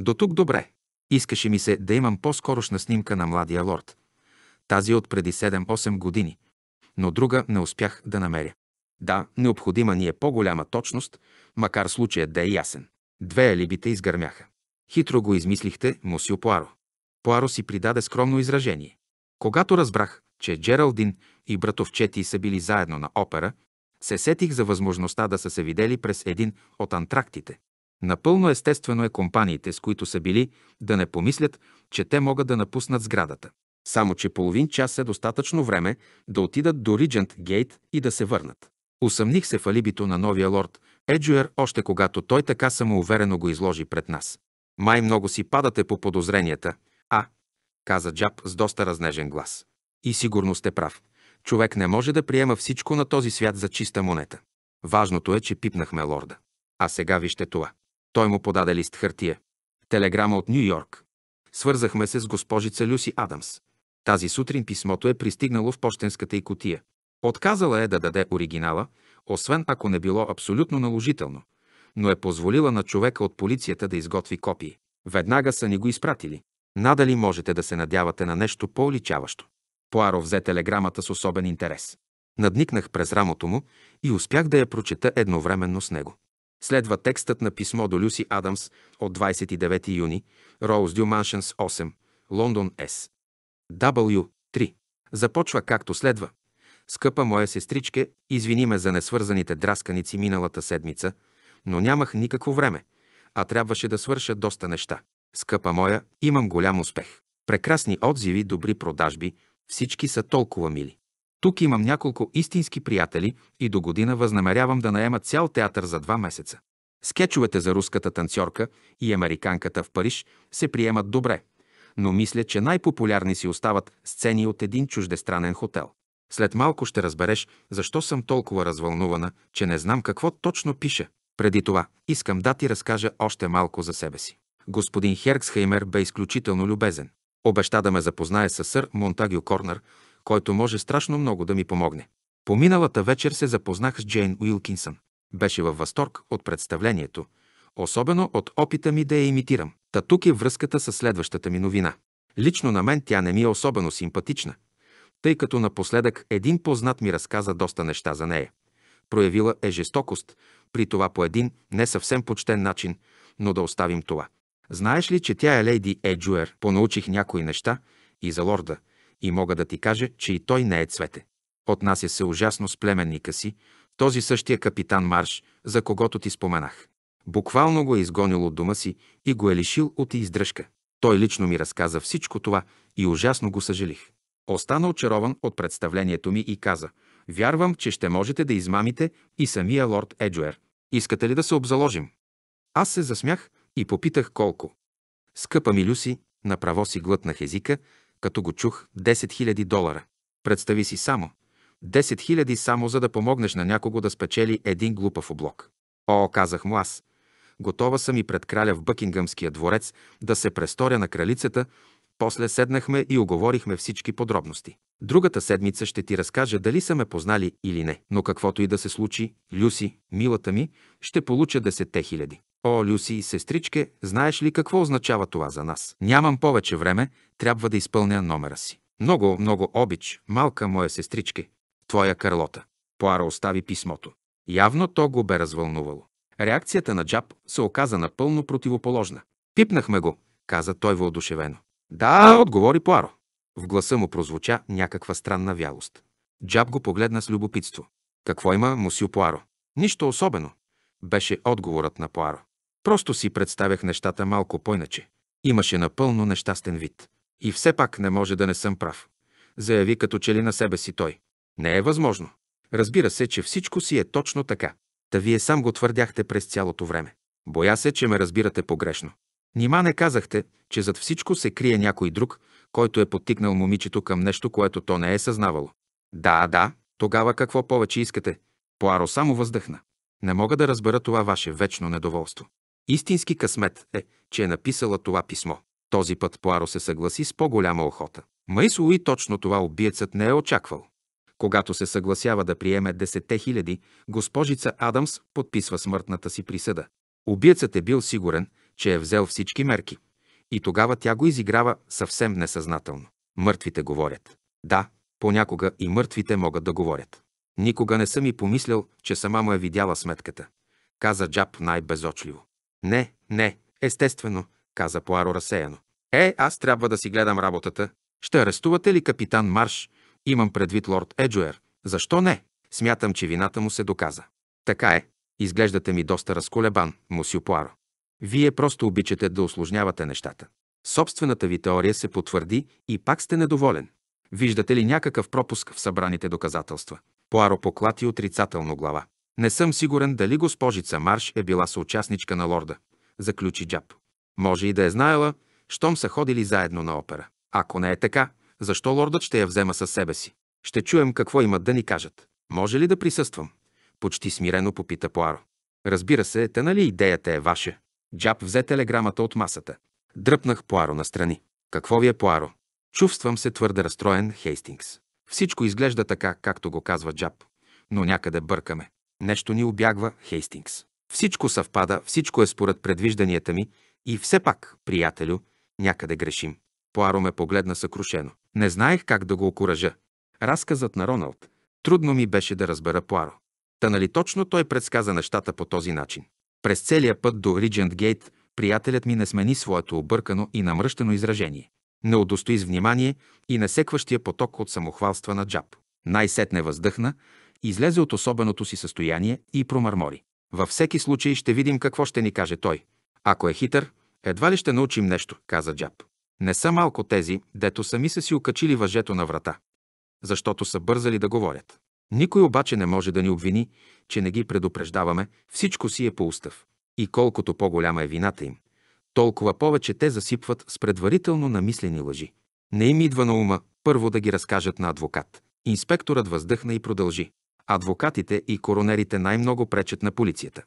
До тук добре. Искаше ми се да имам по-скорошна снимка на младия лорд. Тази от преди 7-8 години. Но друга не успях да намеря. Да, необходима ни е по-голяма точност, макар случаят да е ясен. Две алибите изгърмяха. Хитро го измислихте, Мусио Пуаро. Пуаро си придаде скромно изражение. Когато разбрах, че Джералдин и братовчети са били заедно на опера, се сетих за възможността да са се видели през един от антрактите. Напълно естествено е компаниите, с които са били, да не помислят, че те могат да напуснат сградата. Само, че половин час е достатъчно време да отидат до Риджент Гейт и да се върнат. Усъмних се в алибито на новия лорд Еджуер още когато той така самоуверено го изложи пред нас. Май много си падате по подозренията, а, каза Джаб с доста разнежен глас. И сигурно сте прав. Човек не може да приема всичко на този свят за чиста монета. Важното е, че пипнахме лорда. А сега вижте това. Той му подаде лист хартия. Телеграма от Нью Йорк. Свързахме се с госпожица Люси Адамс. Тази сутрин писмото е пристигнало в почтенската й котия. Отказала е да даде оригинала, освен ако не било абсолютно наложително, но е позволила на човека от полицията да изготви копии. Веднага са ни го изпратили. Надали можете да се надявате на нещо по-оличаващо. Поаро взе телеграмата с особен интерес. Надникнах през рамото му и успях да я прочета едновременно с него. Следва текстът на писмо до Люси Адамс от 29 юни, Роуз Дю Маншенс 8, Лондон С. W 3. Започва както следва. Скъпа моя сестричке, извини ме за несвързаните драсканици миналата седмица, но нямах никакво време, а трябваше да свърша доста неща. Скъпа моя, имам голям успех. Прекрасни отзиви, добри продажби, всички са толкова мили. Тук имам няколко истински приятели и до година възнамерявам да наема цял театър за два месеца. Скетчовете за руската танцорка и американката в Париж се приемат добре, но мисля, че най-популярни си остават сцени от един чуждестранен хотел. След малко ще разбереш защо съм толкова развълнувана, че не знам какво точно пише. Преди това искам да ти разкажа още малко за себе си. Господин Херксхеймер бе изключително любезен. Обеща да ме запознае с сър Монтагио Корнер, който може страшно много да ми помогне. По миналата вечер се запознах с Джейн Уилкинсън. Беше във възторг от представлението, особено от опита ми да я имитирам. Та тук е връзката с следващата ми новина. Лично на мен тя не ми е особено симпатична, тъй като напоследък един познат ми разказа доста неща за нея. Проявила е жестокост, при това по един не съвсем почтен начин, но да оставим това. Знаеш ли, че тя е лейди Еджуер? Понаучих някои неща и за лорда – и мога да ти кажа, че и той не е цвете. Отнася се ужасно с племенника си, този същия капитан Марш, за когото ти споменах. Буквално го е изгонил от дома си и го е лишил от издръжка. Той лично ми разказа всичко това и ужасно го съжалих. Остана очарован от представлението ми и каза «Вярвам, че ще можете да измамите и самия лорд Еджуер. Искате ли да се обзаложим?» Аз се засмях и попитах колко. Скъпа ми Люси, направо си глътнах езика като го чух, 10 000 долара. Представи си само. 10 000 само, за да помогнеш на някого да спечели един глупав облог. О, казах му аз. Готова съм и пред краля в Бъкингъмския дворец да се престоря на кралицата, после седнахме и оговорихме всички подробности. Другата седмица ще ти разкажа дали са ме познали или не. Но каквото и да се случи, Люси, милата ми, ще получа 10 000. О, Люси, и сестричке, знаеш ли какво означава това за нас? Нямам повече време, трябва да изпълня номера си. Много, много обич, малка моя сестричке. Твоя Карлота. Поара остави писмото. Явно то го бе развълнувало. Реакцията на Джаб се оказа напълно противоположна. Пипнахме го, каза той въодушевено. Да, отговори Поаро. В гласа му прозвуча някаква странна вялост. Джаб го погледна с любопитство. Какво има, мусю Поаро? Нищо особено, беше отговорът на Поаро. Просто си представях нещата малко по-иначе. Имаше напълно нещастен вид. И все пак не може да не съм прав. Заяви като че ли на себе си той. Не е възможно. Разбира се, че всичко си е точно така. Та вие сам го твърдяхте през цялото време. Боя се, че ме разбирате погрешно. Нима не казахте, че зад всичко се крие някой друг, който е подтикнал момичето към нещо, което то не е съзнавало. Да, да, тогава какво повече искате? Поаро само въздъхна. Не мога да разбера това ваше вечно недоволство. Истински късмет е, че е написала това писмо. Този път Пуаро се съгласи с по-голяма охота. Маис Луи точно това убиецът не е очаквал. Когато се съгласява да приеме десете хиляди, госпожица Адамс подписва смъртната си присъда. Убиецът е бил сигурен, че е взел всички мерки. И тогава тя го изиграва съвсем несъзнателно. Мъртвите говорят. Да, понякога и мъртвите могат да говорят. Никога не съм и помислял, че сама му е видяла сметката, каза Джаб най-безочливо. Не, не, естествено, каза Пуаро разсеяно. Е, аз трябва да си гледам работата. Ще арестувате ли капитан Марш? Имам предвид лорд Еджуер. Защо не? Смятам, че вината му се доказа. Така е. Изглеждате ми доста разколебан, мусю Пуаро. Вие просто обичате да осложнявате нещата. Собствената ви теория се потвърди и пак сте недоволен. Виждате ли някакъв пропуск в събраните доказателства? Пуаро поклати отрицателно глава. Не съм сигурен дали госпожица Марш е била съучастничка на лорда, заключи Джаб. Може и да е знаела, щом са ходили заедно на опера. Ако не е така, защо лордът ще я взема със себе си? Ще чуем какво имат да ни кажат. Може ли да присъствам? Почти смирено попита Пуаро. Разбира се, те нали идеята е ваша. Джаб взе телеграмата от масата. Дръпнах Пуаро настрани. Какво ви е Пуаро? Чувствам се твърде разстроен, Хейстингс. Всичко изглежда така, както го казва Джаб. Но някъде бъркаме. Нещо ни обягва Хейстингс. Всичко съвпада, всичко е според предвижданията ми и все пак, приятелю, някъде грешим. Поаро ме погледна съкрушено. Не знаех как да го окоръжа. Разказът на Роналд. Трудно ми беше да разбера Поаро. Та нали точно той предсказа нещата по този начин. През целия път до Риджент Гейт приятелят ми не смени своето объркано и намръщено изражение. Не удостои с внимание и насекващия поток от самохвалства на Джаб. Най-сетне въздъхна, излезе от особеното си състояние и промърмори. Във всеки случай ще видим какво ще ни каже той. Ако е хитър, едва ли ще научим нещо, каза Джаб. Не са малко тези, дето сами са си окачили въжето на врата, защото са бързали да говорят. Никой обаче не може да ни обвини, че не ги предупреждаваме, всичко си е по устав. И колкото по-голяма е вината им, толкова повече те засипват с предварително намислени лъжи. Не им идва на ума първо да ги разкажат на адвокат. Инспекторът въздъхна и продължи. Адвокатите и коронерите най-много пречат на полицията.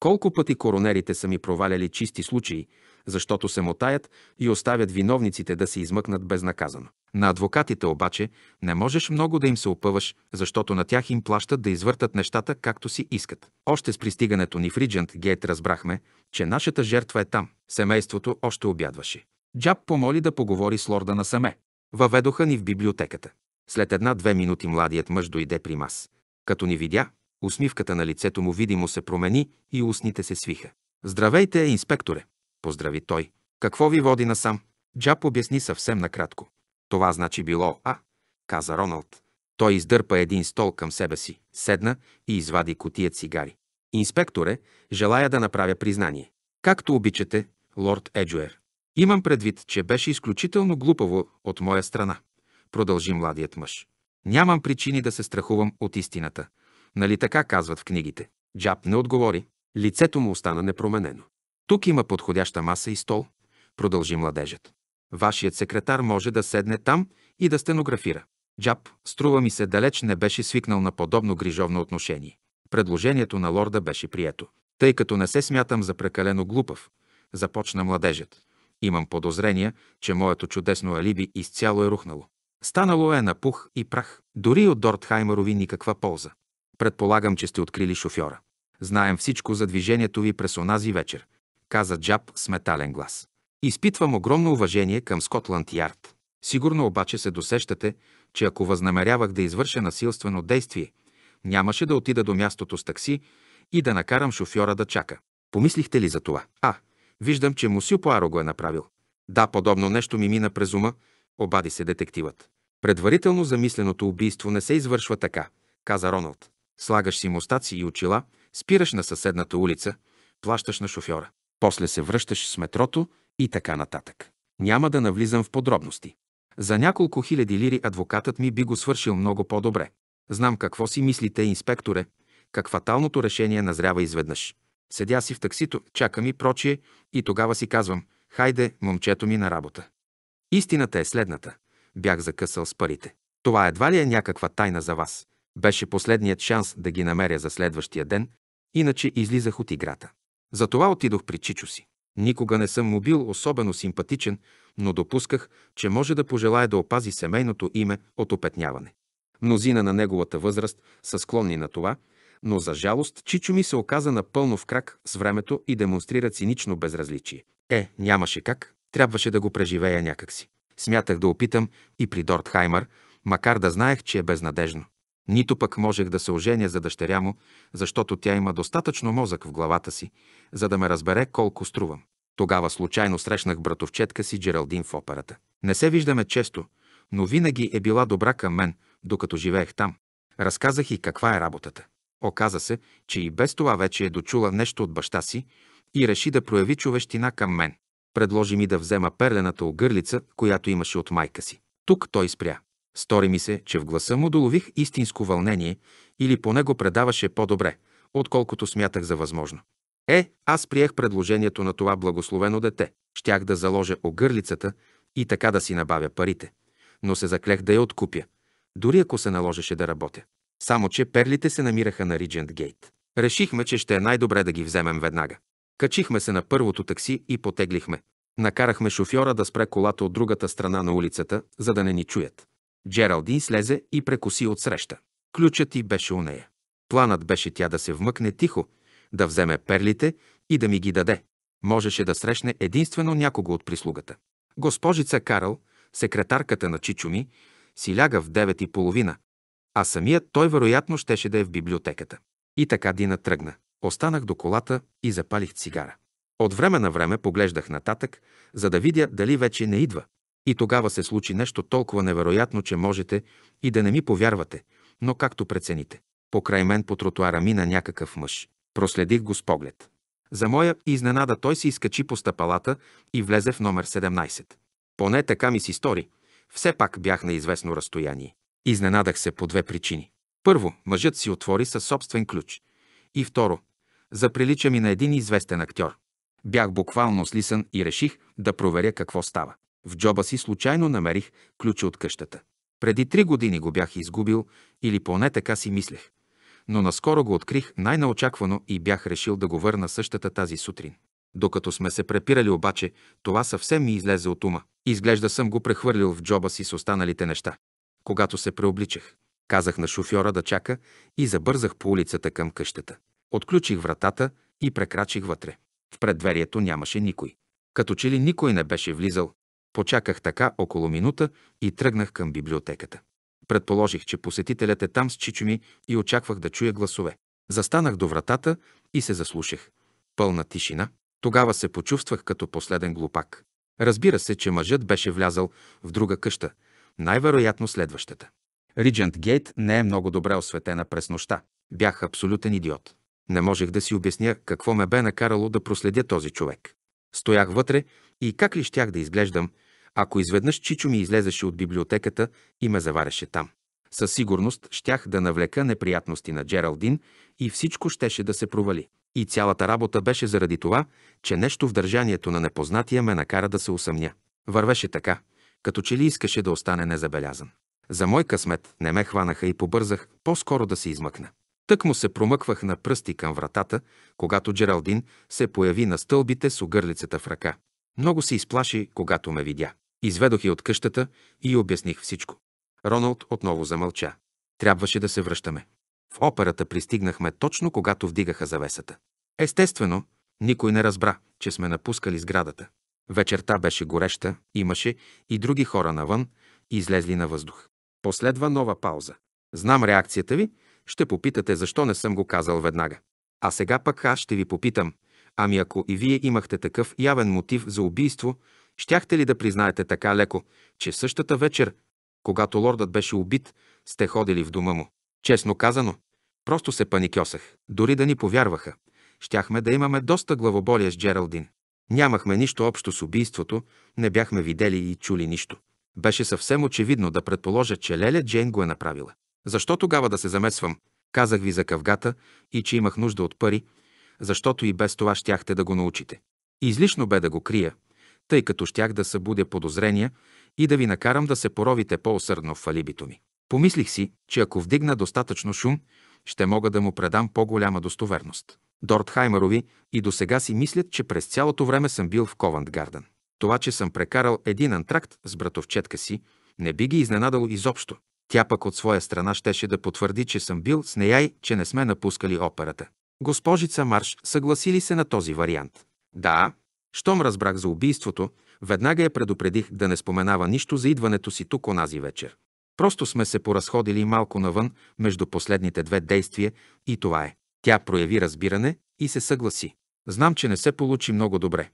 Колко пъти коронерите са ми проваляли чисти случаи, защото се мотаят и оставят виновниците да се измъкнат безнаказано. На адвокатите обаче не можеш много да им се опъваш, защото на тях им плащат да извъртат нещата както си искат. Още с пристигането ни в Риджент Гейт разбрахме, че нашата жертва е там. Семейството още обядваше. Джаб помоли да поговори с лорда насаме. Въведоха ни в библиотеката. След една-две минути младият мъж дойде при мас. Като ни видя, усмивката на лицето му видимо се промени и устните се свиха. Здравейте, инспекторе! Поздрави той. Какво ви води насам? Джап обясни съвсем накратко. Това значи било А, каза Роналд. Той издърпа един стол към себе си, седна и извади котия цигари. Инспекторе, желая да направя признание. Както обичате, лорд Еджуер. Имам предвид, че беше изключително глупаво от моя страна, продължи младият мъж. Нямам причини да се страхувам от истината. Нали така казват в книгите? Джаб не отговори. Лицето му остана непроменено. Тук има подходяща маса и стол, продължи младежът. Вашият секретар може да седне там и да стенографира. Джаб, струва ми се, далеч не беше свикнал на подобно грижовно отношение. Предложението на лорда беше прието. Тъй като не се смятам за прекалено глупав, започна младежът. Имам подозрения, че моето чудесно алиби изцяло е рухнало. Станало е на пух и прах. Дори от Дортхаймерови никаква полза. Предполагам, че сте открили шофьора. Знаем всичко за движението ви през онази вечер, каза Джаб с метален глас. Изпитвам огромно уважение към Скотланд Ярд. Сигурно обаче се досещате, че ако възнамерявах да извърша насилствено действие, нямаше да отида до мястото с такси и да накарам шофьора да чака. Помислихте ли за това? А, виждам, че Мусю Пуаро го е направил. Да, подобно нещо ми мина през ума, обади се детективът. Предварително замисленото убийство не се извършва така, каза Роналд. Слагаш си мустаци и очила, спираш на съседната улица, плащаш на шофьора. После се връщаш с метрото и така нататък. Няма да навлизам в подробности. За няколко хиляди лири адвокатът ми би го свършил много по-добре. Знам какво си мислите, инспекторе, как фаталното решение назрява изведнъж. Седя си в таксито, чакам и прочие, и тогава си казвам, хайде, момчето ми на работа. Истината е следната бях закъсал с парите. Това едва ли е някаква тайна за вас. Беше последният шанс да ги намеря за следващия ден, иначе излизах от играта. Затова отидох при Чичо си. Никога не съм му бил особено симпатичен, но допусках, че може да пожелая да опази семейното име от опетняване. Мнозина на неговата възраст са склонни на това, но за жалост Чичо ми се оказа напълно в крак с времето и демонстрира цинично безразличие. Е, нямаше как, трябваше да го преживея някакси. Смятах да опитам и при Дортхаймер, макар да знаех, че е безнадежно. Нито пък можех да се оженя за дъщеря му, защото тя има достатъчно мозък в главата си, за да ме разбере колко струвам. Тогава случайно срещнах братовчетка си Джералдин в операта. Не се виждаме често, но винаги е била добра към мен, докато живеех там. Разказах и каква е работата. Оказа се, че и без това вече е дочула нещо от баща си и реши да прояви човещина към мен. Предложи ми да взема перлената огърлица, която имаше от майка си. Тук той спря. Стори ми се, че в гласа му долових истинско вълнение или поне го предаваше по-добре, отколкото смятах за възможно. Е, аз приех предложението на това благословено дете. Щях да заложа огърлицата и така да си набавя парите, но се заклех да я откупя, дори ако се наложеше да работя. Само, че перлите се намираха на Риджент Гейт. Решихме, че ще е най-добре да ги вземем веднага. Качихме се на първото такси и потеглихме. Накарахме шофьора да спре колата от другата страна на улицата, за да не ни чуят. Джералдин слезе и прекоси среща. Ключът ти беше у нея. Планът беше тя да се вмъкне тихо, да вземе перлите и да ми ги даде. Можеше да срещне единствено някого от прислугата. Госпожица Карл, секретарката на Чичо ми, си ляга в девет и половина, а самият той вероятно щеше да е в библиотеката. И така Дина тръгна. Останах до колата и запалих цигара. От време на време поглеждах нататък, за да видя дали вече не идва. И тогава се случи нещо толкова невероятно, че можете и да не ми повярвате, но както прецените. Покрай мен по тротуара мина някакъв мъж. Проследих го с поглед. За моя изненада той се изкачи по стъпалата и влезе в номер 17. Поне така ми си стори. Все пак бях на известно разстояние. Изненадах се по две причини. Първо, мъжът си отвори със собствен ключ. И второ, заприлича ми на един известен актьор. Бях буквално слисан и реших да проверя какво става. В джоба си случайно намерих ключа от къщата. Преди три години го бях изгубил или поне така си мислех. Но наскоро го открих най-наочаквано и бях решил да го върна същата тази сутрин. Докато сме се препирали обаче, това съвсем ми излезе от ума. Изглежда съм го прехвърлил в джоба си с останалите неща. Когато се преобличах, казах на шофьора да чака и забързах по улицата към къщата. Отключих вратата и прекрачих вътре. В предверието нямаше никой. Като че ли никой не беше влизал, почаках така около минута и тръгнах към библиотеката. Предположих, че посетителят е там с чичо ми и очаквах да чуя гласове. Застанах до вратата и се заслушах. Пълна тишина. Тогава се почувствах като последен глупак. Разбира се, че мъжът беше влязал в друга къща, най-вероятно следващата. Риджент Гейт не е много добре осветена през нощта. Бях абсолютен идиот. Не можех да си обясня какво ме бе накарало да проследя този човек. Стоях вътре и как ли щях да изглеждам, ако изведнъж Чичо ми излезеше от библиотеката и ме заваряше там. Със сигурност щях да навлека неприятности на Джералдин и всичко щеше да се провали. И цялата работа беше заради това, че нещо в държанието на непознатия ме накара да се усъмня. Вървеше така, като че ли искаше да остане незабелязан. За мой късмет не ме хванаха и побързах по-скоро да се измъкна. Тък му се промъквах на пръсти към вратата, когато Джералдин се появи на стълбите с огърлицата в ръка. Много се изплаши, когато ме видя. Изведох я от къщата и обясних всичко. Роналд отново замълча. Трябваше да се връщаме. В операта пристигнахме точно когато вдигаха завесата. Естествено, никой не разбра, че сме напускали сградата. Вечерта беше гореща, имаше и други хора навън, излезли на въздух. Последва нова пауза. Знам реакцията ви, ще попитате защо не съм го казал веднага. А сега пък аз ще ви попитам. Ами ако и вие имахте такъв явен мотив за убийство, щяхте ли да признаете така леко, че същата вечер, когато лордът беше убит, сте ходили в дома му? Честно казано, просто се паникьосах. Дори да ни повярваха, щяхме да имаме доста главоболие с Джералдин. Нямахме нищо общо с убийството, не бяхме видели и чули нищо. Беше съвсем очевидно да предположа, че Леля Джейн го е направила. Защо тогава да се замесвам? Казах ви за кавгата и че имах нужда от пари, защото и без това щяхте да го научите. излишно бе да го крия, тъй като щях да събудя подозрения и да ви накарам да се поровите по-усърдно в алибито ми. Помислих си, че ако вдигна достатъчно шум, ще мога да му предам по-голяма достоверност. Дортхаймерови и до сега си мислят, че през цялото време съм бил в Ковант Гарден. Това, че съм прекарал един антракт с братовчетка си, не би ги изненадало изобщо. Тя пък от своя страна щеше да потвърди, че съм бил с нея и че не сме напускали операта. Госпожица Марш съгласили се на този вариант. Да, щом разбрах за убийството, веднага я предупредих да не споменава нищо за идването си тук онази вечер. Просто сме се поразходили малко навън между последните две действия и това е. Тя прояви разбиране и се съгласи. Знам, че не се получи много добре,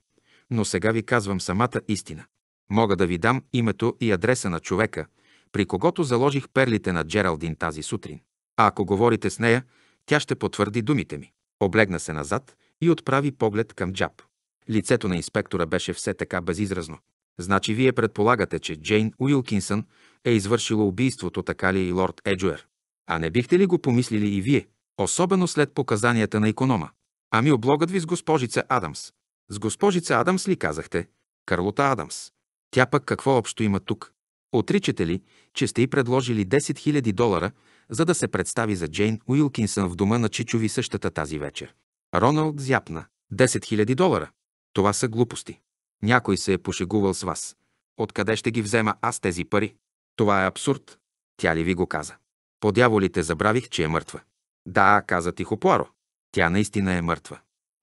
но сега ви казвам самата истина. Мога да ви дам името и адреса на човека, при когото заложих перлите на Джералдин тази сутрин. А ако говорите с нея, тя ще потвърди думите ми. Облегна се назад и отправи поглед към Джаб. Лицето на инспектора беше все така безизразно. Значи вие предполагате, че Джейн Уилкинсън е извършила убийството, така ли и лорд Еджуер? А не бихте ли го помислили и вие, особено след показанията на економа? Ами облогът ви с госпожица Адамс. С госпожица Адамс ли казахте? Карлота Адамс. Тя пък какво общо има тук? Отричате ли, че сте й предложили 10 000 долара, за да се представи за Джейн Уилкинсън в дома на Чичови същата тази вечер? Роналд зяпна. 10 000 долара. Това са глупости. Някой се е пошегувал с вас. Откъде ще ги взема аз тези пари? Това е абсурд. Тя ли ви го каза? По дяволите забравих, че е мъртва. Да, каза тихо Пуаро. Тя наистина е мъртва.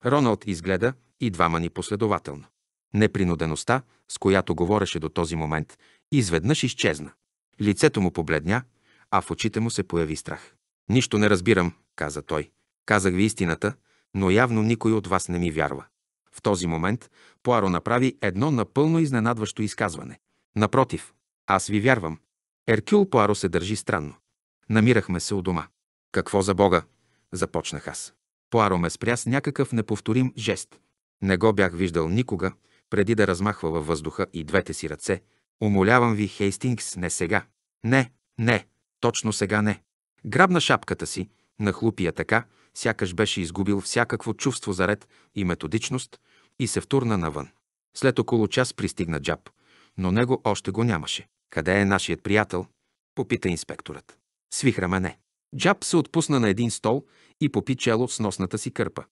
Роналд изгледа и двама ни последователно. Непринудеността, с която говореше до този момент, изведнъж изчезна. Лицето му побледня, а в очите му се появи страх. Нищо не разбирам, каза той. Казах ви истината, но явно никой от вас не ми вярва. В този момент Пуаро направи едно напълно изненадващо изказване. Напротив, аз ви вярвам. Еркюл Пуаро се държи странно. Намирахме се у дома. Какво за Бога? Започнах аз. Пуаро ме спря с някакъв неповторим жест. Не го бях виждал никога, преди да размахва във въздуха и двете си ръце – Умолявам ви, Хейстингс, не сега. Не, не, точно сега не. Грабна шапката си, нахлупия така, сякаш беше изгубил всякакво чувство за ред и методичност и се втурна навън. След около час пристигна Джаб, но него още го нямаше. Къде е нашият приятел? Попита инспекторът. Свихра мене. Джаб се отпусна на един стол и попи чело с носната си кърпа.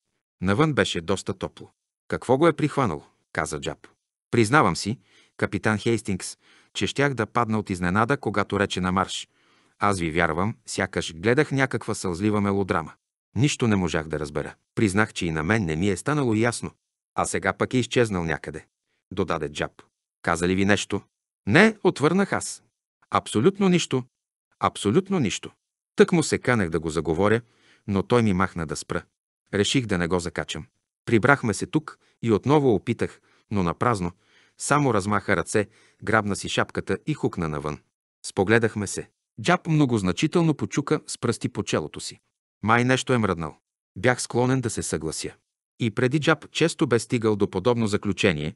Навън беше доста топло. Какво го е прихванало? каза Джаб. Признавам си, капитан Хейстингс, че щях да падна от изненада, когато рече на марш. Аз ви вярвам, сякаш гледах някаква сълзлива мелодрама. Нищо не можах да разбера. Признах, че и на мен не ми е станало ясно. А сега пък е изчезнал някъде. Додаде Джаб. Каза ли ви нещо? Не, отвърнах аз. Абсолютно нищо. Абсолютно нищо. Тък му се канех да го заговоря, но той ми махна да спра. Реших да не го закачам. Прибрахме се тук и отново опитах, но напразно, само размаха ръце, грабна си шапката и хукна навън. Спогледахме се. Джаб многозначително почука с пръсти по челото си. Май нещо е мръднал. Бях склонен да се съглася. И преди Джаб често бе стигал до подобно заключение,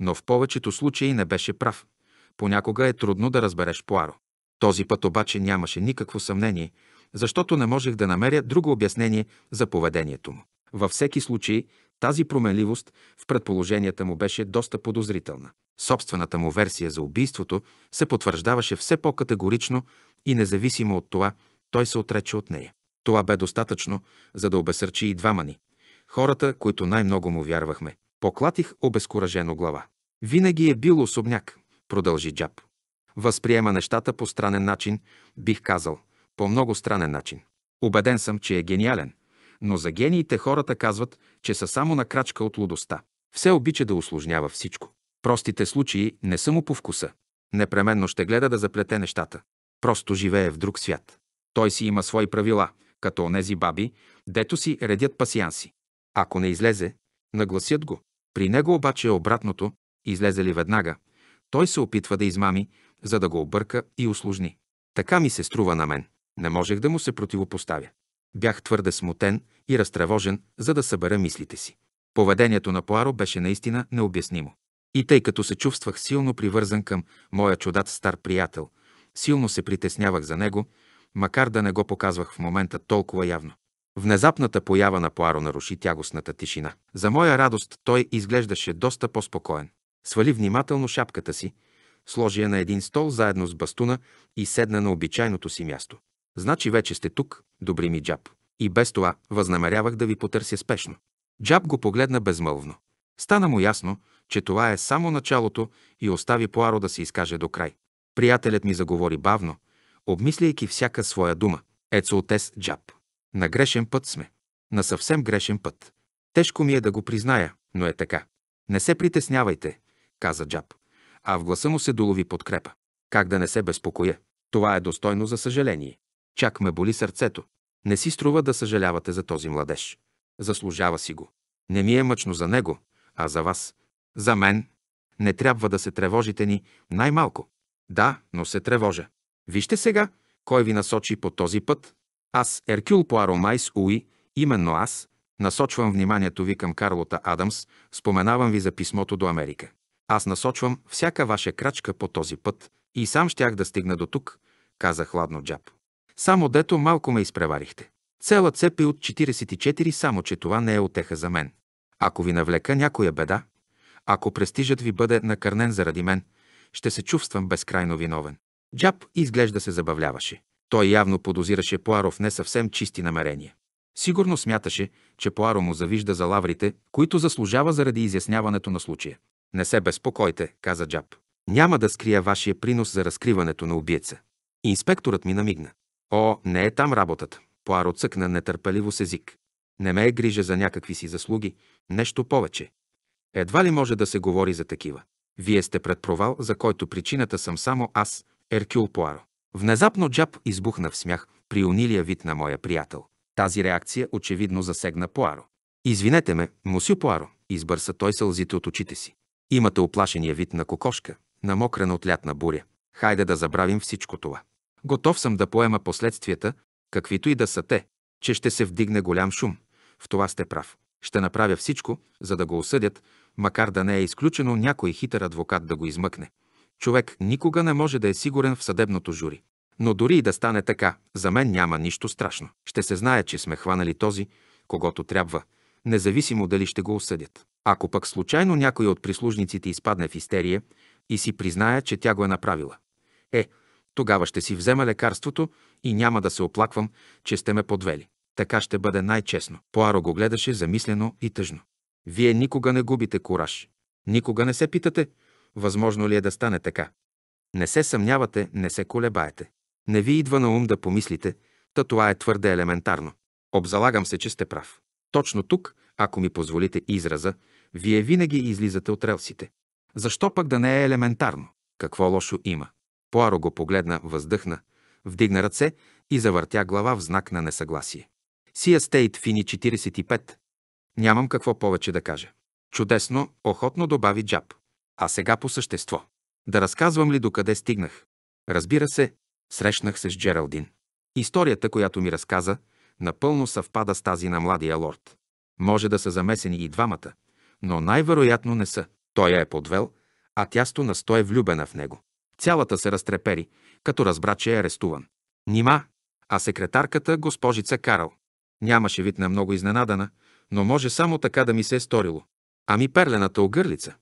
но в повечето случаи не беше прав. Понякога е трудно да разбереш Пуаро. Този път обаче нямаше никакво съмнение, защото не можех да намеря друго обяснение за поведението му. Във всеки случай, тази променливост в предположенията му беше доста подозрителна. Собствената му версия за убийството се потвърждаваше все по-категорично и независимо от това, той се отрече от нея. Това бе достатъчно, за да обесърчи и двама ни. Хората, които най-много му вярвахме. Поклатих обезкуражено глава. Винаги е бил особняк, продължи Джаб. Възприема нещата по странен начин, бих казал, по много странен начин. Обеден съм, че е гениален – но за гениите хората казват, че са само на крачка от лудостта. Все обича да усложнява всичко. Простите случаи не са му по вкуса. Непременно ще гледа да заплете нещата. Просто живее в друг свят. Той си има свои правила, като онези баби, дето си редят пасианси. Ако не излезе, нагласят го. При него обаче е обратното, излезе ли веднага, той се опитва да измами, за да го обърка и усложни. Така ми се струва на мен. Не можех да му се противопоставя. Бях твърде смутен и разтревожен, за да събера мислите си. Поведението на Пуаро беше наистина необяснимо. И тъй като се чувствах силно привързан към моя чудат стар приятел, силно се притеснявах за него, макар да не го показвах в момента толкова явно. Внезапната поява на Пуаро наруши тягостната тишина. За моя радост той изглеждаше доста по-спокоен. Свали внимателно шапката си, сложи я на един стол заедно с бастуна и седна на обичайното си място. Значи вече сте тук, добри ми джаб. И без това възнамерявах да ви потърся спешно. Джаб го погледна безмълвно. Стана му ясно, че това е само началото и остави Пуаро да се изкаже до край. Приятелят ми заговори бавно, обмисляйки всяка своя дума. отец Джаб. На грешен път сме. На съвсем грешен път. Тежко ми е да го призная, но е така. Не се притеснявайте, каза Джаб, а в гласа му се долови подкрепа. Как да не се безпокоя? Това е достойно за съжаление. Чак ме боли сърцето. Не си струва да съжалявате за този младеж. Заслужава си го. Не ми е мъчно за него, а за вас. За мен. Не трябва да се тревожите ни най-малко. Да, но се тревожа. Вижте сега, кой ви насочи по този път. Аз, Еркюл Пуаро Майс Уи, именно аз, насочвам вниманието ви към Карлота Адамс, споменавам ви за писмото до Америка. Аз насочвам всяка ваша крачка по този път и сам щях да стигна до тук, каза хладно Джаб. Само дето малко ме изпреварихте. Цела цепи от 44, само че това не е отеха за мен. Ако ви навлека някоя беда, ако престижът ви бъде накърнен заради мен, ще се чувствам безкрайно виновен. Джаб изглежда се забавляваше. Той явно подозираше Пуаро в не съвсем чисти намерения. Сигурно смяташе, че Пуаро му завижда за лаврите, които заслужава заради изясняването на случая. Не се безпокойте, каза Джаб. Няма да скрия вашия принос за разкриването на убиеца. Инспекторът ми намигна. О, не е там работата. Пуаро цъкна нетърпеливо с език. Не ме е грижа за някакви си заслуги, нещо повече. Едва ли може да се говори за такива? Вие сте пред провал, за който причината съм само аз, Еркюл Пуаро. Внезапно Джаб избухна в смях при унилия вид на моя приятел. Тази реакция очевидно засегна Пуаро. Извинете ме, мусю Пуаро, избърса той сълзите от очите си. Имате оплашения вид на кокошка, намокрена от лятна буря. Хайде да забравим всичко това. Готов съм да поема последствията, каквито и да са те, че ще се вдигне голям шум. В това сте прав. Ще направя всичко, за да го осъдят, макар да не е изключено някой хитър адвокат да го измъкне. Човек никога не може да е сигурен в съдебното жури. Но дори и да стане така, за мен няма нищо страшно. Ще се знае, че сме хванали този, когато трябва, независимо дали ще го осъдят. Ако пък случайно някой от прислужниците изпадне в истерия и си призная, че тя го е направила. Е, тогава ще си взема лекарството и няма да се оплаквам, че сте ме подвели. Така ще бъде най-честно. Поаро го гледаше замислено и тъжно. Вие никога не губите кураж. Никога не се питате, възможно ли е да стане така. Не се съмнявате, не се колебаете. Не ви идва на ум да помислите, та това е твърде елементарно. Обзалагам се, че сте прав. Точно тук, ако ми позволите израза, вие винаги излизате от релсите. Защо пък да не е елементарно? Какво лошо има? Поаро го погледна, въздъхна, вдигна ръце и завъртя глава в знак на несъгласие. Сия Стейт Фини 45. Нямам какво повече да кажа. Чудесно, охотно добави Джаб. А сега по същество. Да разказвам ли докъде стигнах? Разбира се, срещнах се с Джералдин. Историята, която ми разказа, напълно съвпада с тази на младия лорд. Може да са замесени и двамата, но най-вероятно не са. Той я е подвел, а тясто настой е влюбена в него. Цялата се разтрепери, като разбра, че е арестуван. Нима, а секретарката госпожица Карал. Нямаше вид на много изненадана, но може само така да ми се е сторило. Ами перлената огърлица?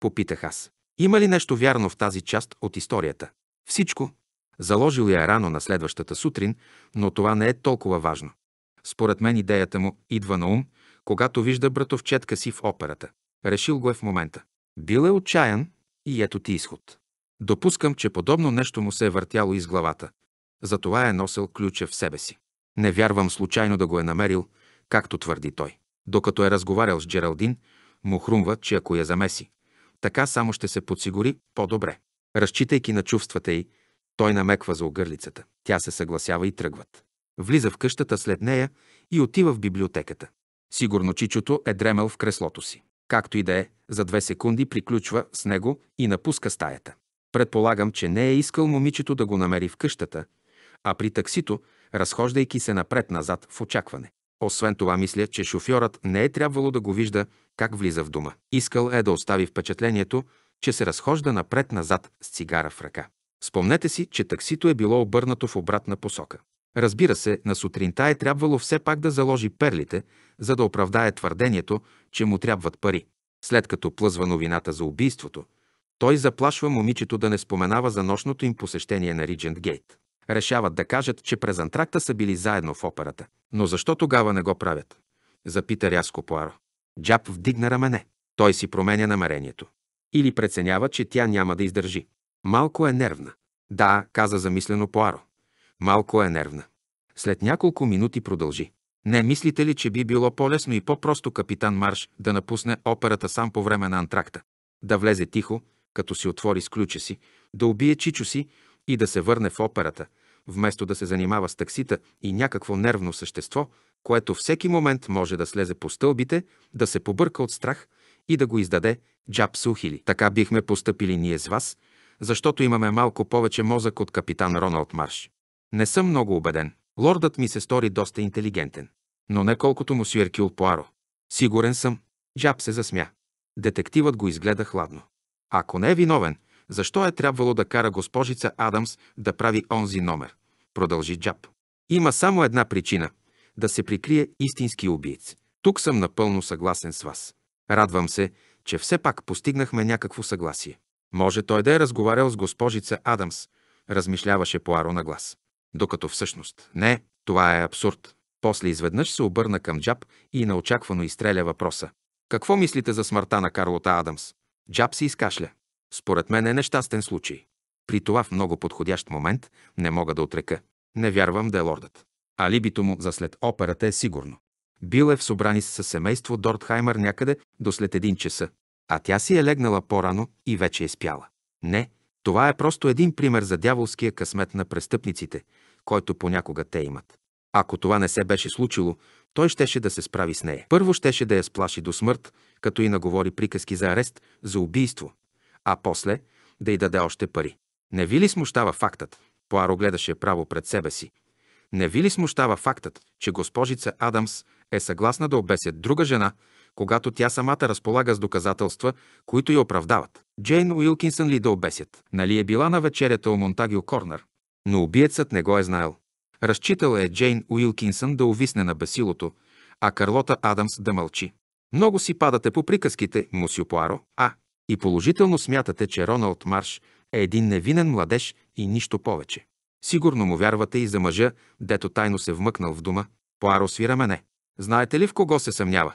Попитах аз. Има ли нещо вярно в тази част от историята? Всичко. Заложил я рано на следващата сутрин, но това не е толкова важно. Според мен идеята му идва на ум, когато вижда братовчетка си в операта. Решил го е в момента. Бил е отчаян и ето ти изход. Допускам, че подобно нещо му се е въртяло из главата. Затова е носил ключа в себе си. Не вярвам случайно да го е намерил, както твърди той. Докато е разговарял с Джералдин, му хрумва, че ако я замеси, така само ще се подсигури по-добре. Разчитайки на чувствата й, той намеква за огърлицата. Тя се съгласява и тръгват. Влиза в къщата след нея и отива в библиотеката. Сигурно чичото е дремел в креслото си. Както и да е, за две секунди приключва с него и напуска стаята. Предполагам, че не е искал момичето да го намери в къщата, а при таксито, разхождайки се напред-назад в очакване. Освен това, мисля, че шофьорът не е трябвало да го вижда как влиза в дома. Искал е да остави впечатлението, че се разхожда напред-назад с цигара в ръка. Спомнете си, че таксито е било обърнато в обратна посока. Разбира се, на сутринта е трябвало все пак да заложи перлите, за да оправдае твърдението, че му трябват пари. След като плъзва новината за убийството, той заплашва момичето да не споменава за нощното им посещение на Риджент Гейт. Решават да кажат, че през антракта са били заедно в операта. Но защо тогава не го правят? Запита рязко Пуаро. Джаб вдигна рамене. Той си променя намерението. Или преценява, че тя няма да издържи. Малко е нервна. Да, каза замислено Пуаро. Малко е нервна. След няколко минути продължи. Не мислите ли, че би било по-лесно и по-просто капитан Марш да напусне операта сам по време на антракта? Да влезе тихо, като си отвори с ключа си, да убие чичо си и да се върне в операта, вместо да се занимава с таксита и някакво нервно същество, което всеки момент може да слезе по стълбите, да се побърка от страх и да го издаде джаб сухили. Така бихме постъпили ние с вас, защото имаме малко повече мозък от капитан Роналд Марш. Не съм много убеден. Лордът ми се стори доста интелигентен. Но не колкото му си Пуаро. Сигурен съм. Джаб се засмя. Детективът го изгледа хладно. Ако не е виновен, защо е трябвало да кара госпожица Адамс да прави онзи номер? Продължи Джаб. Има само една причина – да се прикрие истински убиец. Тук съм напълно съгласен с вас. Радвам се, че все пак постигнахме някакво съгласие. Може той да е разговарял с госпожица Адамс, размишляваше аро на глас. Докато всъщност не, това е абсурд. После изведнъж се обърна към Джаб и неочаквано изстреля въпроса. Какво мислите за смъртта на Карлота Адамс? Джаб се изкашля. Според мен е нещастен случай. При това в много подходящ момент не мога да отрека. Не вярвам да е лордът. Алибито му за след операта е сигурно. Бил е в собрани с семейство Дортхаймер някъде до след един часа, а тя си е легнала по-рано и вече е спяла. Не, това е просто един пример за дяволския късмет на престъпниците, който понякога те имат. Ако това не се беше случило, той щеше да се справи с нея. Първо щеше да я сплаши до смърт, като и наговори приказки за арест, за убийство, а после да й даде още пари. Не ви ли смущава фактът? Поаро гледаше право пред себе си. Не ви ли смущава фактът, че госпожица Адамс е съгласна да обесят друга жена, когато тя самата разполага с доказателства, които я оправдават? Джейн Уилкинсън ли да обесят? Нали е била на вечерята у Монтагио Корнер? Но убиецът не го е знаел. Разчитал е Джейн Уилкинсън да увисне на бесилото, а Карлота Адамс да мълчи. Много си падате по приказките, мусю Пуаро, а и положително смятате, че Роналд Марш е един невинен младеж и нищо повече. Сигурно му вярвате и за мъжа, дето тайно се вмъкнал в дома. Пуаро свира мене. Знаете ли в кого се съмнява?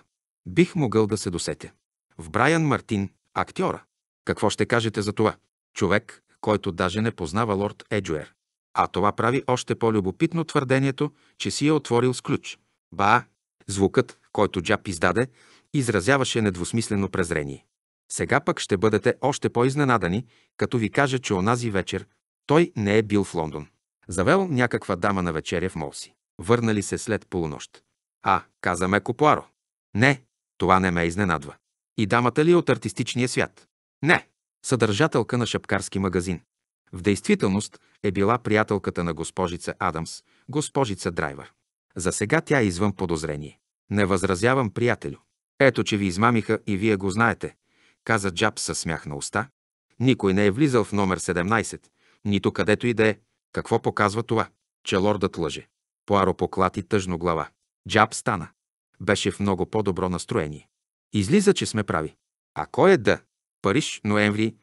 Бих могъл да се досетя. В Брайан Мартин, актьора. Какво ще кажете за това? Човек, който даже не познава лорд Еджуер. А това прави още по-любопитно твърдението, че си е отворил с ключ. Ба, звукът, който Джаб издаде, изразяваше недвусмислено презрение. Сега пък ще бъдете още по-изненадани, като ви кажа, че онази вечер той не е бил в Лондон. Завел някаква дама на вечеря в Молси. Върнали се след полунощ. А, каза меко Пуаро. Не, това не ме изненадва. И дамата ли е от артистичния свят? Не, съдържателка на шапкарски магазин. В действителност е била приятелката на госпожица Адамс, госпожица Драйвер. За сега тя е извън подозрение. Не възразявам, приятелю. Ето, че ви измамиха и вие го знаете, каза Джаб със смях на уста. Никой не е влизал в номер 17, нито където и да е. Какво показва това? Че лордът лъже. Пуаро поклати тъжно глава. Джаб стана. Беше в много по-добро настроение. Излиза, че сме прави. А кой е да? Париж, ноември.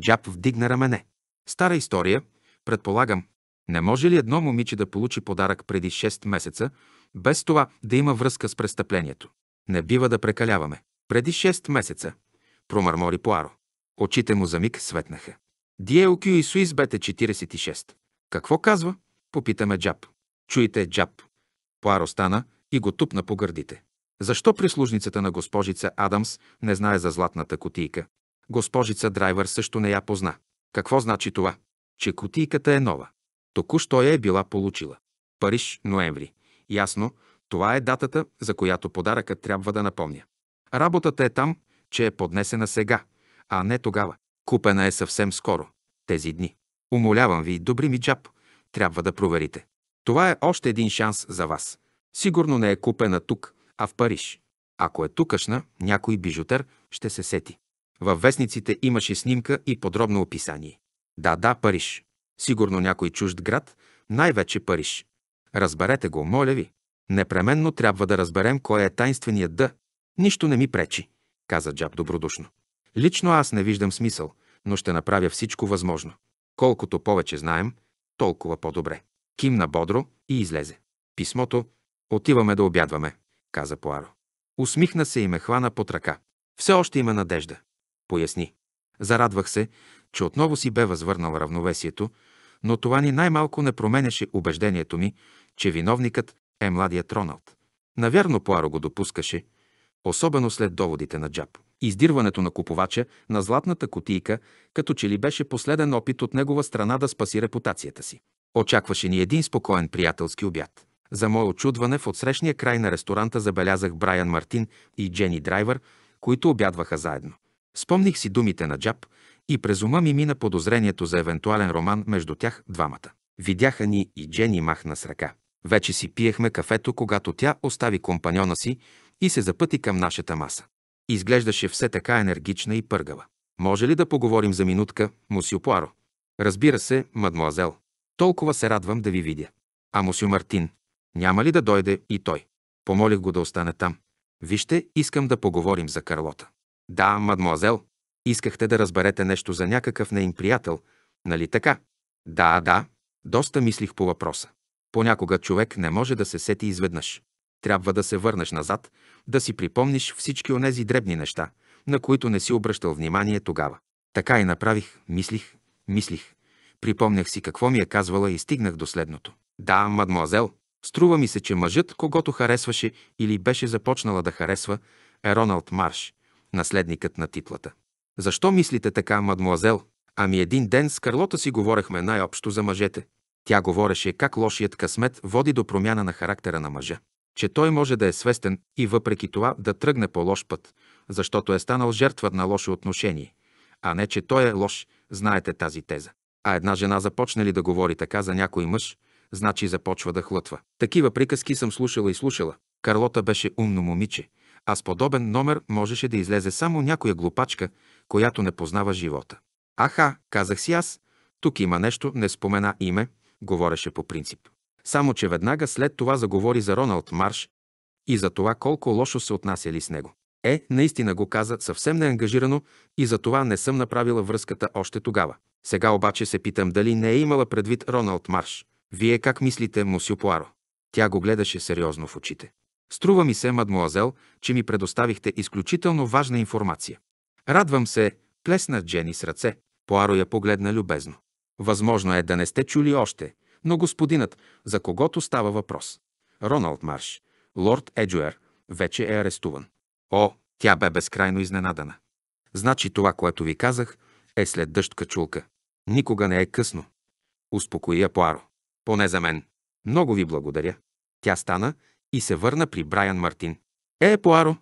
Джаб вдигна рамене. Стара история, предполагам. Не може ли едно момиче да получи подарък преди 6 месеца, без това да има връзка с престъплението? Не бива да прекаляваме. Преди 6 месеца, промърмори Пуаро. Очите му за миг светнаха. Диел Кю и Суис бете 46. Какво казва? Попитаме Джаб. Чуйте, Джаб. Пуаро стана и го тупна по гърдите. Защо прислужницата на госпожица Адамс не знае за златната кутийка? Госпожица Драйвер също не я позна. Какво значи това? Че кутийката е нова. Току-що я е била получила. Париж, ноември. Ясно, това е датата, за която подаръкът трябва да напомня. Работата е там, че е поднесена сега, а не тогава. Купена е съвсем скоро, тези дни. Умолявам ви, добри ми джаб, трябва да проверите. Това е още един шанс за вас. Сигурно не е купена тук, а в Париж. Ако е тукашна, някой бижутер ще се сети. Във вестниците имаше снимка и подробно описание. Да, да, Париж. Сигурно някой чужд град, най-вече Париж. Разберете го, моля ви. Непременно трябва да разберем кой е тайнственият да. Нищо не ми пречи, каза Джаб добродушно. Лично аз не виждам смисъл, но ще направя всичко възможно. Колкото повече знаем, толкова по-добре. Кимна бодро и излезе. Писмото «Отиваме да обядваме», каза Пуаро. Усмихна се и ме хвана под ръка. Все още има надежда. Поясни. Зарадвах се, че отново си бе възвърнал равновесието, но това ни най-малко не променяше убеждението ми, че виновникът е младият Роналд. Навярно Пуаро го допускаше, особено след доводите на Джаб. Издирването на купувача на златната кутийка, като че ли беше последен опит от негова страна да спаси репутацията си. Очакваше ни един спокоен приятелски обяд. За мое очудване в отсрещния край на ресторанта забелязах Брайан Мартин и Джени Драйвер, които обядваха заедно. Спомних си думите на Джаб и през ума ми мина подозрението за евентуален роман между тях двамата. Видяха ни и Джени махна с ръка. Вече си пиехме кафето, когато тя остави компаньона си и се запъти към нашата маса. Изглеждаше все така енергична и пъргава. Може ли да поговорим за минутка, мусио Пуаро? Разбира се, мадмуазел. Толкова се радвам да ви видя. А мусю Мартин, няма ли да дойде и той? Помолих го да остане там. Вижте, искам да поговорим за Карлота. Да, мадмуазел, искахте да разберете нещо за някакъв неим приятел, нали така? Да, да, доста мислих по въпроса. Понякога човек не може да се сети изведнъж. Трябва да се върнеш назад, да си припомниш всички онези дребни неща, на които не си обръщал внимание тогава. Така и направих, мислих, мислих. Припомнях си какво ми е казвала и стигнах до следното. Да, мадмуазел, струва ми се, че мъжът, когато харесваше или беше започнала да харесва, е Роналд Марш, наследникът на титлата. Защо мислите така, мадмуазел? Ами един ден с Карлота си говорехме най-общо за мъжете – тя говореше как лошият късмет води до промяна на характера на мъжа, че той може да е свестен и въпреки това да тръгне по лош път, защото е станал жертва на лошо отношение, а не че той е лош, знаете тази теза. А една жена започне ли да говори така за някой мъж, значи започва да хлътва. Такива приказки съм слушала и слушала. Карлота беше умно момиче, а с подобен номер можеше да излезе само някоя глупачка, която не познава живота. Аха, казах си аз, тук има нещо, не спомена име, говореше по принцип. Само, че веднага след това заговори за Роналд Марш и за това колко лошо се отнасяли с него. Е, наистина го каза съвсем неангажирано и за това не съм направила връзката още тогава. Сега обаче се питам дали не е имала предвид Роналд Марш. Вие как мислите, мусю Пуаро? Тя го гледаше сериозно в очите. Струва ми се, мадмуазел, че ми предоставихте изключително важна информация. Радвам се, плесна Джени с ръце. Пуаро я погледна любезно. Възможно е да не сте чули още, но господинът, за когото става въпрос, Роналд Марш, лорд Еджуер, вече е арестуван. О, тя бе безкрайно изненадана. Значи това, което ви казах, е след дъжд качулка. Никога не е късно. Успокоя Пуаро. Поне за мен. Много ви благодаря. Тя стана и се върна при Брайан Мартин. Е, Пуаро!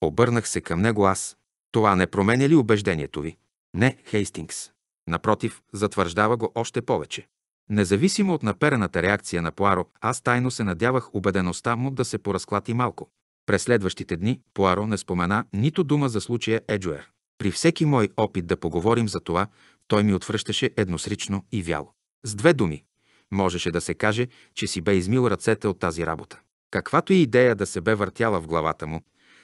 Обърнах се към него аз. Това не променя ли убеждението ви? Не, Хейстингс. Напротив, затвърждава го още повече. Независимо от наперената реакция на Пуаро, аз тайно се надявах убедеността му да се поразклати малко. През следващите дни Пуаро не спомена нито дума за случая Еджуер. При всеки мой опит да поговорим за това, той ми отвръщаше едносрично и вяло. С две думи. Можеше да се каже, че си бе измил ръцете от тази работа. Каквато и идея да се бе въртяла в главата му,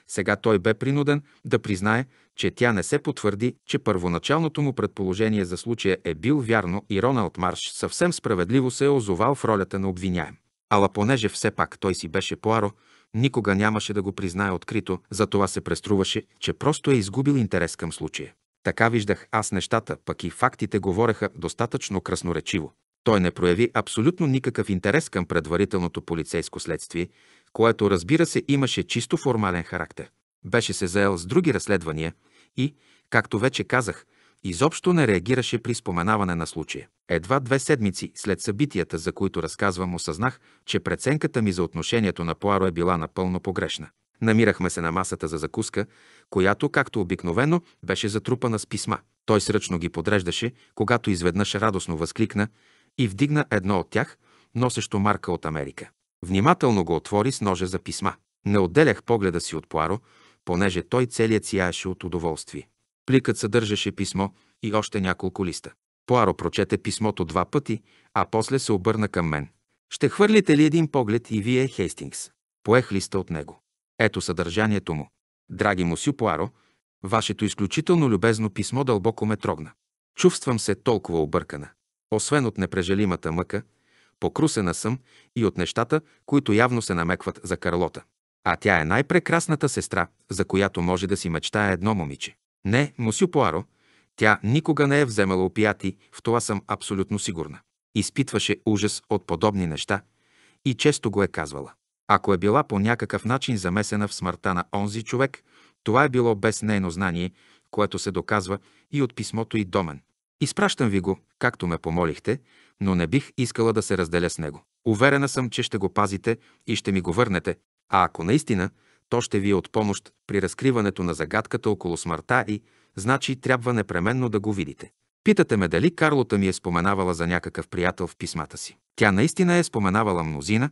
сега той бе принуден да признае, че тя не се потвърди, че първоначалното му предположение за случая е бил вярно и Роналд Марш съвсем справедливо се е озовал в ролята на обвиняем. Ала понеже все пак той си беше Пуаро, никога нямаше да го признае открито, затова се преструваше, че просто е изгубил интерес към случая. Така виждах аз нещата, пък и фактите говореха достатъчно красноречиво. Той не прояви абсолютно никакъв интерес към предварителното полицейско следствие, което разбира се имаше чисто формален характер. Беше се заел с други разследвания, и, както вече казах, изобщо не реагираше при споменаване на случая. Едва две седмици след събитията, за които разказвам, осъзнах, че преценката ми за отношението на Пуаро е била напълно погрешна. Намирахме се на масата за закуска, която, както обикновено, беше затрупана с писма. Той сръчно ги подреждаше, когато изведнъж радостно възкликна и вдигна едно от тях, носещо марка от Америка. Внимателно го отвори с ножа за писма. Не отделях погледа си от Пуаро, понеже той целият сияеше от удоволствие. Пликът съдържаше писмо и още няколко листа. Пуаро прочете писмото два пъти, а после се обърна към мен. Ще хвърлите ли един поглед и вие, Хейстингс? Поех листа от него. Ето съдържанието му. Драги му Сю, Пуаро, вашето изключително любезно писмо дълбоко ме трогна. Чувствам се толкова объркана. Освен от непрежалимата мъка, покрусена съм и от нещата, които явно се намекват за Карлота. А тя е най-прекрасната сестра, за която може да си мечтае едно момиче. Не, Мусю Пуаро, тя никога не е вземала опияти, в това съм абсолютно сигурна. Изпитваше ужас от подобни неща и често го е казвала. Ако е била по някакъв начин замесена в смъртта на онзи човек, това е било без нейно знание, което се доказва и от писмото и домен. Изпращам ви го, както ме помолихте, но не бих искала да се разделя с него. Уверена съм, че ще го пазите и ще ми го върнете, а ако наистина, то ще ви е от помощ при разкриването на загадката около смъртта и, значи, трябва непременно да го видите. Питате ме дали Карлота ми е споменавала за някакъв приятел в писмата си. Тя наистина е споменавала мнозина,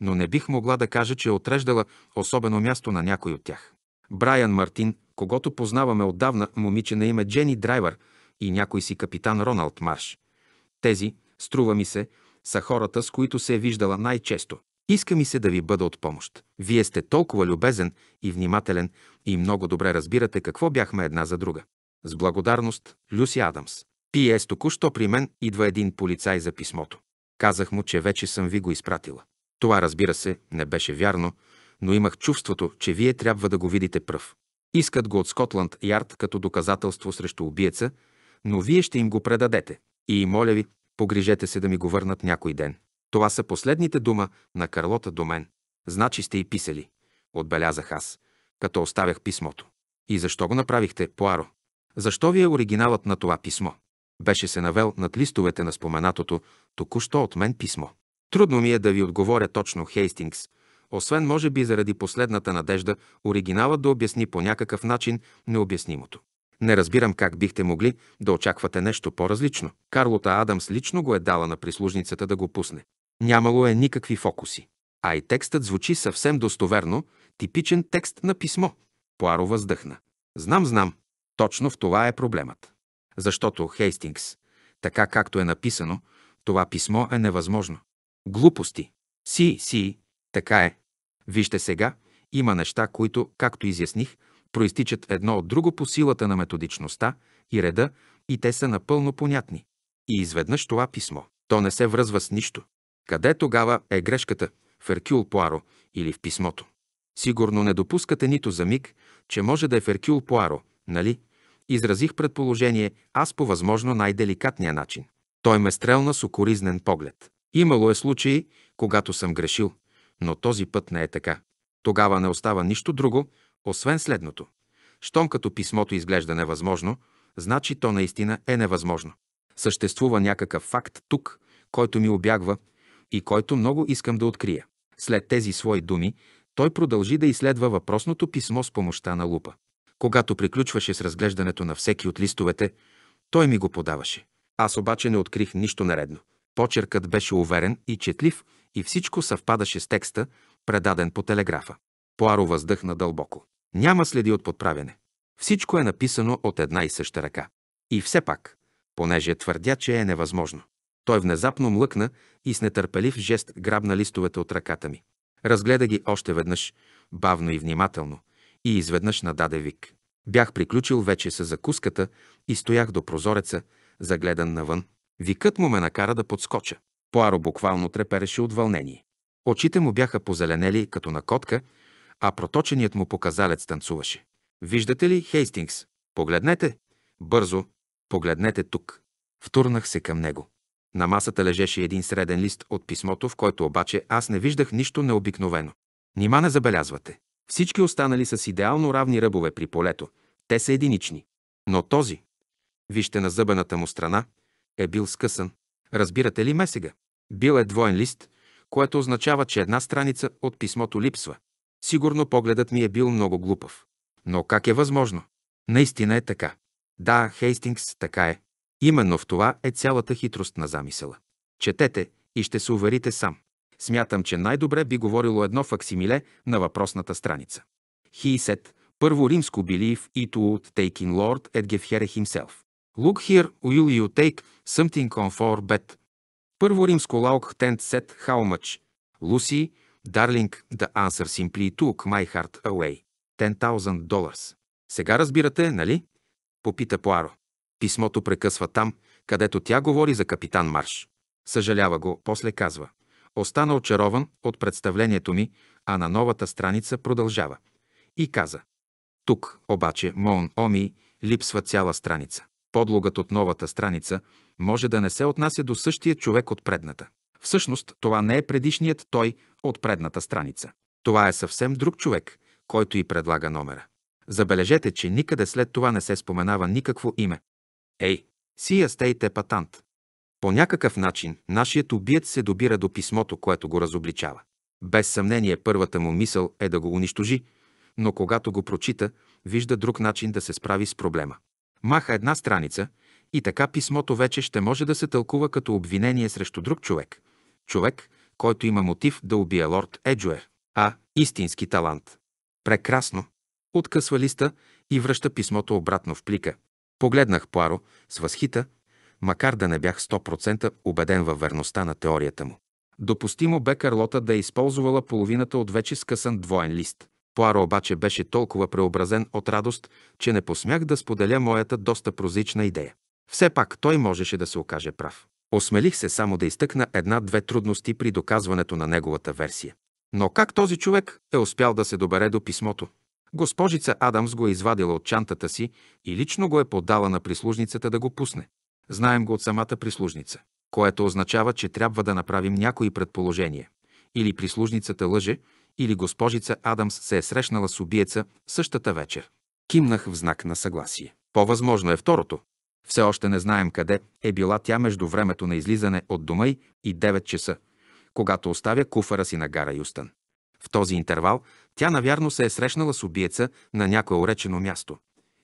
но не бих могла да кажа, че е отреждала особено място на някой от тях. Брайан Мартин, когато познаваме отдавна, момиче на име Джени Драйвер и някой си капитан Роналд Марш. Тези, струва ми се, са хората, с които се е виждала най-често. Иска ми се да ви бъда от помощ. Вие сте толкова любезен и внимателен и много добре разбирате какво бяхме една за друга. С благодарност, Люси Адамс. Пиес току-що при мен идва един полицай за писмото. Казах му, че вече съм ви го изпратила. Това, разбира се, не беше вярно, но имах чувството, че вие трябва да го видите пръв. Искат го от Скотланд Ярд като доказателство срещу убиеца, но вие ще им го предадете. И моля ви, погрижете се да ми го върнат някой ден. Това са последните дума на Карлота до мен. Значи сте и писали, отбелязах аз, като оставях писмото. И защо го направихте, Пуаро? Защо ви е оригиналът на това писмо? Беше се навел над листовете на споменатото току-що от мен писмо. Трудно ми е да ви отговоря точно, Хейстингс. Освен, може би, заради последната надежда, оригиналът да обясни по някакъв начин необяснимото. Не разбирам как бихте могли да очаквате нещо по-различно. Карлота Адамс лично го е дала на прислужницата да го пусне. Нямало е никакви фокуси. А и текстът звучи съвсем достоверно, типичен текст на писмо. Пуаро въздъхна. Знам, знам. Точно в това е проблемът. Защото Хейстингс, така както е написано, това писмо е невъзможно. Глупости. Си, си, така е. Вижте сега, има неща, които, както изясних, проистичат едно от друго по силата на методичността и реда, и те са напълно понятни. И изведнъж това писмо. То не се връзва с нищо. Къде тогава е грешката? В Еркюл Пуаро или в писмото? Сигурно не допускате нито за миг, че може да е в Еркюл Пуаро, нали? Изразих предположение аз по възможно най-деликатния начин. Той ме стрелна с окоризнен поглед. Имало е случаи, когато съм грешил, но този път не е така. Тогава не остава нищо друго, освен следното. Щом като писмото изглежда невъзможно, значи то наистина е невъзможно. Съществува някакъв факт тук, който ми обягва и който много искам да открия. След тези свои думи, той продължи да изследва въпросното писмо с помощта на лупа. Когато приключваше с разглеждането на всеки от листовете, той ми го подаваше. Аз обаче не открих нищо наредно. Почеркът беше уверен и четлив и всичко съвпадаше с текста, предаден по телеграфа. Поаро въздъхна дълбоко. Няма следи от подправяне. Всичко е написано от една и съща ръка. И все пак, понеже твърдя, че е невъзможно. Той внезапно млъкна и с нетърпелив жест грабна листовете от ръката ми. Разгледа ги още веднъж, бавно и внимателно, и изведнъж нададе вик. Бях приключил вече с закуската и стоях до прозореца, загледан навън. Викът му ме накара да подскоча. Поаро буквално трепереше от вълнение. Очите му бяха позеленели като на котка, а проточеният му показалец танцуваше. Виждате ли, Хейстингс? Погледнете! Бързо! Погледнете тук! Втурнах се към него. На масата лежеше един среден лист от писмото, в който обаче аз не виждах нищо необикновено. Нима не забелязвате. Всички останали са с идеално равни ръбове при полето. Те са единични. Но този, вижте на зъбената му страна, е бил скъсан. Разбирате ли ме сега? Бил е двоен лист, което означава, че една страница от писмото липсва. Сигурно погледът ми е бил много глупав. Но как е възможно? Наистина е така. Да, Хейстингс, така е. Именно в това е цялата хитрост на замисъла. Четете и ще се уверите сам. Смятам, че най-добре би говорило едно факсимиле на въпросната страница. He said, първо римско believe it would taking Lord Edgefhere himself. Look here, will you take something on for bed? Първо римско лаук тент сет how much? Lucy, darling, the answer simply took my heart away. thousand dollars. Сега разбирате, нали? Попита Пуаро. Писмото прекъсва там, където тя говори за капитан Марш. Съжалява го, после казва. Остана очарован от представлението ми, а на новата страница продължава. И каза. Тук, обаче, Моон Оми липсва цяла страница. Подлогът от новата страница може да не се отнася до същия човек от предната. Всъщност, това не е предишният той от предната страница. Това е съвсем друг човек, който и предлага номера. Забележете, че никъде след това не се споменава никакво име. Ей, сия стейте патант. По някакъв начин нашият убиец се добира до писмото, което го разобличава. Без съмнение първата му мисъл е да го унищожи, но когато го прочита, вижда друг начин да се справи с проблема. Маха една страница и така писмото вече ще може да се тълкува като обвинение срещу друг човек. Човек, който има мотив да убие лорд Еджуер. А, истински талант. Прекрасно. Откъсва листа и връща писмото обратно в плика – Погледнах Пуаро с възхита, макар да не бях 100% убеден във верността на теорията му. Допустимо бе Карлота да е използвала половината от вече скъсан двоен лист. Пуаро обаче беше толкова преобразен от радост, че не посмях да споделя моята доста прозична идея. Все пак той можеше да се окаже прав. Осмелих се само да изтъкна една-две трудности при доказването на неговата версия. Но как този човек е успял да се добере до писмото? Госпожица Адамс го е извадила от чантата си и лично го е подала на прислужницата да го пусне. Знаем го от самата прислужница, което означава, че трябва да направим някои предположения. Или прислужницата лъже, или госпожица Адамс се е срещнала с убиеца същата вечер. Кимнах в знак на съгласие. По-възможно е второто. Все още не знаем къде е била тя между времето на излизане от дома и 9 часа, когато оставя куфара си на гара Юстън. В този интервал тя навярно се е срещнала с убиеца на някое уречено място.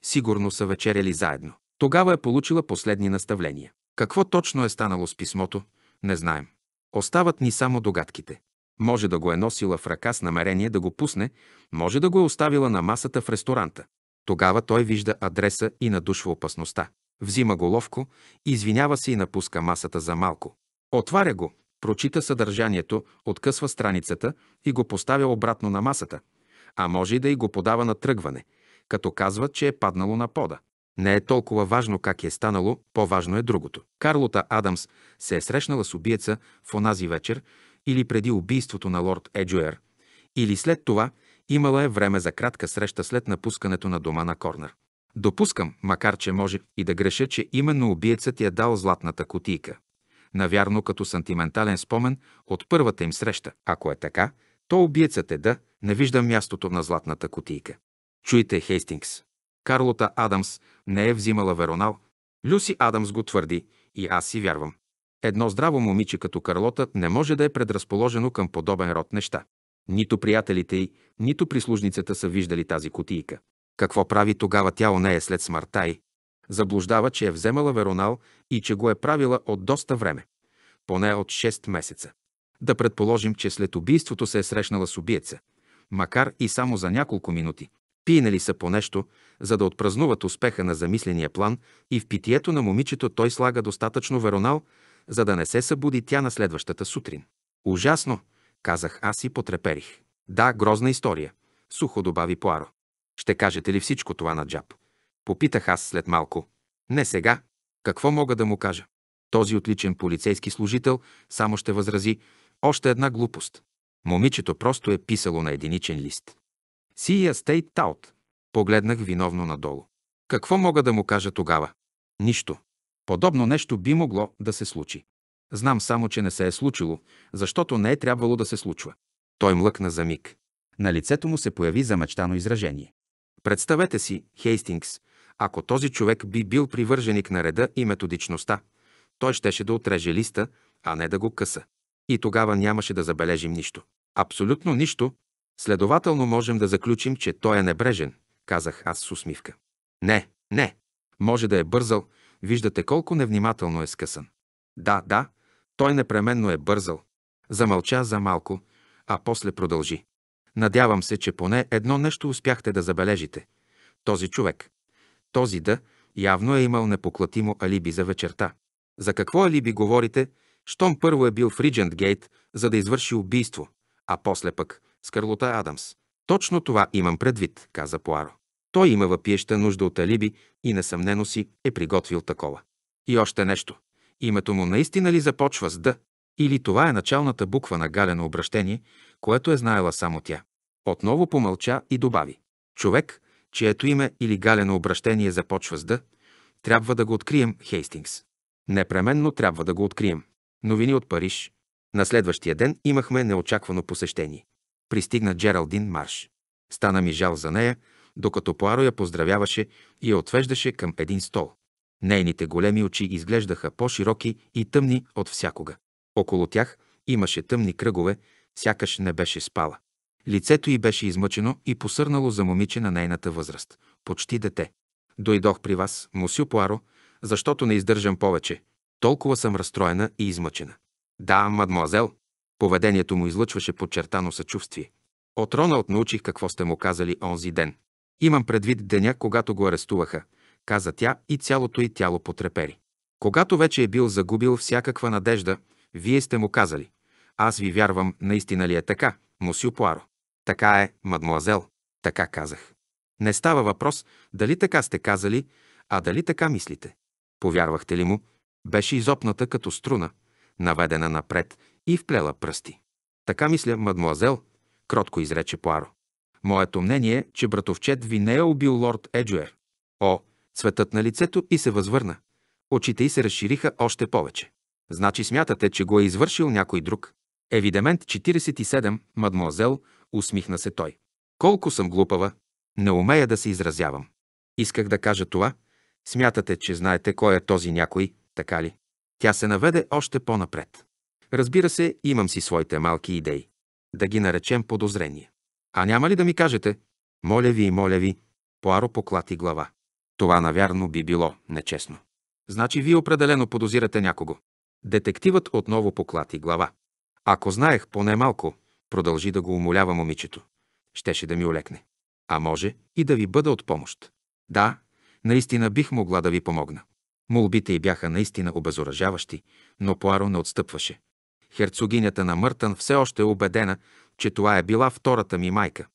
Сигурно са вечеряли заедно. Тогава е получила последни наставления. Какво точно е станало с писмото, не знаем. Остават ни само догадките. Може да го е носила в ръка с намерение да го пусне, може да го е оставила на масата в ресторанта. Тогава той вижда адреса и надушва опасността. Взима го ловко, извинява се и напуска масата за малко. Отваря го, прочита съдържанието, откъсва страницата и го поставя обратно на масата, а може и да и го подава на тръгване, като казва, че е паднало на пода. Не е толкова важно как е станало, по-важно е другото. Карлота Адамс се е срещнала с убиеца в онази вечер или преди убийството на лорд Еджуер, или след това имала е време за кратка среща след напускането на дома на Корнер. Допускам, макар че може и да греша, че именно убиецът ти е дал златната кутийка навярно като сантиментален спомен от първата им среща. Ако е така, то убиецът е да не вижда мястото на златната кутийка. Чуйте Хейстингс. Карлота Адамс не е взимала Веронал. Люси Адамс го твърди и аз си вярвам. Едно здраво момиче като Карлота не може да е предразположено към подобен род неща. Нито приятелите й, нито прислужницата са виждали тази кутийка. Какво прави тогава тя у нея след смъртта й? Заблуждава, че е вземала Веронал и че го е правила от доста време, поне от 6 месеца. Да предположим, че след убийството се е срещнала с убиеца, макар и само за няколко минути. Пиенали са по нещо, за да отпразнуват успеха на замисления план и в питието на момичето той слага достатъчно Веронал, за да не се събуди тя на следващата сутрин. Ужасно, казах аз и потреперих. Да, грозна история, сухо добави Пуаро. Ще кажете ли всичко това на Джаб? Попитах аз след малко. Не сега. Какво мога да му кажа? Този отличен полицейски служител само ще възрази още една глупост. Момичето просто е писало на единичен лист. Сия стейт таут. Погледнах виновно надолу. Какво мога да му кажа тогава? Нищо. Подобно нещо би могло да се случи. Знам само, че не се е случило, защото не е трябвало да се случва. Той млъкна за миг. На лицето му се появи замечтано изражение. Представете си, Хейстингс, ако този човек би бил привърженик на реда и методичността, той щеше да отреже листа, а не да го къса. И тогава нямаше да забележим нищо. Абсолютно нищо. Следователно можем да заключим, че той е небрежен, казах аз с усмивка. Не, не. Може да е бързал. Виждате колко невнимателно е скъсан. Да, да, той непременно е бързал. Замълча за малко, а после продължи. Надявам се, че поне едно нещо успяхте да забележите. Този човек, този да, явно е имал непоклатимо алиби за вечерта. За какво алиби говорите, щом първо е бил в Риджент Гейт, за да извърши убийство, а после пък с Карлота Адамс. Точно това имам предвид, каза Пуаро. Той има въпиеща нужда от алиби и несъмнено си е приготвил такова. И още нещо. Името му наистина ли започва с Д? Или това е началната буква на галено обращение, което е знаела само тя? Отново помълча и добави. Човек, чието име или галено обращение започва с Д, трябва да го открием, Хейстингс. Непременно трябва да го открием. Новини от Париж. На следващия ден имахме неочаквано посещение. Пристигна Джералдин Марш. Стана ми жал за нея, докато Пуаро я поздравяваше и я отвеждаше към един стол. Нейните големи очи изглеждаха по-широки и тъмни от всякога. Около тях имаше тъмни кръгове, сякаш не беше спала. Лицето й беше измъчено и посърнало за момиче на нейната възраст. Почти дете. Дойдох при вас, мусю Пуаро, защото не издържам повече. Толкова съм разстроена и измъчена. Да, мадмуазел. Поведението му излъчваше подчертано съчувствие. От Роналд научих какво сте му казали онзи ден. Имам предвид деня, когато го арестуваха, каза тя и цялото й тяло потрепери. Когато вече е бил загубил всякаква надежда, вие сте му казали. Аз ви вярвам, наистина ли е така, мусю Пуаро? Така е, мадмуазел, така казах. Не става въпрос дали така сте казали, а дали така мислите. Повярвахте ли му? Беше изопната като струна, наведена напред и вплела пръсти. Така мисля, мадмуазел, кротко изрече Пуаро. Моето мнение е, че братовчет ви не е убил лорд Еджуер. О, цветът на лицето и се възвърна. Очите й се разшириха още повече. Значи смятате, че го е извършил някой друг. Евидемент 47, мадмуазел, усмихна се той. Колко съм глупава! Не умея да се изразявам. Исках да кажа това. Смятате, че знаете кой е този някой, така ли? Тя се наведе още по-напред. Разбира се, имам си своите малки идеи. Да ги наречем подозрение. А няма ли да ми кажете? Моля ви, моля ви. Пуаро поклати глава. Това, навярно, би било нечестно. Значи вие определено подозирате някого. Детективът отново поклати глава. Ако знаех поне малко, Продължи да го умолява момичето. Щеше да ми олекне. А може и да ви бъда от помощ. Да, наистина бих могла да ви помогна. Молбите й бяха наистина обезоръжаващи, но Пуаро не отстъпваше. Херцогинята на Мъртън все още е убедена, че това е била втората ми майка.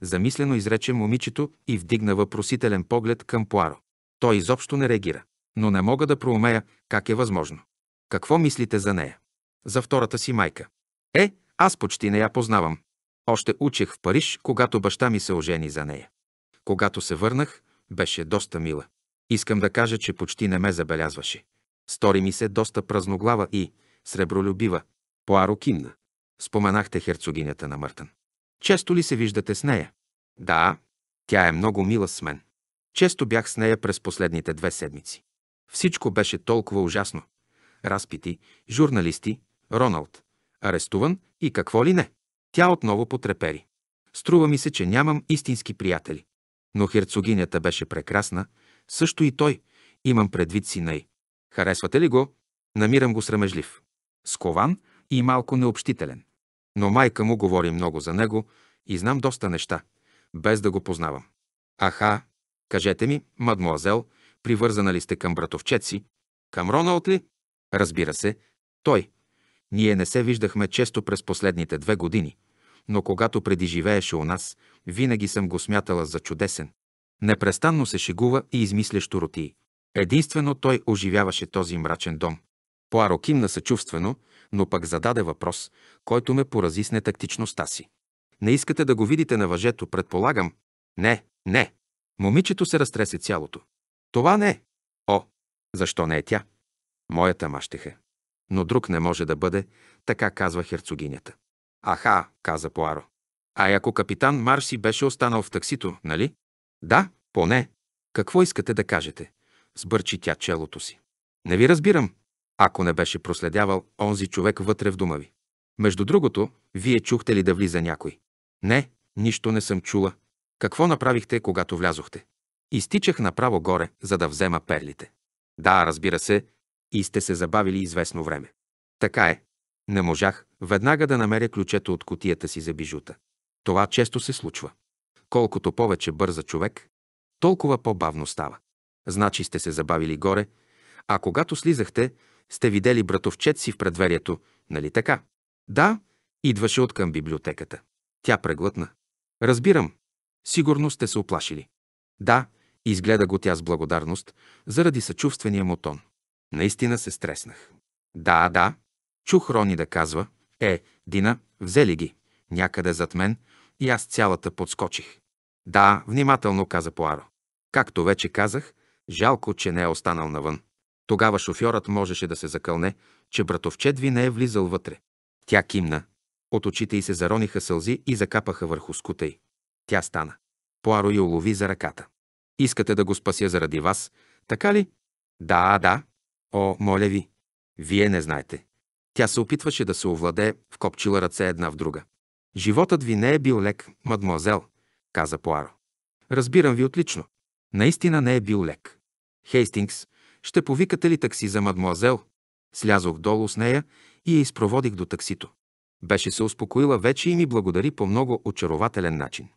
Замислено изрече момичето и вдигна въпросителен поглед към Пуаро. Той изобщо не реагира. Но не мога да проумея как е възможно. Какво мислите за нея? За втората си майка. Е, аз почти не я познавам. Още учех в Париж, когато баща ми се ожени за нея. Когато се върнах, беше доста мила. Искам да кажа, че почти не ме забелязваше. Стори ми се доста празноглава и сребролюбива. Пуаро кимна. Споменахте херцогинята на Мъртън. Често ли се виждате с нея? Да, тя е много мила с мен. Често бях с нея през последните две седмици. Всичко беше толкова ужасно. Разпити, журналисти, Роналд, арестуван и какво ли не. Тя отново потрепери. Струва ми се, че нямам истински приятели. Но херцогинята беше прекрасна, също и той, имам предвид сина й. Харесвате ли го? Намирам го срамежлив. Скован и малко необщителен. Но майка му говори много за него и знам доста неща, без да го познавам. Аха, кажете ми, мадмуазел, привързана ли сте към братовчет си? Към Роналд ли? Разбира се, той, ние не се виждахме често през последните две години, но когато преди живееше у нас, винаги съм го смятала за чудесен. Непрестанно се шегува и измисля роти. Единствено той оживяваше този мрачен дом. Пуаро кимна съчувствено, но пък зададе въпрос, който ме порази с нетактичността си. Не искате да го видите на въжето, предполагам. Не, не. Момичето се разтресе цялото. Това не е. О, защо не е тя? Моята мащеха но друг не може да бъде, така казва херцогинята. Аха, каза поаро. А ако капитан Марси беше останал в таксито, нали? Да, поне. Какво искате да кажете? Сбърчи тя челото си. Не ви разбирам, ако не беше проследявал онзи човек вътре в дома ви. Между другото, вие чухте ли да влиза някой? Не, нищо не съм чула. Какво направихте, когато влязохте? Изтичах направо горе, за да взема перлите. Да, разбира се, и сте се забавили известно време. Така е. Не можах веднага да намеря ключето от котията си за бижута. Това често се случва. Колкото повече бърза човек, толкова по-бавно става. Значи сте се забавили горе, а когато слизахте, сте видели братовчет си в предверието, нали така? Да, идваше от към библиотеката. Тя преглътна. Разбирам. Сигурно сте се оплашили. Да, изгледа го тя с благодарност, заради съчувствения му тон. Наистина се стреснах. Да, да. Чух Рони да казва. Е, Дина, взели ги. Някъде зад мен и аз цялата подскочих. Да, внимателно каза Поаро. Както вече казах, жалко, че не е останал навън. Тогава шофьорът можеше да се закълне, че братовчет ви не е влизал вътре. Тя кимна. От очите й се зарониха сълзи и закапаха върху скута й. Тя стана. Поаро я улови за ръката. Искате да го спася заради вас, така ли? Да, да, О, моля ви! Вие не знаете. Тя се опитваше да се овладее, вкопчила ръце една в друга. Животът ви не е бил лек, мадмуазел, каза Пуаро. Разбирам ви отлично. Наистина не е бил лек. Хейстингс, ще повикате ли такси за мадмуазел? Слязох долу с нея и я изпроводих до таксито. Беше се успокоила вече и ми благодари по много очарователен начин.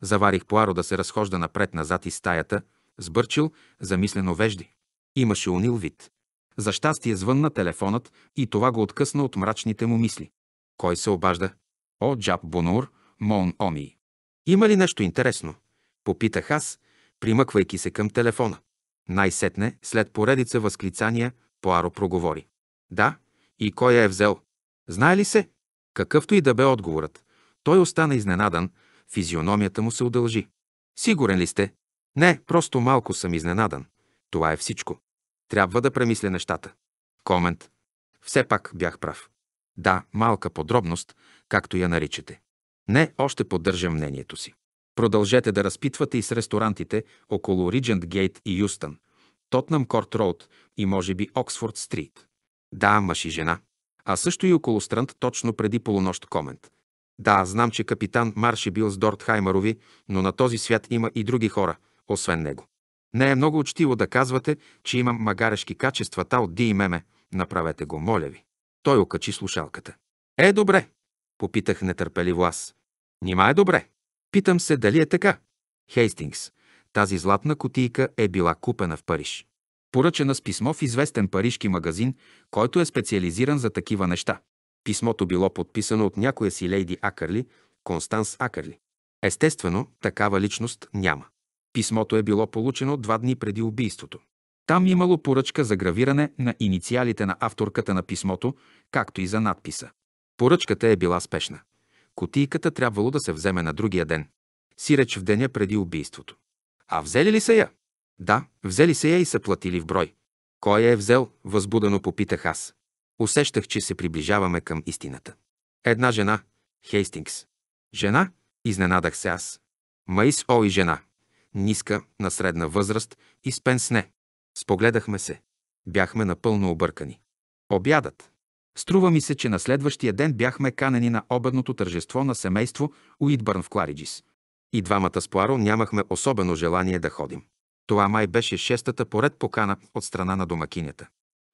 Заварих Пуаро да се разхожда напред-назад из стаята, сбърчил, замислено вежди. Имаше унил вид. За щастие звънна телефонът и това го откъсна от мрачните му мисли. Кой се обажда? О, Джаб Бонур, Мон Оми. Има ли нещо интересно? Попитах аз, примъквайки се към телефона. Най-сетне, след поредица възклицания, Поаро проговори. Да, и кой я е взел? Знае ли се? Какъвто и да бе отговорът, той остана изненадан, физиономията му се удължи. Сигурен ли сте? Не, просто малко съм изненадан. Това е всичко. Трябва да премисля нещата. Комент. Все пак бях прав. Да, малка подробност, както я наричате. Не, още поддържа мнението си. Продължете да разпитвате и с ресторантите около Риджент Гейт и Юстън, Тотнам Корт Роуд и може би Оксфорд Стрит. Да, мъж и жена. А също и около Странт точно преди полунощ комент. Да, знам, че капитан Марш е бил с Дортхаймарови, но на този свят има и други хора, освен него. Не е много учтиво да казвате, че имам магарешки качествата от Ди и Меме. Направете го, моля ви. Той окачи слушалката. Е, добре, попитах нетърпеливо аз. Нима е добре. Питам се дали е така. Хейстингс, тази златна котийка е била купена в Париж. Поръчена с писмо в известен парижки магазин, който е специализиран за такива неща. Писмото било подписано от някоя си лейди Акърли, Констанс Акърли. Естествено, такава личност няма. Писмото е било получено два дни преди убийството. Там имало поръчка за гравиране на инициалите на авторката на писмото, както и за надписа. Поръчката е била спешна. Котийката трябвало да се вземе на другия ден. Сиреч в деня преди убийството. А взели ли са я? Да, взели са я и са платили в брой. Кой я е взел, възбудено попитах аз. Усещах, че се приближаваме към истината. Една жена, Хейстингс. Жена? Изненадах се аз. Маис О и жена ниска, на средна възраст и с пенсне. Спогледахме се. Бяхме напълно объркани. Обядът. Струва ми се, че на следващия ден бяхме канени на обедното тържество на семейство Уитбърн в Клариджис. И двамата с Пуаро нямахме особено желание да ходим. Това май беше шестата поред покана от страна на домакинята.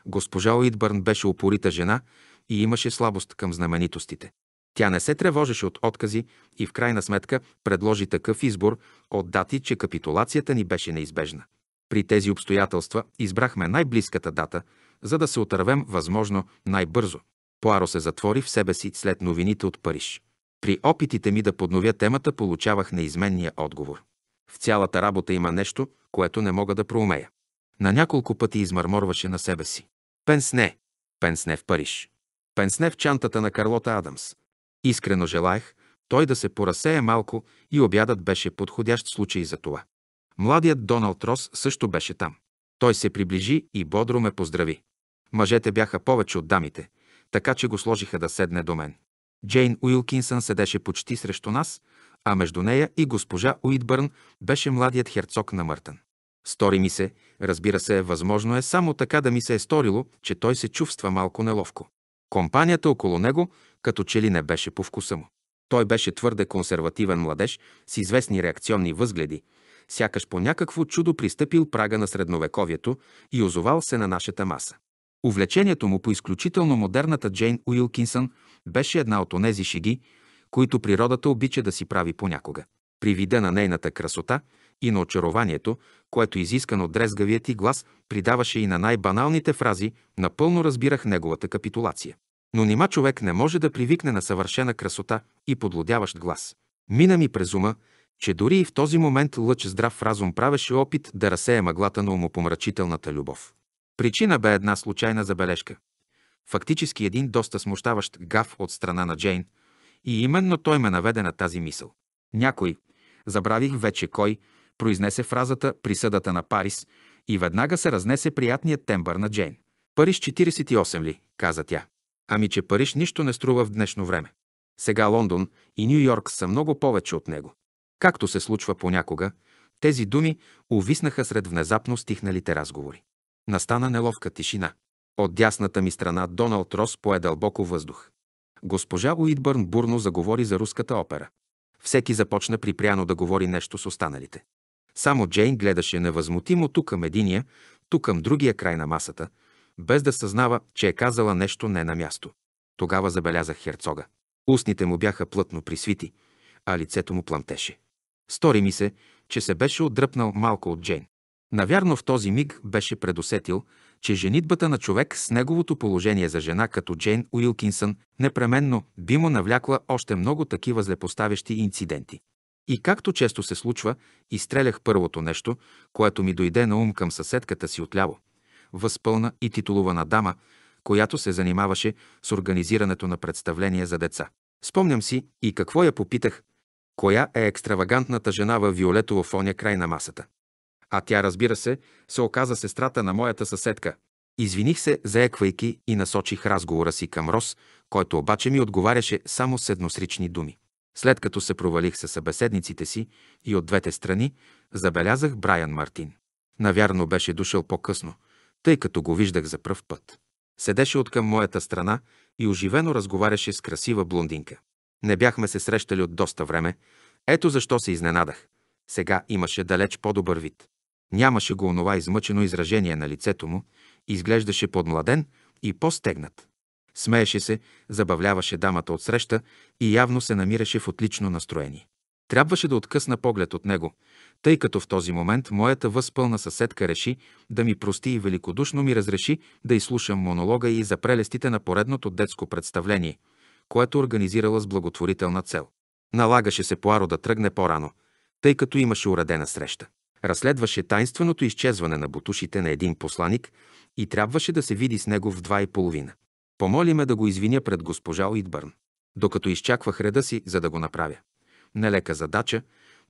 Госпожа Уитбърн беше упорита жена и имаше слабост към знаменитостите. Тя не се тревожеше от откази и в крайна сметка предложи такъв избор от дати, че капитулацията ни беше неизбежна. При тези обстоятелства избрахме най-близката дата, за да се отървем възможно най-бързо. Пуаро се затвори в себе си след новините от Париж. При опитите ми да подновя темата получавах неизменния отговор. В цялата работа има нещо, което не мога да проумея. На няколко пъти измърморваше на себе си. Пенсне. Пенсне в Париж. Пенсне в чантата на Карлота Адамс. Искрено желаях. той да се поразсее малко и обядът беше подходящ случай за това. Младият Доналд Рос също беше там. Той се приближи и бодро ме поздрави. Мъжете бяха повече от дамите, така че го сложиха да седне до мен. Джейн Уилкинсън седеше почти срещу нас, а между нея и госпожа Уитбърн беше младият херцог на Мъртън. Стори ми се, разбира се, възможно е само така да ми се е сторило, че той се чувства малко неловко. Компанията около него като че ли не беше по вкуса му. Той беше твърде консервативен младеж с известни реакционни възгледи, сякаш по някакво чудо пристъпил прага на средновековието и озовал се на нашата маса. Увлечението му по изключително модерната Джейн Уилкинсън беше една от онези шиги, които природата обича да си прави понякога. При вида на нейната красота и на очарованието, което изискано дрезгавият и глас придаваше и на най-баналните фрази, напълно разбирах неговата капитулация. Но нима човек не може да привикне на съвършена красота и подлодяващ глас. Мина ми през ума, че дори и в този момент лъч здрав разум правеше опит да разсее мъглата на умопомрачителната любов. Причина бе една случайна забележка. Фактически един доста смущаващ гав от страна на Джейн, и именно той ме наведе на тази мисъл. Някой, забравих вече кой, произнесе фразата «Присъдата на Парис» и веднага се разнесе приятният тембър на Джейн. «Париж 48 ли?» каза тя. Ами, че Париж нищо не струва в днешно време. Сега Лондон и Нью Йорк са много повече от него. Както се случва понякога, тези думи увиснаха сред внезапно стихналите разговори. Настана неловка тишина. От дясната ми страна Доналд Рос пое дълбоко въздух. Госпожа Уитбърн бурно заговори за руската опера. Всеки започна припряно да говори нещо с останалите. Само Джейн гледаше невъзмутимо тук към единия, тук към другия край на масата, без да съзнава, че е казала нещо не на място. Тогава забелязах херцога. Устните му бяха плътно присвити, а лицето му пламтеше. Стори ми се, че се беше отдръпнал малко от Джейн. Навярно в този миг беше предусетил, че женитбата на човек с неговото положение за жена като Джейн Уилкинсън непременно би му навлякла още много такива злепоставящи инциденти. И както често се случва, изстрелях първото нещо, което ми дойде на ум към съседката си отляво – възпълна и титулована дама, която се занимаваше с организирането на представления за деца. Спомням си и какво я попитах, коя е екстравагантната жена в Виолетово фоня край на масата. А тя, разбира се, се оказа сестрата на моята съседка. Извиних се, заеквайки и насочих разговора си към Рос, който обаче ми отговаряше само с едносрични думи. След като се провалих със събеседниците си и от двете страни, забелязах Брайан Мартин. Навярно беше дошъл по-късно – тъй като го виждах за пръв път. Седеше от към моята страна и оживено разговаряше с красива блондинка. Не бяхме се срещали от доста време, ето защо се изненадах. Сега имаше далеч по-добър вид. Нямаше го онова измъчено изражение на лицето му, изглеждаше подмладен и по-стегнат. Смееше се, забавляваше дамата от среща и явно се намираше в отлично настроение. Трябваше да откъсна поглед от него – тъй като в този момент моята възпълна съседка реши да ми прости и великодушно ми разреши да изслушам монолога и за прелестите на поредното детско представление, което организирала с благотворителна цел. Налагаше се Пуаро да тръгне по-рано, тъй като имаше уредена среща. Разследваше тайнственото изчезване на бутушите на един посланик и трябваше да се види с него в два и половина. Помоли ме да го извиня пред госпожа Уитбърн, докато изчаквах реда си, за да го направя. Нелека задача,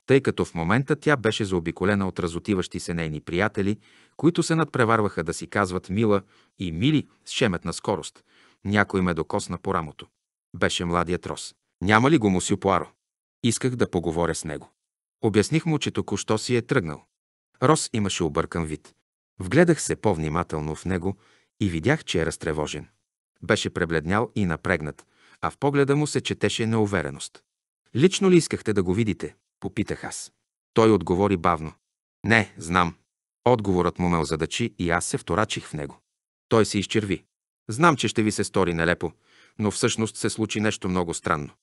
тъй като в момента тя беше заобиколена от разотиващи се нейни приятели, които се надпреварваха да си казват мила и мили с шеметна скорост. Някой ме докосна по рамото. Беше младият Рос. Няма ли го мусю Пуаро? Исках да поговоря с него. Обясних му, че току-що си е тръгнал. Рос имаше объркан вид. Вгледах се по-внимателно в него и видях, че е разтревожен. Беше пребледнял и напрегнат, а в погледа му се четеше неувереност. Лично ли искахте да го видите? Попитах аз. Той отговори бавно. Не, знам. Отговорът му ме озадачи и аз се вторачих в него. Той се изчерви. Знам, че ще ви се стори нелепо, но всъщност се случи нещо много странно.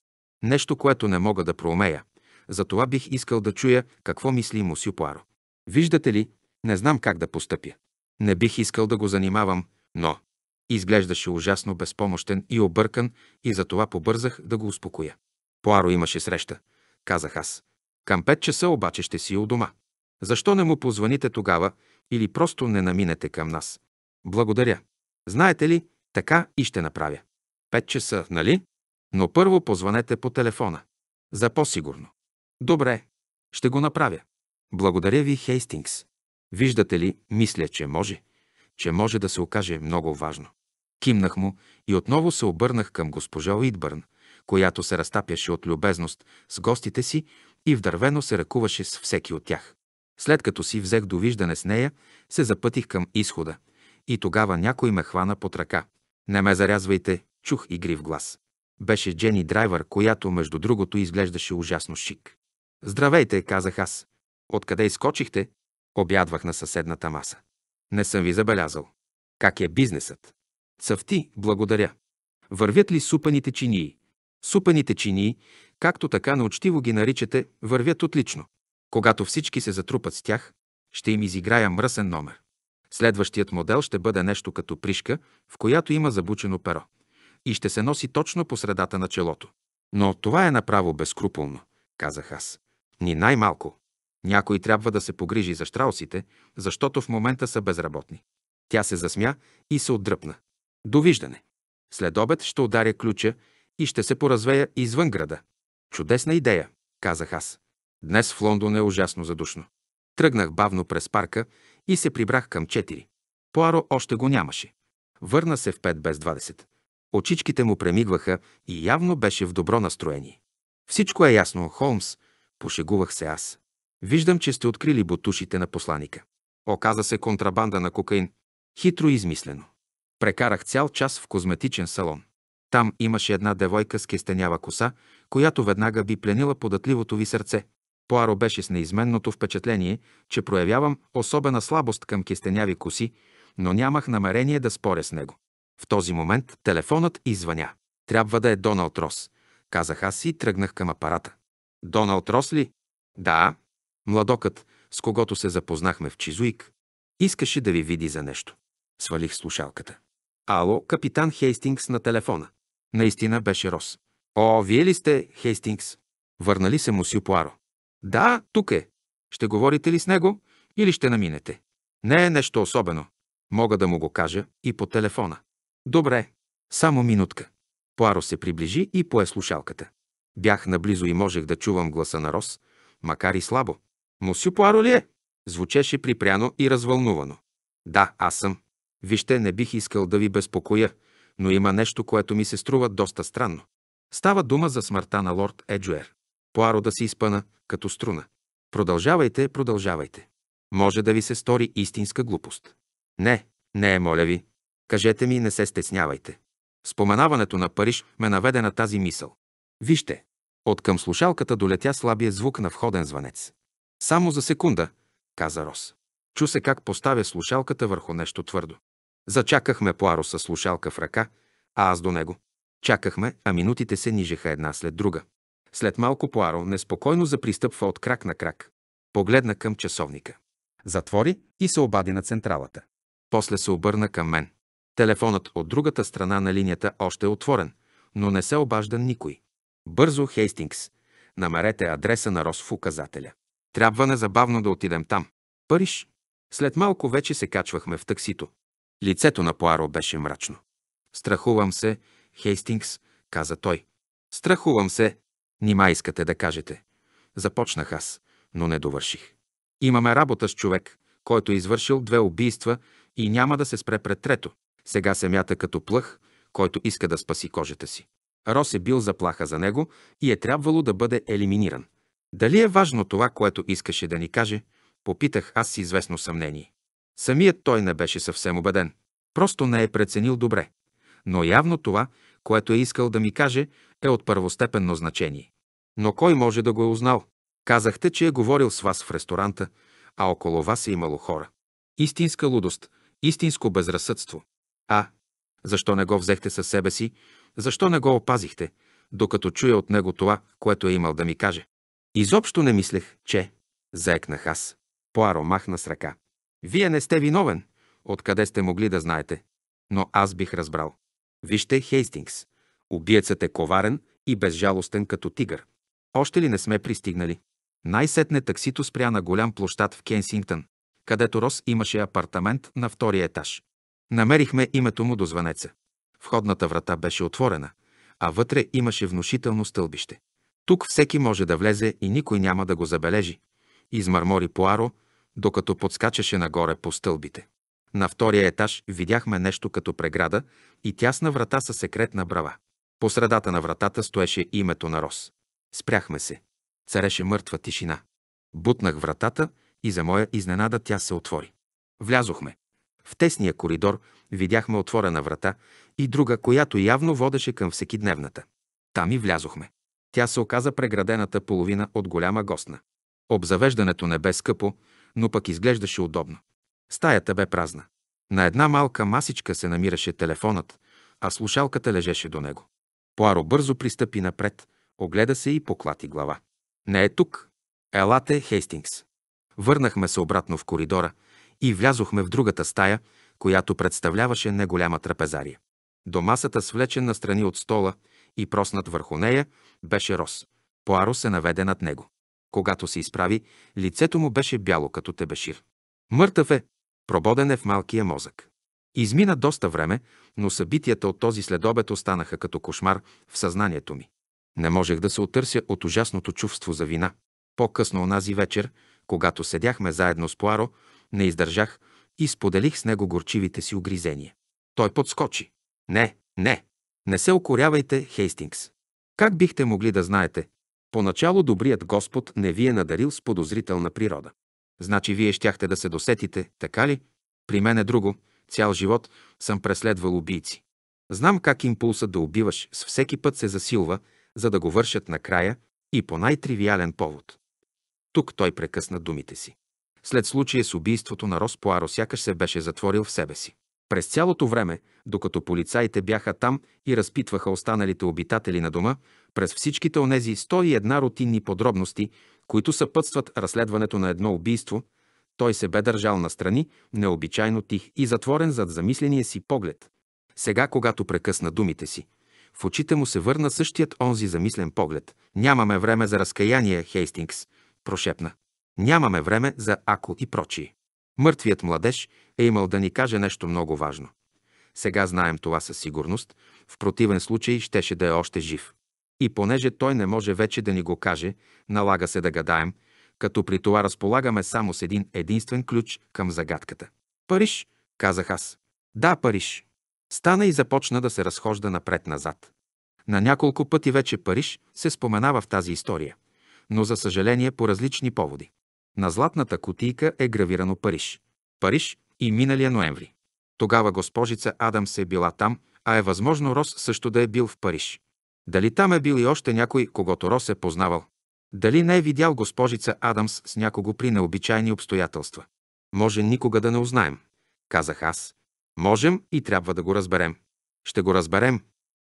Нещо, което не мога да проумея. Затова бих искал да чуя какво мисли Мусю Пуаро. Виждате ли, не знам как да постъпя. Не бих искал да го занимавам, но... Изглеждаше ужасно безпомощен и объркан и затова побързах да го успокоя. Пуаро имаше среща, казах аз. Към 5 часа обаче ще си у дома. Защо не му позваните тогава или просто не наминете към нас? Благодаря. Знаете ли, така и ще направя. 5 часа, нали? Но първо позванете по телефона. За по-сигурно. Добре, ще го направя. Благодаря ви, Хейстингс. Виждате ли, мисля, че може, че може да се окаже много важно. Кимнах му и отново се обърнах към госпожа Уитбърн, която се разтапяше от любезност с гостите си и вдървено се ръкуваше с всеки от тях. След като си взех довиждане с нея, се запътих към изхода. И тогава някой ме хвана под ръка. Не ме зарязвайте, чух игрив глас. Беше Джени Драйвер, която, между другото, изглеждаше ужасно шик. Здравейте, казах аз. Откъде изкочихте? Обядвах на съседната маса. Не съм ви забелязал. Как е бизнесът? Цъфти, благодаря. Вървят ли супаните чинии? Супените чинии както така научтиво ги наричате, вървят отлично. Когато всички се затрупат с тях, ще им изиграя мръсен номер. Следващият модел ще бъде нещо като пришка, в която има забучено перо и ще се носи точно по средата на челото. Но това е направо безкруполно, казах аз. Ни най-малко. Някой трябва да се погрижи за штраусите, защото в момента са безработни. Тя се засмя и се отдръпна. Довиждане. След обед ще ударя ключа и ще се поразвея извън града. Чудесна идея, казах аз. Днес в Лондон е ужасно задушно. Тръгнах бавно през парка и се прибрах към 4. Поаро още го нямаше. Върна се в 5 без 20. Очичките му премигваха и явно беше в добро настроение. Всичко е ясно, Холмс, пошегувах се аз. Виждам, че сте открили бутушите на посланика. Оказа се контрабанда на кокаин. Хитро измислено. Прекарах цял час в козметичен салон. Там имаше една девойка с кистенява коса, която веднага би пленила податливото ви сърце. Поаро беше с неизменното впечатление, че проявявам особена слабост към кестеняви коси, но нямах намерение да споря с него. В този момент телефонът извъня. Трябва да е Доналд Рос, казах аз и тръгнах към апарата. Доналд Рос ли? Да. Младокът, с когото се запознахме в Чизуик, искаше да ви види за нещо. Свалих слушалката. Ало, капитан Хейстингс на телефона. Наистина беше Рос. О, вие ли сте, Хейстингс? Върнали се мусю Пуаро. Да, тук е. Ще говорите ли с него или ще наминете? Не е нещо особено. Мога да му го кажа и по телефона. Добре, само минутка. Пуаро се приближи и пое слушалката. Бях наблизо и можех да чувам гласа на Рос, макар и слабо. Мусю Пуаро ли е? Звучеше припряно и развълнувано. Да, аз съм. Вижте, не бих искал да ви безпокоя, но има нещо, което ми се струва доста странно. Става дума за смъртта на лорд Еджуер. Пуаро да се изпъна като струна. Продължавайте, продължавайте. Може да ви се стори истинска глупост. Не, не е, моля ви. Кажете ми, не се стеснявайте. Споменаването на Париж ме наведе на тази мисъл. Вижте, от към слушалката долетя слабия звук на входен звънец. Само за секунда, каза Рос. Чу се как поставя слушалката върху нещо твърдо. Зачакахме Пуаро с слушалка в ръка, а аз до него. Чакахме, а минутите се нижеха една след друга. След малко Пуаро неспокойно запристъпва от крак на крак. Погледна към часовника. Затвори и се обади на централата. После се обърна към мен. Телефонът от другата страна на линията още е отворен, но не се обажда никой. Бързо, Хейстингс, намерете адреса на Рос в указателя. Трябва незабавно да отидем там. Париж. След малко вече се качвахме в таксито. Лицето на Пуаро беше мрачно. Страхувам се, Хейстингс, каза той. Страхувам се. Нима искате да кажете. Започнах аз, но не довърших. Имаме работа с човек, който е извършил две убийства и няма да се спре пред трето. Сега се мята като плъх, който иска да спаси кожата си. Рос е бил заплаха за него и е трябвало да бъде елиминиран. Дали е важно това, което искаше да ни каже, попитах аз с известно съмнение. Самият той не беше съвсем убеден. Просто не е преценил добре. Но явно това, което е искал да ми каже, е от първостепенно значение. Но кой може да го е узнал? Казахте, че е говорил с вас в ресторанта, а около вас е имало хора. Истинска лудост, истинско безразсъдство. А, защо не го взехте със себе си? Защо не го опазихте, докато чуя от него това, което е имал да ми каже? Изобщо не мислех, че... Заекнах аз. Поаро махна с ръка. Вие не сте виновен. Откъде сте могли да знаете? Но аз бих разбрал. Вижте Хейстингс. Убиецът е коварен и безжалостен като тигър. Още ли не сме пристигнали? Най-сетне таксито спря на голям площад в Кенсингтън, където Рос имаше апартамент на втория етаж. Намерихме името му до звънеца. Входната врата беше отворена, а вътре имаше внушително стълбище. Тук всеки може да влезе и никой няма да го забележи. Измърмори Пуаро, докато подскачаше нагоре по стълбите. На втория етаж видяхме нещо като преграда и тясна врата със секретна брава. По средата на вратата стоеше името на Рос. Спряхме се. Цареше мъртва тишина. Бутнах вратата и за моя изненада тя се отвори. Влязохме. В тесния коридор видяхме отворена врата и друга, която явно водеше към всекидневната. Там и влязохме. Тя се оказа преградената половина от голяма гостна. Обзавеждането не бе скъпо, но пък изглеждаше удобно. Стаята бе празна. На една малка масичка се намираше телефонът, а слушалката лежеше до него. Пуаро бързо пристъпи напред, огледа се и поклати глава. Не е тук. Елате, Хейстингс. Върнахме се обратно в коридора и влязохме в другата стая, която представляваше неголяма трапезария. До масата, на страни от стола и проснат върху нея, беше Рос. Пуаро се наведе над него. Когато се изправи, лицето му беше бяло като тебешир. Мъртъв е, прободен е в малкия мозък. Измина доста време, но събитията от този следобед останаха като кошмар в съзнанието ми. Не можех да се отърся от ужасното чувство за вина. По-късно онази вечер, когато седяхме заедно с Пуаро, не издържах и споделих с него горчивите си огризения. Той подскочи. Не, не, не се окорявайте, Хейстингс. Как бихте могли да знаете, Поначало добрият Господ не ви е надарил с подозрителна природа. Значи вие щяхте да се досетите, така ли? При мен е друго. Цял живот съм преследвал убийци. Знам как импулсът да убиваш с всеки път се засилва, за да го вършат накрая и по най-тривиален повод. Тук той прекъсна думите си. След случая с убийството на Рос Пуаро сякаш се беше затворил в себе си. През цялото време, докато полицаите бяха там и разпитваха останалите обитатели на дома, през всичките онези 101 рутинни подробности, които съпътстват разследването на едно убийство, той се бе държал настрани, необичайно тих и затворен зад замисления си поглед. Сега, когато прекъсна думите си, в очите му се върна същият онзи замислен поглед. Нямаме време за разкаяние, Хейстингс, прошепна. Нямаме време за ако и прочие. Мъртвият младеж е имал да ни каже нещо много важно. Сега знаем това със сигурност, в противен случай щеше да е още жив. И понеже той не може вече да ни го каже, налага се да гадаем, като при това разполагаме само с един единствен ключ към загадката. Париж, казах аз. Да, Париж. Стана и започна да се разхожда напред-назад. На няколко пъти вече Париж се споменава в тази история, но за съжаление по различни поводи. На златната кутийка е гравирано Париж. Париж и миналия ноември. Тогава госпожица Адамс е била там, а е възможно Рос също да е бил в Париж. Дали там е бил и още някой, когато Рос е познавал? Дали не е видял госпожица Адамс с някого при необичайни обстоятелства? Може никога да не узнаем, казах аз. Можем и трябва да го разберем. Ще го разберем.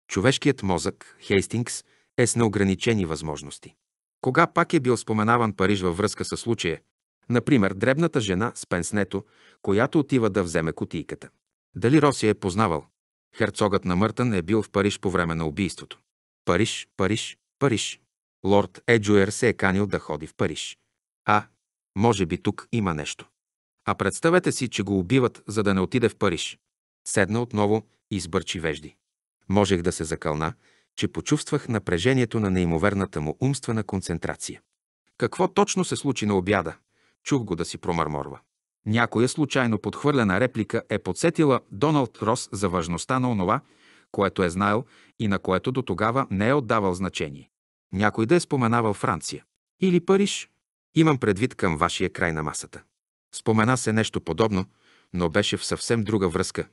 Човешкият мозък, Хейстингс, е с неограничени възможности. Кога пак е бил споменаван Париж във връзка с случая? Например, дребната жена с пенснето, която отива да вземе кутийката. Дали Роси е познавал? Херцогът на Мъртън е бил в Париж по време на убийството. Париж, Париж, Париж. Лорд Еджуер се е канил да ходи в Париж. А, може би тук има нещо. А представете си, че го убиват, за да не отиде в Париж. Седна отново и избърчи вежди. Можех да се закълна, че почувствах напрежението на неимоверната му умствена концентрация. Какво точно се случи на обяда? Чух го да си промърморва. Някоя случайно подхвърлена реплика е подсетила Доналд Рос за важността на онова, което е знаел и на което до тогава не е отдавал значение. Някой да е споменавал Франция. Или Париж. Имам предвид към вашия край на масата. Спомена се нещо подобно, но беше в съвсем друга връзка.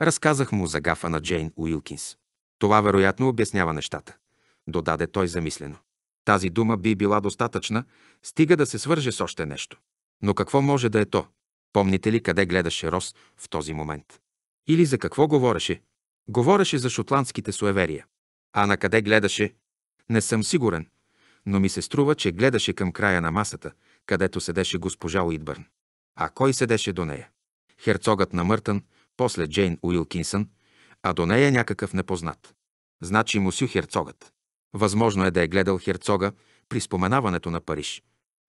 Разказах му за гафа на Джейн Уилкинс. Това вероятно обяснява нещата, додаде той замислено. Тази дума би била достатъчна, стига да се свърже с още нещо. Но какво може да е то? Помните ли къде гледаше Рос в този момент? Или за какво говореше? Говореше за шотландските суеверия. А на къде гледаше? Не съм сигурен, но ми се струва, че гледаше към края на масата, където седеше госпожа Уитбърн. А кой седеше до нея? Херцогът на Мъртън, после Джейн Уилкинсън, а до нея някакъв непознат. Значи му сю Херцогът. Възможно е да е гледал Херцога при споменаването на Париж.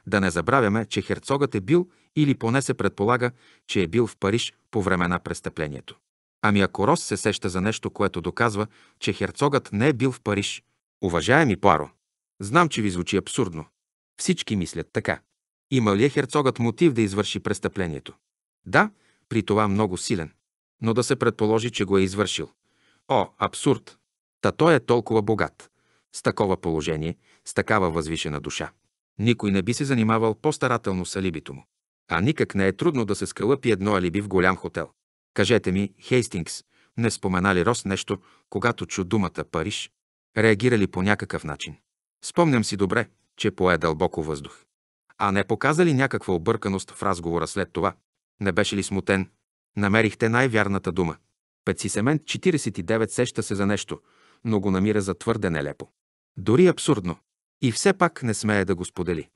Да не забравяме, че Херцогът е бил или поне се предполага, че е бил в Париж по време на престъплението. Ами ако Рос се сеща за нещо, което доказва, че Херцогът не е бил в Париж. Уважаеми Пуаро, знам, че ви звучи абсурдно. Всички мислят така. Има ли е Херцогът мотив да извърши престъплението? Да, при това много силен но да се предположи, че го е извършил. О, абсурд! Та той е толкова богат. С такова положение, с такава възвишена душа. Никой не би се занимавал по-старателно с алибито му. А никак не е трудно да се скълъпи едно алиби в голям хотел. Кажете ми, Хейстингс, не спомена ли Рос нещо, когато чу думата Париж? Реагира ли по някакъв начин? Спомням си добре, че пое дълбоко въздух. А не показа ли някаква обърканост в разговора след това? Не беше ли смутен, Намерихте най-вярната дума. Пецисемент 49 сеща се за нещо, но го намира за твърде нелепо. Дори абсурдно. И все пак не смее да го сподели.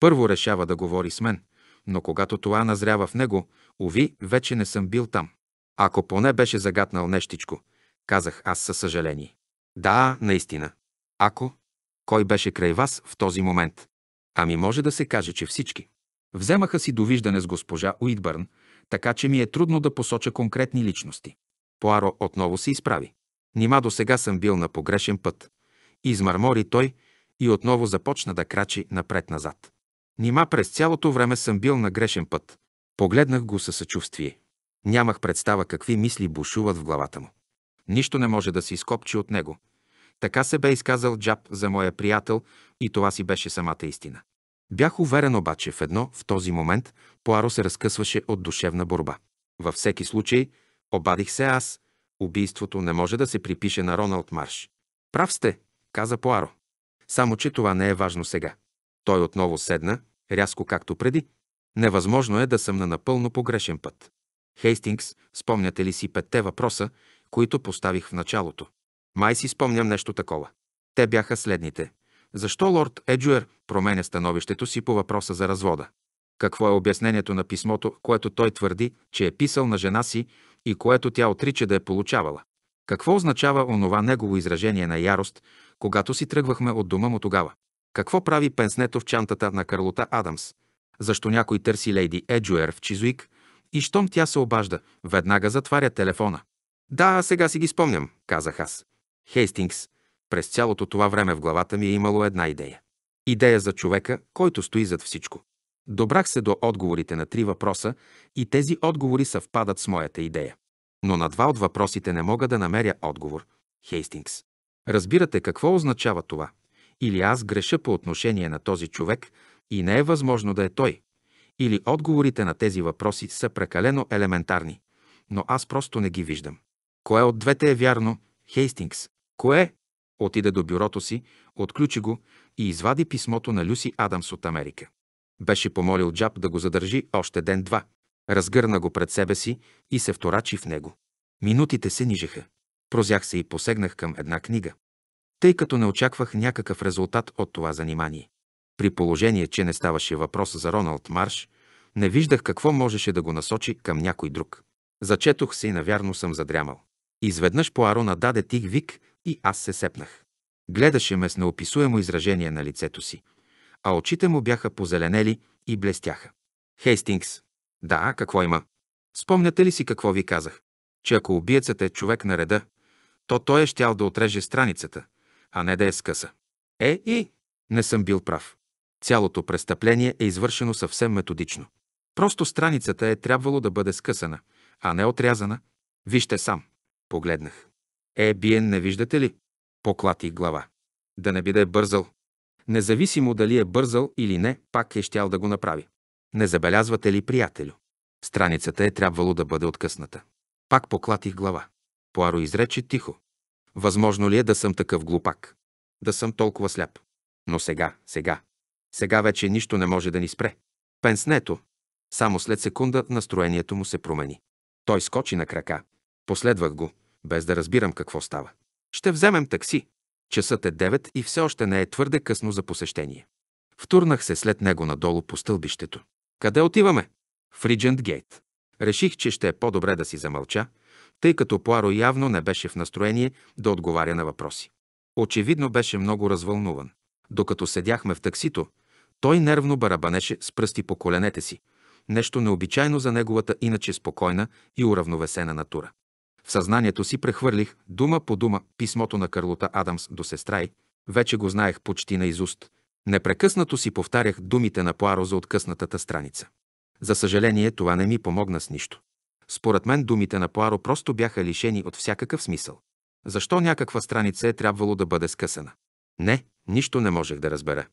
Първо решава да говори с мен, но когато това назрява в него, уви, вече не съм бил там. Ако поне беше загатнал нещичко, казах аз със съжаление. Да, наистина. Ако? Кой беше край вас в този момент? Ами може да се каже, че всички. Вземаха си довиждане с госпожа Уитбърн, така че ми е трудно да посоча конкретни личности. Поаро отново се изправи. Нима до сега съм бил на погрешен път. Измърмори той и отново започна да крачи напред-назад. Нима през цялото време съм бил на грешен път. Погледнах го със съчувствие. Нямах представа какви мисли бушуват в главата му. Нищо не може да се изкопчи от него. Така се бе изказал Джаб за моя приятел и това си беше самата истина. Бях уверен обаче в едно, в този момент Пуаро се разкъсваше от душевна борба. Във всеки случай, обадих се аз, убийството не може да се припише на Роналд Марш. Прав сте, каза Пуаро. Само, че това не е важно сега. Той отново седна, рязко както преди. Невъзможно е да съм на напълно погрешен път. Хейстингс, спомняте ли си петте въпроса, които поставих в началото? Май си спомням нещо такова. Те бяха следните. Защо лорд Еджуер променя становището си по въпроса за развода? Какво е обяснението на писмото, което той твърди, че е писал на жена си и което тя отрича да е получавала? Какво означава онова негово изражение на ярост, когато си тръгвахме от дома му тогава? Какво прави пенснето в чантата на Карлота Адамс? Защо някой търси лейди Еджуер в Чизуик и щом тя се обажда, веднага затваря телефона? Да, сега си ги спомням, казах аз. Хейстингс, през цялото това време в главата ми е имало една идея. Идея за човека, който стои зад всичко. Добрах се до отговорите на три въпроса и тези отговори съвпадат с моята идея. Но на два от въпросите не мога да намеря отговор. Хейстингс. Разбирате какво означава това? Или аз греша по отношение на този човек и не е възможно да е той. Или отговорите на тези въпроси са прекалено елементарни, но аз просто не ги виждам. Кое от двете е вярно, Хейстингс? Кое? Отида до бюрото си, отключи го и извади писмото на Люси Адамс от Америка. Беше помолил Джаб да го задържи още ден-два. Разгърна го пред себе си и се вторачи в него. Минутите се нижеха. Прозях се и посегнах към една книга. Тъй като не очаквах някакъв резултат от това занимание. При положение, че не ставаше въпрос за Роналд Марш, не виждах какво можеше да го насочи към някой друг. Зачетох се и навярно съм задрямал. Изведнъж Пуаро нададе тих вик и аз се сепнах. Гледаше ме с неописуемо изражение на лицето си, а очите му бяха позеленели и блестяха. Хейстингс. Да, какво има? Спомняте ли си какво ви казах? Че ако убиецът е човек на реда, то той е щял да отреже страницата, а не да е скъса. Е, и не съм бил прав. Цялото престъпление е извършено съвсем методично. Просто страницата е трябвало да бъде скъсана, а не отрязана. Вижте сам. Погледнах. Е, биен не виждате ли? Поклати глава. Да не биде бързал. Независимо дали е бързал или не, пак е щял да го направи. Не забелязвате ли, приятелю? Страницата е трябвало да бъде откъсната. Пак поклатих глава. Пуаро изрече тихо. Възможно ли е да съм такъв глупак? Да съм толкова сляп. Но сега, сега. Сега вече нищо не може да ни спре. Пенснето. Е Само след секунда настроението му се промени. Той скочи на крака. Последвах го без да разбирам какво става. Ще вземем такси. Часът е 9 и все още не е твърде късно за посещение. Втурнах се след него надолу по стълбището. Къде отиваме? В Риджент Гейт. Реших, че ще е по-добре да си замълча, тъй като Пуаро явно не беше в настроение да отговаря на въпроси. Очевидно беше много развълнуван. Докато седяхме в таксито, той нервно барабанеше с пръсти по коленете си. Нещо необичайно за неговата иначе спокойна и уравновесена натура. В съзнанието си прехвърлих дума по дума писмото на Карлота Адамс до сестра й. Вече го знаех почти на изуст. Непрекъснато си повтарях думите на Пуаро за откъснатата страница. За съжаление, това не ми помогна с нищо. Според мен думите на Пуаро просто бяха лишени от всякакъв смисъл. Защо някаква страница е трябвало да бъде скъсана? Не, нищо не можех да разбера.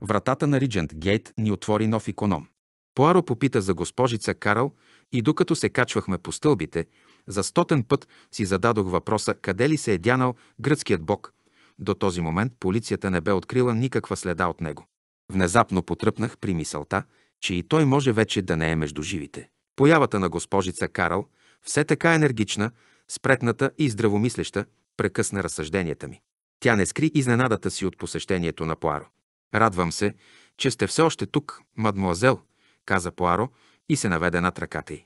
Вратата на Риджент Гейт ни отвори нов иконом. Пуаро попита за госпожица Карл и докато се качвахме по стълбите, за стотен път си зададох въпроса къде ли се е дянал гръцкият бог. До този момент полицията не бе открила никаква следа от него. Внезапно потръпнах при мисълта, че и той може вече да не е между живите. Появата на госпожица Карл, все така енергична, спретната и здравомислеща, прекъсна разсъжденията ми. Тя не скри изненадата си от посещението на Пуаро. Радвам се, че сте все още тук, мадмуазел, каза Пуаро и се наведе над ръката й.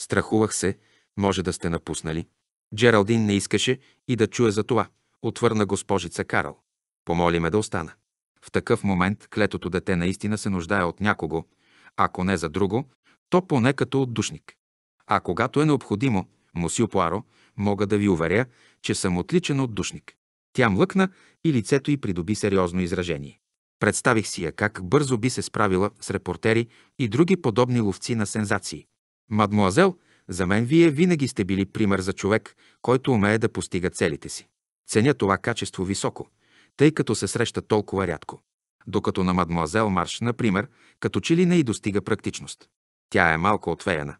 Страхувах се, може да сте напуснали. Джералдин не искаше и да чуе за това, отвърна госпожица Карл. Помоли ме да остана. В такъв момент клетото дете наистина се нуждае от някого, ако не за друго, то поне като отдушник. А когато е необходимо, мусю Пуаро, мога да ви уверя, че съм отличен отдушник. Тя млъкна и лицето й придоби сериозно изражение. Представих си я как бързо би се справила с репортери и други подобни ловци на сензации. Мадмуазел, за мен вие винаги сте били пример за човек, който умее да постига целите си. Ценя това качество високо, тъй като се среща толкова рядко. Докато на мадмуазел Марш, например, като че ли не и достига практичност. Тя е малко отвеяна.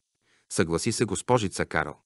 Съгласи се госпожица Карл.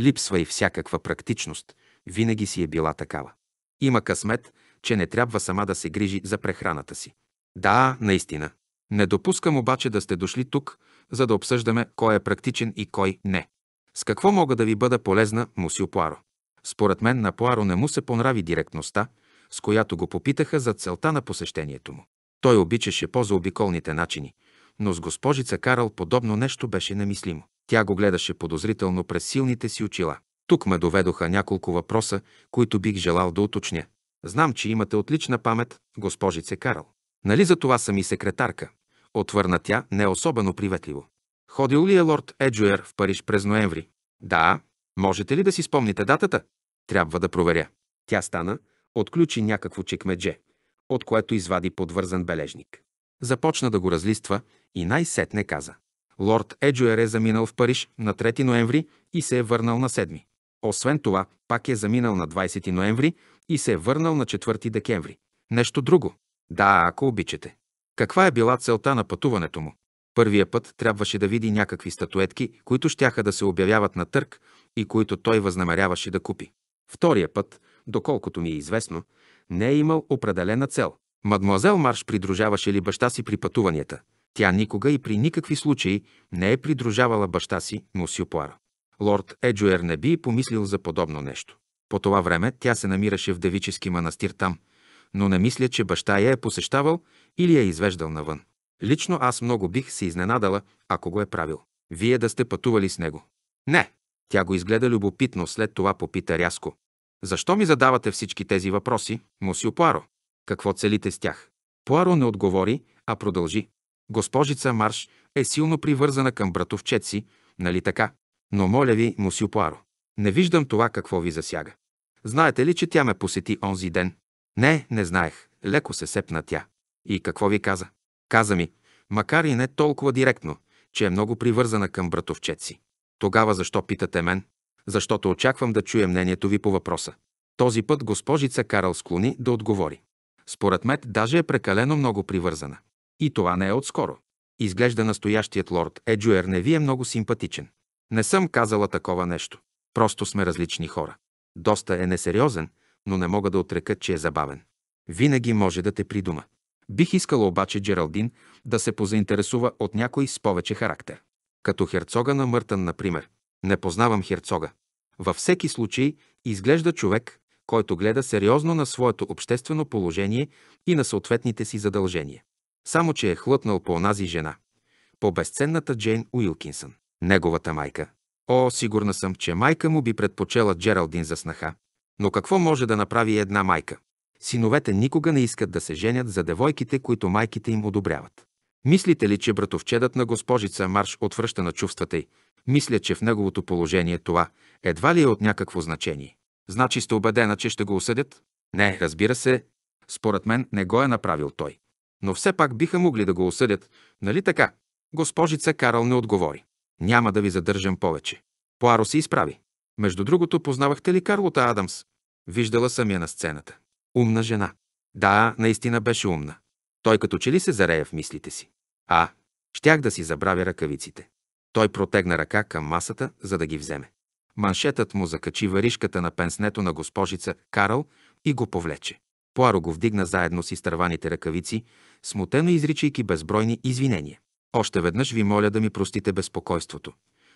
Липсва и всякаква практичност, винаги си е била такава. Има късмет, че не трябва сама да се грижи за прехраната си. Да, наистина. Не допускам обаче да сте дошли тук, за да обсъждаме кой е практичен и кой не. С какво мога да ви бъда полезна, мусио Пуаро? Според мен на Пуаро не му се понрави директността, с която го попитаха за целта на посещението му. Той обичаше по-заобиколните начини, но с госпожица Карал подобно нещо беше немислимо. Тя го гледаше подозрително през силните си очила. Тук ме доведоха няколко въпроса, които бих желал да уточня. Знам, че имате отлична памет, госпожице Карал. Нали за това съм и секретарка? Отвърна тя не особено приветливо. Ходил ли е лорд Еджуер в Париж през ноември? Да. Можете ли да си спомните датата? Трябва да проверя. Тя стана, отключи някакво чекмедже, от което извади подвързан бележник. Започна да го разлиства и най-сетне каза. Лорд Еджуер е заминал в Париж на 3 ноември и се е върнал на 7. Освен това, пак е заминал на 20 ноември и се е върнал на 4 декември. Нещо друго. Да, ако обичате. Каква е била целта на пътуването му? Първия път трябваше да види някакви статуетки, които щяха да се обявяват на търг и които той възнамеряваше да купи. Втория път, доколкото ми е известно, не е имал определена цел. Мадмуазел Марш придружаваше ли баща си при пътуванията? Тя никога и при никакви случаи не е придружавала баща си, но Сюпуара. Лорд Еджуер не би помислил за подобно нещо. По това време тя се намираше в девически манастир там, но не мисля, че баща я е посещавал или я е извеждал навън. Лично аз много бих се изненадала, ако го е правил. Вие да сте пътували с него. Не. Тя го изгледа любопитно, след това попита рязко. Защо ми задавате всички тези въпроси, мусио Пуаро? Какво целите с тях? Пуаро не отговори, а продължи. Госпожица Марш е силно привързана към братовчет си, нали така? Но моля ви, мусио Пуаро, не виждам това какво ви засяга. Знаете ли, че тя ме посети онзи ден? Не, не знаех. Леко се сепна тя. И какво ви каза? Каза ми, макар и не толкова директно, че е много привързана към братовчет си. Тогава защо питате мен? Защото очаквам да чуя мнението ви по въпроса. Този път госпожица Карл склони да отговори. Според мен даже е прекалено много привързана. И това не е отскоро. Изглежда настоящият лорд Еджуер не ви е много симпатичен. Не съм казала такова нещо. Просто сме различни хора. Доста е несериозен, но не мога да отрека, че е забавен. Винаги може да те придума. Бих искала обаче Джералдин да се позаинтересува от някой с повече характер. Като херцога на Мъртън, например. Не познавам херцога. Във всеки случай изглежда човек, който гледа сериозно на своето обществено положение и на съответните си задължения. Само, че е хлътнал по онази жена. По безценната Джейн Уилкинсън. Неговата майка. О, сигурна съм, че майка му би предпочела Джералдин за снаха. Но какво може да направи една майка? Синовете никога не искат да се женят за девойките, които майките им одобряват. Мислите ли, че братовчедът на госпожица Марш отвръща на чувствата й? Мисля, че в неговото положение това едва ли е от някакво значение. Значи сте убедена, че ще го осъдят? Не, разбира се, според мен не го е направил той. Но все пак биха могли да го осъдят, нали така? Госпожица Карл не отговори. Няма да ви задържам повече. Поаро се изправи. Между другото, познавахте ли Карлота Адамс? Виждала съм я на сцената. Умна жена. Да, наистина беше умна. Той като че ли се зарея в мислите си. А, щях да си забравя ръкавиците. Той протегна ръка към масата, за да ги вземе. Маншетът му закачи варишката на пенснето на госпожица Карл и го повлече. Пуаро го вдигна заедно с изтърваните ръкавици, смутено изричайки безбройни извинения. Още веднъж ви моля да ми простите безпокойството.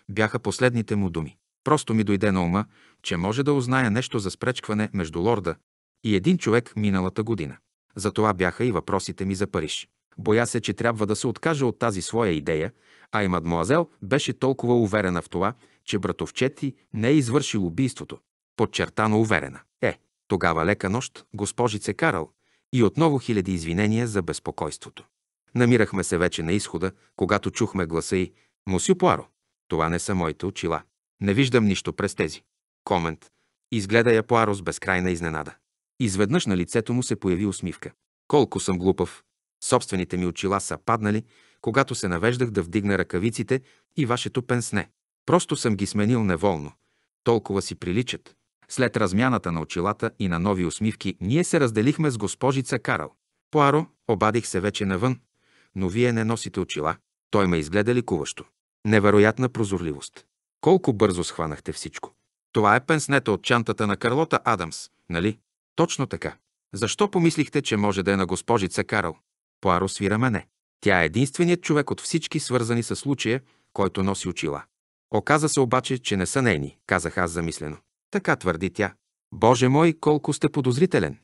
Бяха последните му думи. Просто ми дойде на ума, че може да узная нещо за спречкване между лорда, и един човек миналата година. Затова бяха и въпросите ми за Париж. Боя се, че трябва да се откажа от тази своя идея, а и мадмуазел беше толкова уверена в това, че братовчет не е извършил убийството. Подчертано уверена. Е, тогава лека нощ, госпожице Карал, и отново хиляди извинения за безпокойството. Намирахме се вече на изхода, когато чухме гласа и «Мусю Пуаро, това не са моите очила. Не виждам нищо през тези». Комент. Изгледа я Пуаро с безкрайна изненада. Изведнъж на лицето му се появи усмивка. Колко съм глупав! Собствените ми очила са паднали, когато се навеждах да вдигна ръкавиците и вашето пенсне. Просто съм ги сменил неволно. Толкова си приличат. След размяната на очилата и на нови усмивки, ние се разделихме с госпожица Карал. Поаро, обадих се вече навън, но вие не носите очила. Той ме изгледа ликуващо. Невероятна прозорливост. Колко бързо схванахте всичко. Това е пенснета от чантата на Карлота Адамс, нали? Точно така. Защо помислихте, че може да е на госпожица Карл? Пуаро свира мене. Тя е единственият човек от всички свързани с случая, който носи очила. Оказа се обаче, че не са нейни, казах аз замислено. Така твърди тя. Боже мой, колко сте подозрителен!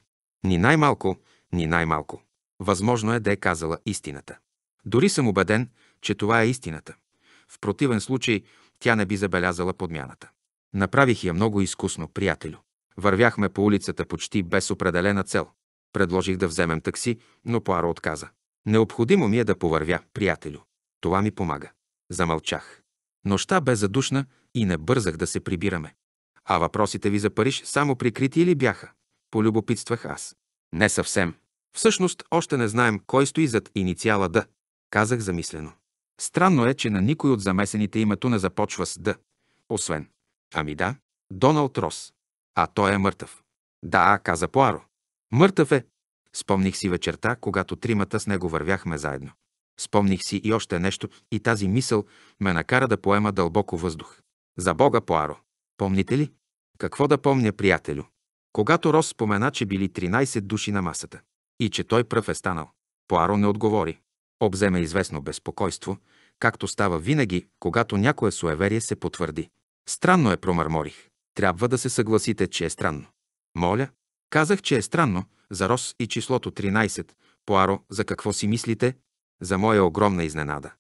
Ни най-малко, ни най-малко. Възможно е да е казала истината. Дори съм убеден, че това е истината. В противен случай тя не би забелязала подмяната. Направих я много изкусно, приятелю. Вървяхме по улицата почти без определена цел. Предложих да вземем такси, но Пуаро отказа. Необходимо ми е да повървя, приятелю. Това ми помага. Замълчах. Нощта бе задушна и не бързах да се прибираме. А въпросите ви за Париж само прикрити или бяха? Полюбопитствах аз. Не съвсем. Всъщност още не знаем кой стои зад инициала Д. Казах замислено. Странно е, че на никой от замесените името не започва с Д. Освен. Ами да, Доналд Рос. А той е мъртъв. Да, каза Пуаро. Мъртъв е. Спомних си вечерта, когато тримата с него вървяхме заедно. Спомних си и още нещо, и тази мисъл ме накара да поема дълбоко въздух. За Бога, Пуаро! Помните ли? Какво да помня, приятелю? Когато Рос спомена, че били 13 души на масата и че той пръв е станал, Пуаро не отговори. Обземе известно безпокойство, както става винаги, когато някое суеверие се потвърди. Странно е, промърморих. Трябва да се съгласите, че е странно. Моля? Казах, че е странно. За Рос и числото 13. Пуаро, за какво си мислите? За моя огромна изненада.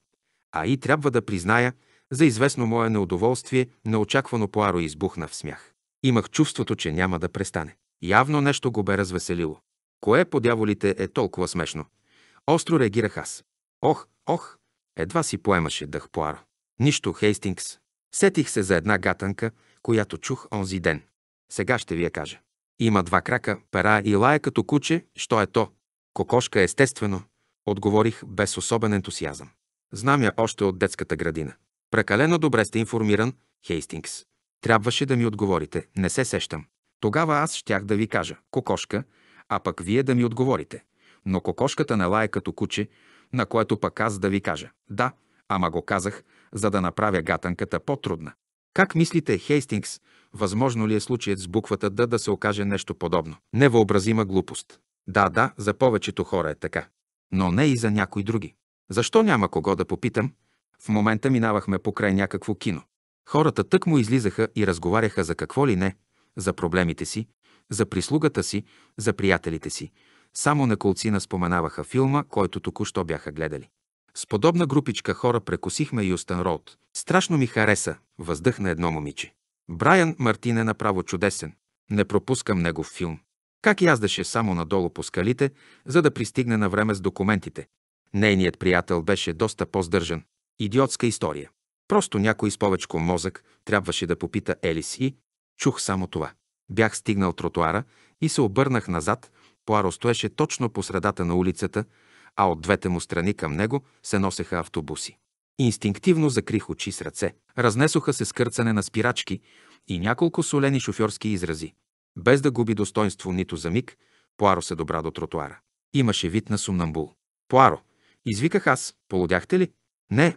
А и трябва да призная, за известно мое неудоволствие, неочаквано Пуаро избухна в смях. Имах чувството, че няма да престане. Явно нещо го бе развеселило. Кое по дяволите е толкова смешно? Остро реагирах аз. Ох, ох, едва си поемаше дъх Пуаро. Нищо, Хейстингс. Сетих се за една гатанка, която чух онзи ден. Сега ще ви я кажа. Има два крака, пера и лая като куче, що е то? Кокошка естествено, отговорих без особен ентусиазъм. Знам я още от детската градина. Прекалено добре сте информиран, Хейстингс. Трябваше да ми отговорите, не се сещам. Тогава аз щях да ви кажа кокошка, а пък вие да ми отговорите. Но кокошката не лая като куче, на което пък аз да ви кажа. Да, ама го казах, за да направя гатанката по-трудна. Как мислите, Хейстингс, възможно ли е случаят с буквата Д да се окаже нещо подобно? Невъобразима глупост. Да, да, за повечето хора е така. Но не и за някои други. Защо няма кого да попитам? В момента минавахме покрай някакво кино. Хората тък му излизаха и разговаряха за какво ли не, за проблемите си, за прислугата си, за приятелите си. Само на колцина споменаваха филма, който току-що бяха гледали. С подобна групичка хора прекосихме Юстън Роуд. Страшно ми хареса, въздъхна едно момиче. Брайан Мартин е направо чудесен. Не пропускам негов филм. Как яздаше само надолу по скалите, за да пристигне на време с документите. Нейният приятел беше доста по-здържан. Идиотска история. Просто някой с повечко мозък трябваше да попита Елис и чух само това. Бях стигнал тротуара и се обърнах назад. Пуаро стоеше точно по средата на улицата, а от двете му страни към него се носеха автобуси. Инстинктивно закрих очи с ръце. Разнесоха се скърцане на спирачки и няколко солени шофьорски изрази. Без да губи достоинство нито за миг, Пуаро се добра до тротуара. Имаше вид на сумнамбул. Пуаро, извиках аз, полудяхте ли? Не,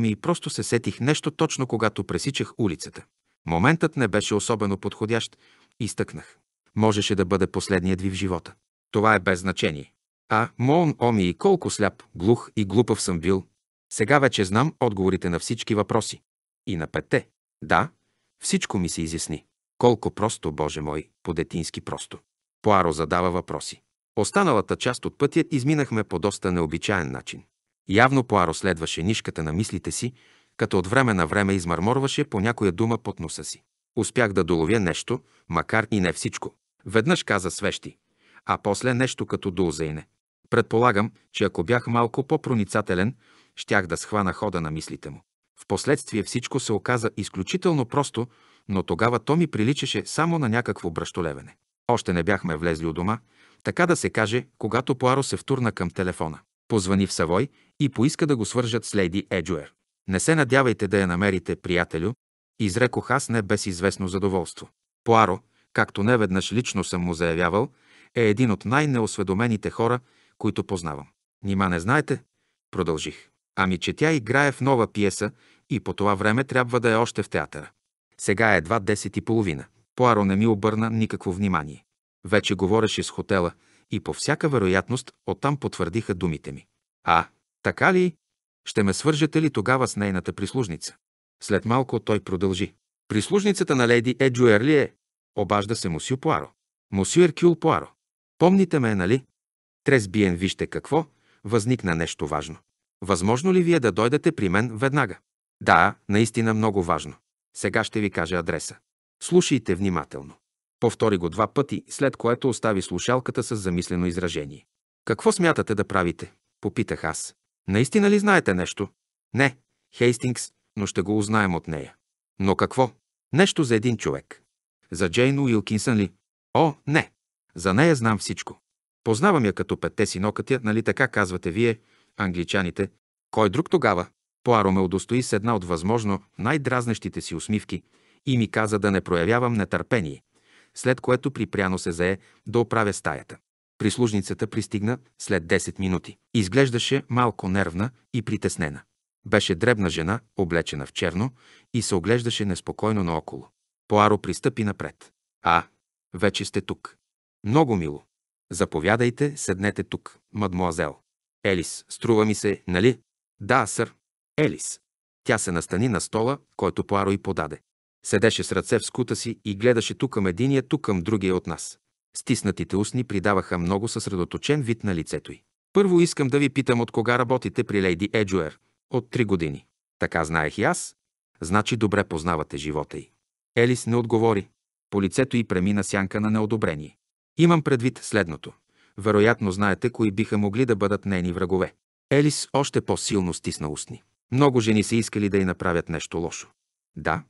ми, просто се сетих нещо точно когато пресичах улицата. Моментът не беше особено подходящ и стъкнах. Можеше да бъде последният ви в живота. Това е без значение. А, моон, оми и колко сляп, глух и глупав съм бил. Сега вече знам отговорите на всички въпроси. И на пете. Да, всичко ми се изясни. Колко просто, Боже мой, по-детински просто. Поаро задава въпроси. Останалата част от пътя изминахме по доста необичаен начин. Явно Поаро следваше нишката на мислите си, като от време на време измърморваше по някоя дума под носа си. Успях да доловя нещо, макар и не всичко. Веднъж каза свещи, а после нещо като дулзейне. Предполагам, че ако бях малко по-проницателен, щях да схвана хода на мислите му. Впоследствие всичко се оказа изключително просто, но тогава то ми приличаше само на някакво бръщолевене. Още не бяхме влезли у дома, така да се каже, когато Пуаро се втурна към телефона. Позвани в Савой и поиска да го свържат с леди Еджуер. Не се надявайте да я намерите, приятелю, изрекох аз не без известно задоволство. Пуаро, както неведнъж лично съм му заявявал, е един от най-неосведомените хора – които познавам. Нима не знаете? Продължих. Ами, че тя играе в нова пиеса и по това време трябва да е още в театъра. Сега е едва 10 и половина. Пуаро не ми обърна никакво внимание. Вече говореше с хотела и по всяка вероятност оттам потвърдиха думите ми. А, така ли? Ще ме свържете ли тогава с нейната прислужница? След малко той продължи. Прислужницата на леди Еджуер ли е? Обажда се мусю Пуаро. Мусю Еркюл Пуаро. Помните ме, нали? Тресбиен, вижте какво, възникна нещо важно. Възможно ли вие да дойдете при мен веднага? Да, наистина много важно. Сега ще ви кажа адреса. Слушайте внимателно. Повтори го два пъти, след което остави слушалката с замислено изражение. Какво смятате да правите? Попитах аз. Наистина ли знаете нещо? Не, Хейстингс, но ще го узнаем от нея. Но какво? Нещо за един човек. За Джейн Уилкинсън ли? О, не. За нея знам всичко. Познавам я като петте си нокътя, нали така казвате вие, англичаните. Кой друг тогава? Поаро ме удостои с една от възможно най-дразнещите си усмивки и ми каза да не проявявам нетърпение, след което припряно се зае да оправя стаята. Прислужницата пристигна след 10 минути. Изглеждаше малко нервна и притеснена. Беше дребна жена, облечена в черно и се оглеждаше неспокойно наоколо. Поаро пристъпи напред. А, вече сте тук. Много мило. Заповядайте, седнете тук, мадмуазел. Елис, струва ми се, нали? Да, сър. Елис. Тя се настани на стола, който Пуаро й подаде. Седеше с ръце в скута си и гледаше тук към единия, тук към другия от нас. Стиснатите устни придаваха много съсредоточен вид на лицето й. Първо искам да ви питам от кога работите при Лейди Еджуер. От три години. Така знаех и аз. Значи добре познавате живота й. Елис не отговори. По лицето й премина сянка на неодобрение. Имам предвид следното. Вероятно знаете кои биха могли да бъдат нейни врагове. Елис още по-силно стисна устни. Много жени са искали да й направят нещо лошо. Да,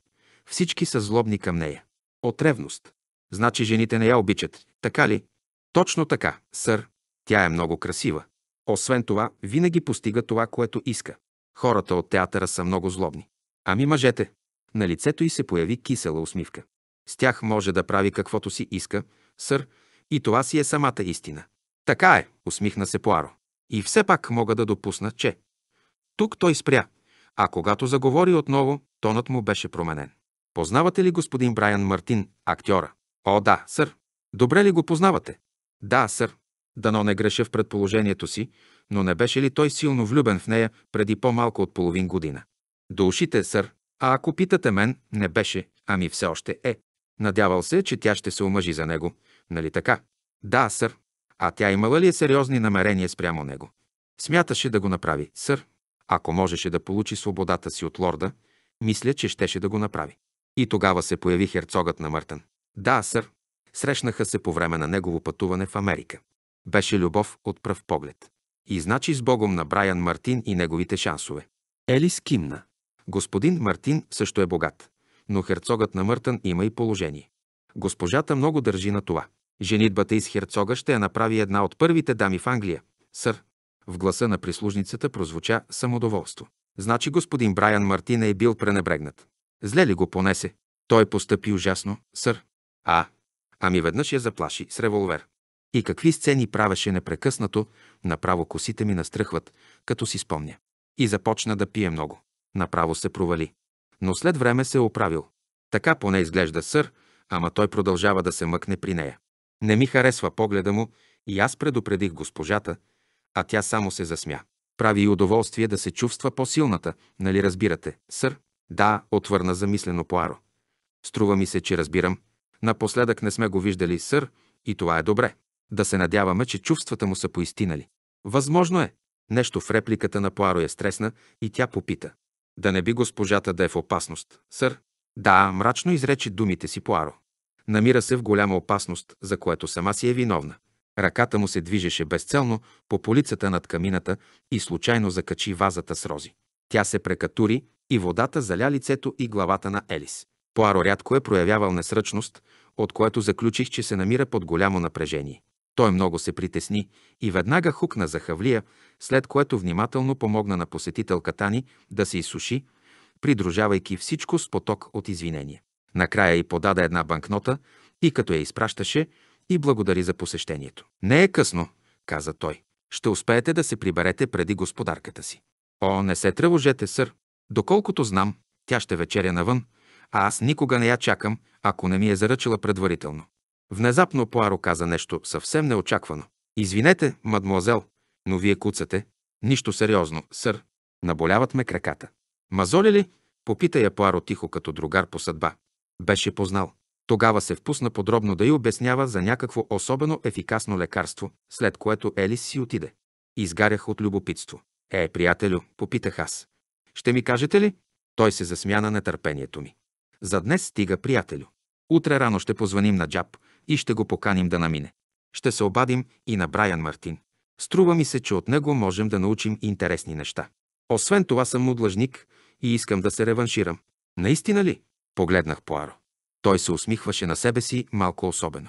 всички са злобни към нея. От ревност. Значи жените не я обичат, така ли? Точно така, сър. Тя е много красива. Освен това, винаги постига това, което иска. Хората от театъра са много злобни. Ами мъжете, на лицето й се появи кисела усмивка. С тях може да прави каквото си иска, сър, и това си е самата истина. Така е, усмихна се Пуаро. И все пак мога да допусна, че... Тук той спря, а когато заговори отново, тонът му беше променен. Познавате ли господин Брайан Мартин, актьора? О, да, сър. Добре ли го познавате? Да, сър. Дано не греша в предположението си, но не беше ли той силно влюбен в нея преди по-малко от половин година? До ушите, сър. А ако питате мен, не беше, ами все още е. Надявал се, че тя ще се омъжи за него, нали така? Да, сър. А тя имала ли е сериозни намерения спрямо него? Смяташе да го направи, сър. Ако можеше да получи свободата си от лорда, мисля, че щеше да го направи. И тогава се появи херцогът на Мъртън. Да, сър. Срещнаха се по време на негово пътуване в Америка. Беше любов от пръв поглед. И значи с Богом на Брайан Мартин и неговите шансове. Елис кимна. Господин Мартин също е богат, но херцогът на Мъртън има и положение. Госпожата много държи на това. Женитбата из херцога ще я направи една от първите дами в Англия. Сър, в гласа на прислужницата прозвуча самодоволство. Значи господин Брайан Мартина е бил пренебрегнат. Зле ли го понесе? Той постъпи ужасно, сър. А, ами веднъж я заплаши с револвер. И какви сцени правеше непрекъснато, направо косите ми настръхват, като си спомня. И започна да пие много. Направо се провали. Но след време се е оправил. Така поне изглежда сър, ама той продължава да се мъкне при нея. Не ми харесва погледа му и аз предупредих госпожата, а тя само се засмя. Прави и удоволствие да се чувства по-силната, нали разбирате, сър? Да, отвърна замислено Пуаро. Струва ми се, че разбирам. Напоследък не сме го виждали, сър, и това е добре. Да се надяваме, че чувствата му са поистинали. Възможно е. Нещо в репликата на Пуаро е стресна и тя попита. Да не би госпожата да е в опасност, сър? Да, мрачно изрече думите си Пуаро. Намира се в голяма опасност, за което сама си е виновна. Ръката му се движеше безцелно по полицата над камината и случайно закачи вазата с рози. Тя се прекатури и водата заля лицето и главата на Елис. Поаро рядко е проявявал несръчност, от което заключих, че се намира под голямо напрежение. Той много се притесни и веднага хукна за хавлия, след което внимателно помогна на посетителката ни да се изсуши, придружавайки всичко с поток от извинения. Накрая й подаде една банкнота и като я изпращаше, и благодари за посещението. Не е късно, каза той. Ще успеете да се приберете преди господарката си. О, не се тревожете, сър. Доколкото знам, тя ще вечеря навън, а аз никога не я чакам, ако не ми е заръчала предварително. Внезапно Пуаро каза нещо съвсем неочаквано. Извинете, мадмуазел, но вие куцате. Нищо сериозно, сър. Наболяват ме краката. Мазоли ли? Попита я Пуаро тихо като другар по съдба беше познал. Тогава се впусна подробно да й обяснява за някакво особено ефикасно лекарство, след което Елис си отиде. Изгарях от любопитство. Е, приятелю, попитах аз. Ще ми кажете ли? Той се засмя на нетърпението ми. За днес стига, приятелю. Утре рано ще позваним на Джаб и ще го поканим да намине. Ще се обадим и на Брайан Мартин. Струва ми се, че от него можем да научим интересни неща. Освен това съм му длъжник и искам да се реванширам. Наистина ли? Погледнах Пуаро. Той се усмихваше на себе си малко особено.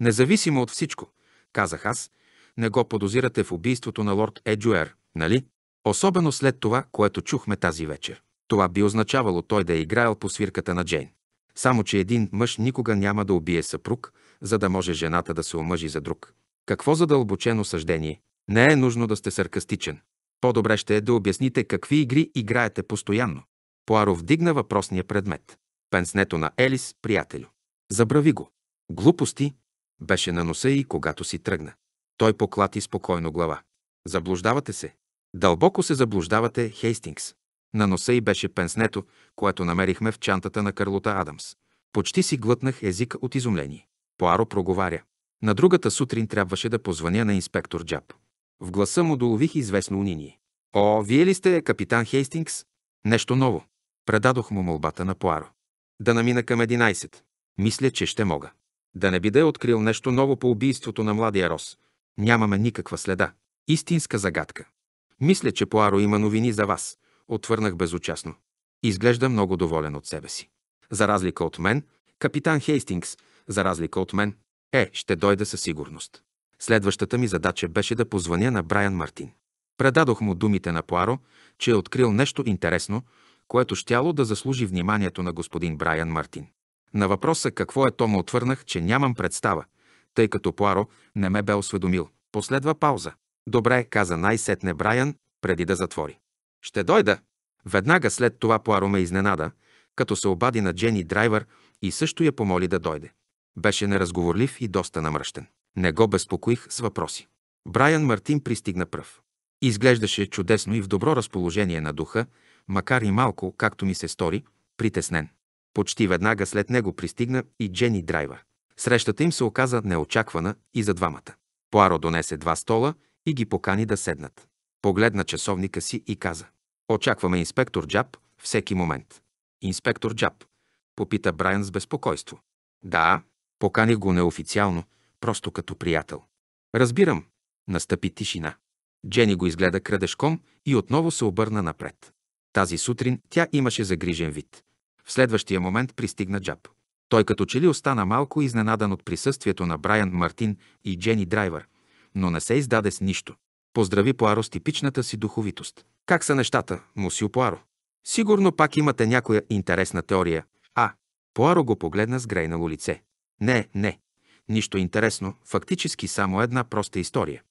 Независимо от всичко, казах аз, не го подозирате в убийството на лорд Еджуер, нали? Особено след това, което чухме тази вечер. Това би означавало той да е играел по свирката на Джейн. Само, че един мъж никога няма да убие съпруг, за да може жената да се омъжи за друг. Какво задълбочено съждение? Не е нужно да сте саркастичен. По-добре ще е да обясните какви игри играете постоянно. Пуаро вдигна въпросния предмет пенснето на Елис, приятелю. Забрави го. Глупости беше на носа и когато си тръгна. Той поклати спокойно глава. Заблуждавате се. Дълбоко се заблуждавате, Хейстингс. На носа и беше пенснето, което намерихме в чантата на Карлота Адамс. Почти си глътнах езика от изумление. Поаро проговаря. На другата сутрин трябваше да позвъня на инспектор Джаб. В гласа му долових известно униние. О, вие ли сте капитан Хейстингс? Нещо ново. Предадох му молбата на Поаро да намина към 11. Мисля, че ще мога. Да не биде открил нещо ново по убийството на младия Рос. Нямаме никаква следа. Истинска загадка. Мисля, че Поаро има новини за вас, отвърнах безучастно. Изглежда много доволен от себе си. За разлика от мен, капитан Хейстингс, за разлика от мен, е, ще дойда със сигурност. Следващата ми задача беше да позвъня на Брайан Мартин. Предадох му думите на Пуаро, че е открил нещо интересно, което щяло да заслужи вниманието на господин Брайан Мартин. На въпроса какво е то му отвърнах, че нямам представа, тъй като Пуаро не ме бе осведомил. Последва пауза. Добре, каза най-сетне Брайан, преди да затвори. Ще дойда. Веднага след това Пуаро ме изненада, като се обади на Джени Драйвер и също я помоли да дойде. Беше неразговорлив и доста намръщен. Не го безпокоих с въпроси. Брайан Мартин пристигна пръв. Изглеждаше чудесно и в добро разположение на духа, макар и малко, както ми се стори, притеснен. Почти веднага след него пристигна и Джени Драйва. Срещата им се оказа неочаквана и за двамата. Пуаро донесе два стола и ги покани да седнат. Погледна часовника си и каза. Очакваме инспектор Джаб всеки момент. Инспектор Джаб, попита Брайан с безпокойство. Да, поканих го неофициално, просто като приятел. Разбирам, настъпи тишина. Джени го изгледа крадешком и отново се обърна напред. Тази сутрин тя имаше загрижен вид. В следващия момент пристигна Джаб. Той като че ли остана малко изненадан от присъствието на Брайан Мартин и Джени Драйвер, но не се издаде с нищо. Поздрави Пуаро с типичната си духовитост. Как са нещата, мусил Пуаро? Сигурно пак имате някоя интересна теория. А, Пуаро го погледна с грейнало лице. Не, не. Нищо интересно, фактически само една проста история.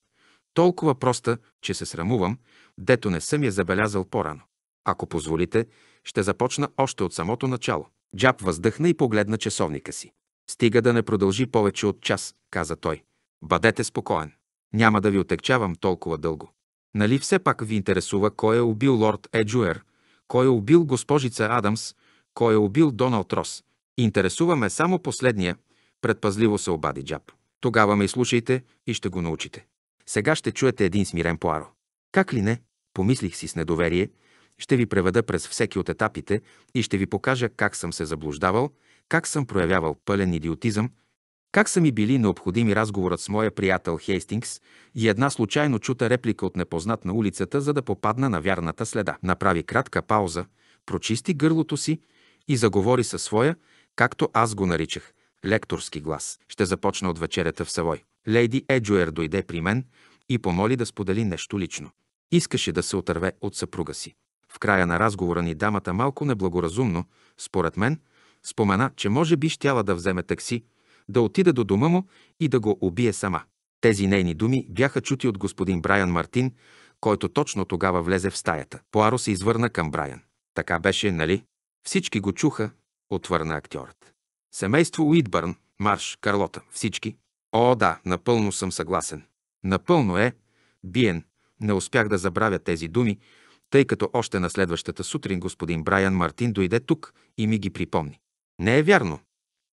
Толкова проста, че се срамувам, дето не съм я забелязал по-рано. Ако позволите, ще започна още от самото начало. Джаб въздъхна и погледна часовника си. Стига да не продължи повече от час, каза той. Бъдете спокоен. Няма да ви отекчавам толкова дълго. Нали все пак ви интересува кой е убил лорд Еджуер, кой е убил госпожица Адамс, кой е убил Доналд Рос. Интересуваме само последния, предпазливо се обади Джаб. Тогава ме изслушайте и ще го научите. Сега ще чуете един смирен поаро. Как ли не? Помислих си с недоверие – ще ви преведа през всеки от етапите и ще ви покажа как съм се заблуждавал, как съм проявявал пълен идиотизъм, как са ми били необходими разговорът с моя приятел Хейстингс и една случайно чута реплика от непознат на улицата, за да попадна на вярната следа. Направи кратка пауза, прочисти гърлото си и заговори със своя, както аз го наричах, лекторски глас. Ще започна от вечерята в Савой. Лейди Еджуер дойде при мен и помоли да сподели нещо лично. Искаше да се отърве от съпруга си. В края на разговора ни дамата малко неблагоразумно, според мен, спомена, че може би щяла да вземе такси, да отида до дома му и да го убие сама. Тези нейни думи бяха чути от господин Брайан Мартин, който точно тогава влезе в стаята. Поаро се извърна към Брайан. Така беше, нали? Всички го чуха, отвърна актьорът. Семейство Уитбърн, Марш, Карлота, всички. О, да, напълно съм съгласен. Напълно е, биен, не успях да забравя тези думи, тъй като още на следващата сутрин господин Брайан Мартин дойде тук и ми ги припомни. Не е вярно.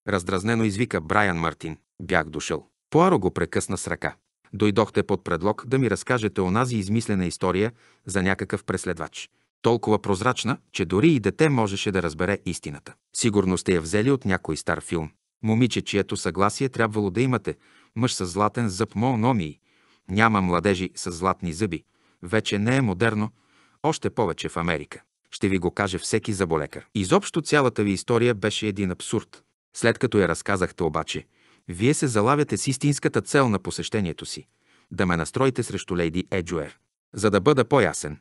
Раздразнено извика Брайан Мартин. Бях дошъл. Пуаро го прекъсна с ръка. Дойдохте под предлог да ми разкажете онази измислена история за някакъв преследвач. Толкова прозрачна, че дори и дете можеше да разбере истината. Сигурно сте я взели от някой стар филм. Момиче, чието съгласие трябвало да имате, мъж с златен зъб мономии, Няма младежи с златни зъби. Вече не е модерно, още повече в Америка. Ще ви го каже всеки заболекар. Изобщо цялата ви история беше един абсурд. След като я разказахте обаче, вие се залавяте с истинската цел на посещението си – да ме настроите срещу лейди Еджуер. За да бъда по-ясен,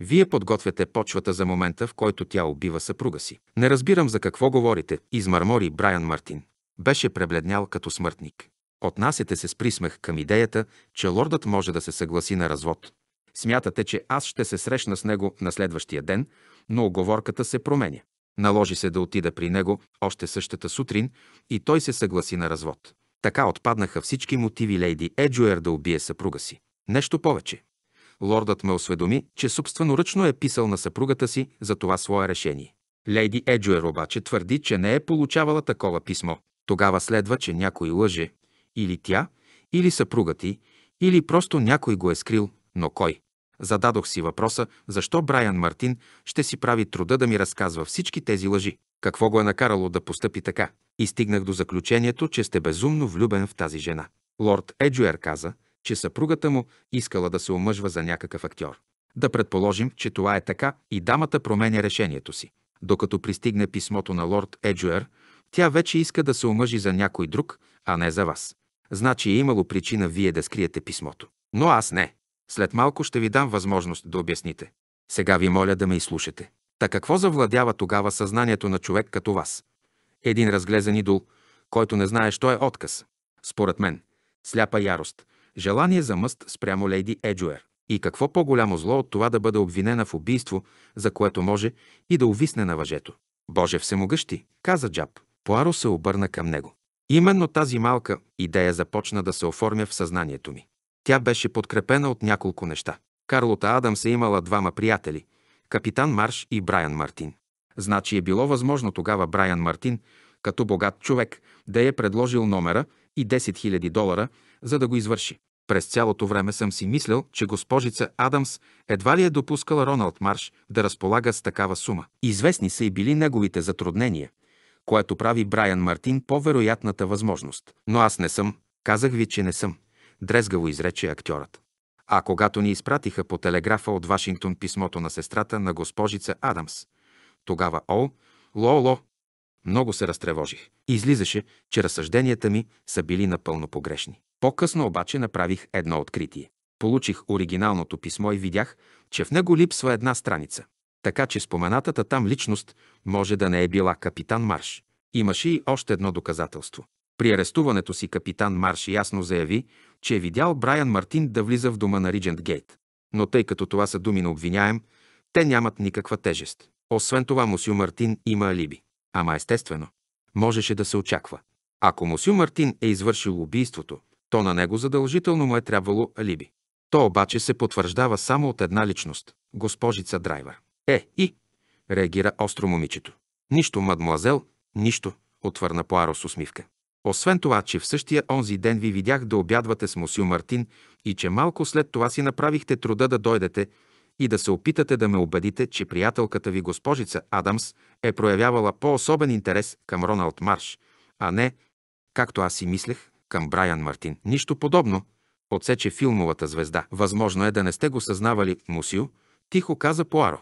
вие подготвяте почвата за момента, в който тя убива съпруга си. Не разбирам за какво говорите, измърмори Брайан Мартин. Беше пребледнял като смъртник. Отнасяте се с присмех към идеята, че лордът може да се съгласи на развод. Смятате, че аз ще се срещна с него на следващия ден, но оговорката се променя. Наложи се да отида при него още същата сутрин и той се съгласи на развод. Така отпаднаха всички мотиви лейди Еджуер да убие съпруга си. Нещо повече. Лордът ме осведоми, че собственоръчно е писал на съпругата си за това свое решение. Лейди Еджуер обаче твърди, че не е получавала такова писмо. Тогава следва, че някой лъже. Или тя, или съпруга ти, или просто някой го е скрил, но кой? Зададох си въпроса, защо Брайан Мартин ще си прави труда да ми разказва всички тези лъжи. Какво го е накарало да постъпи така? И стигнах до заключението, че сте безумно влюбен в тази жена. Лорд Еджуер каза, че съпругата му искала да се омъжва за някакъв актьор. Да предположим, че това е така и дамата променя решението си. Докато пристигне писмото на лорд Еджуер, тя вече иска да се омъжи за някой друг, а не за вас. Значи е имало причина вие да скриете писмото. Но аз не. След малко ще ви дам възможност да обясните. Сега ви моля да ме изслушате. Та какво завладява тогава съзнанието на човек като вас? Един разглезен идол, който не знае, що е отказ. Според мен, сляпа ярост, желание за мъст спрямо лейди Еджуер. И какво по-голямо зло от това да бъде обвинена в убийство, за което може и да увисне на въжето. Боже всемогъщи, каза Джаб. Поаро се обърна към него. Именно тази малка идея започна да се оформя в съзнанието ми. Тя беше подкрепена от няколко неща. Карлота Адамс е имала двама приятели – капитан Марш и Брайан Мартин. Значи е било възможно тогава Брайан Мартин, като богат човек, да е предложил номера и 10 000 долара, за да го извърши. През цялото време съм си мислял, че госпожица Адамс едва ли е допускала Роналд Марш да разполага с такава сума. Известни са и били неговите затруднения, което прави Брайан Мартин по-вероятната възможност. Но аз не съм. Казах ви, че не съм дрезгаво изрече актьорът. А когато ни изпратиха по телеграфа от Вашингтон писмото на сестрата на госпожица Адамс, тогава о, ло-ло, много се разтревожих. Излизаше, че разсъжденията ми са били напълно погрешни. По-късно обаче направих едно откритие. Получих оригиналното писмо и видях, че в него липсва една страница. Така че споменатата там личност може да не е била капитан Марш. Имаше и още едно доказателство. При арестуването си капитан Марш ясно заяви, че е видял Брайан Мартин да влиза в дома на Риджент Гейт. Но тъй като това са думи на обвиняем, те нямат никаква тежест. Освен това, Мусю Мартин има алиби. Ама естествено, можеше да се очаква. Ако Мусю Мартин е извършил убийството, то на него задължително му е трябвало алиби. То обаче се потвърждава само от една личност – госпожица Драйвер. Е, и? Реагира остро момичето. Нищо, мадмуазел, нищо, отвърна Пуаро с усмивка. Освен това, че в същия онзи ден ви видях да обядвате с Мусю Мартин и че малко след това си направихте труда да дойдете и да се опитате да ме убедите, че приятелката ви госпожица Адамс е проявявала по-особен интерес към Роналд Марш, а не, както аз си мислех, към Брайан Мартин. Нищо подобно, отсече филмовата звезда. Възможно е да не сте го съзнавали, Мусио, тихо каза Пуаро.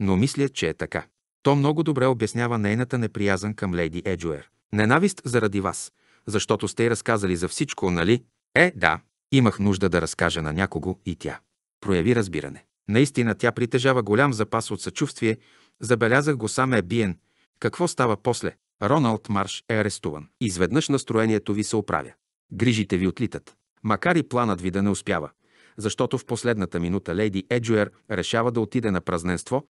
Но мисля, че е така. То много добре обяснява нейната неприязан към Лейди Еджуер. Ненавист заради вас, защото сте й разказали за всичко, нали? Е, да, имах нужда да разкажа на някого и тя. Прояви разбиране. Наистина тя притежава голям запас от съчувствие, забелязах го сам е биен. Какво става после? Роналд Марш е арестуван. Изведнъж настроението ви се оправя. Грижите ви отлитат. Макар и планът ви да не успява, защото в последната минута Лейди Еджуер решава да отиде на празненство,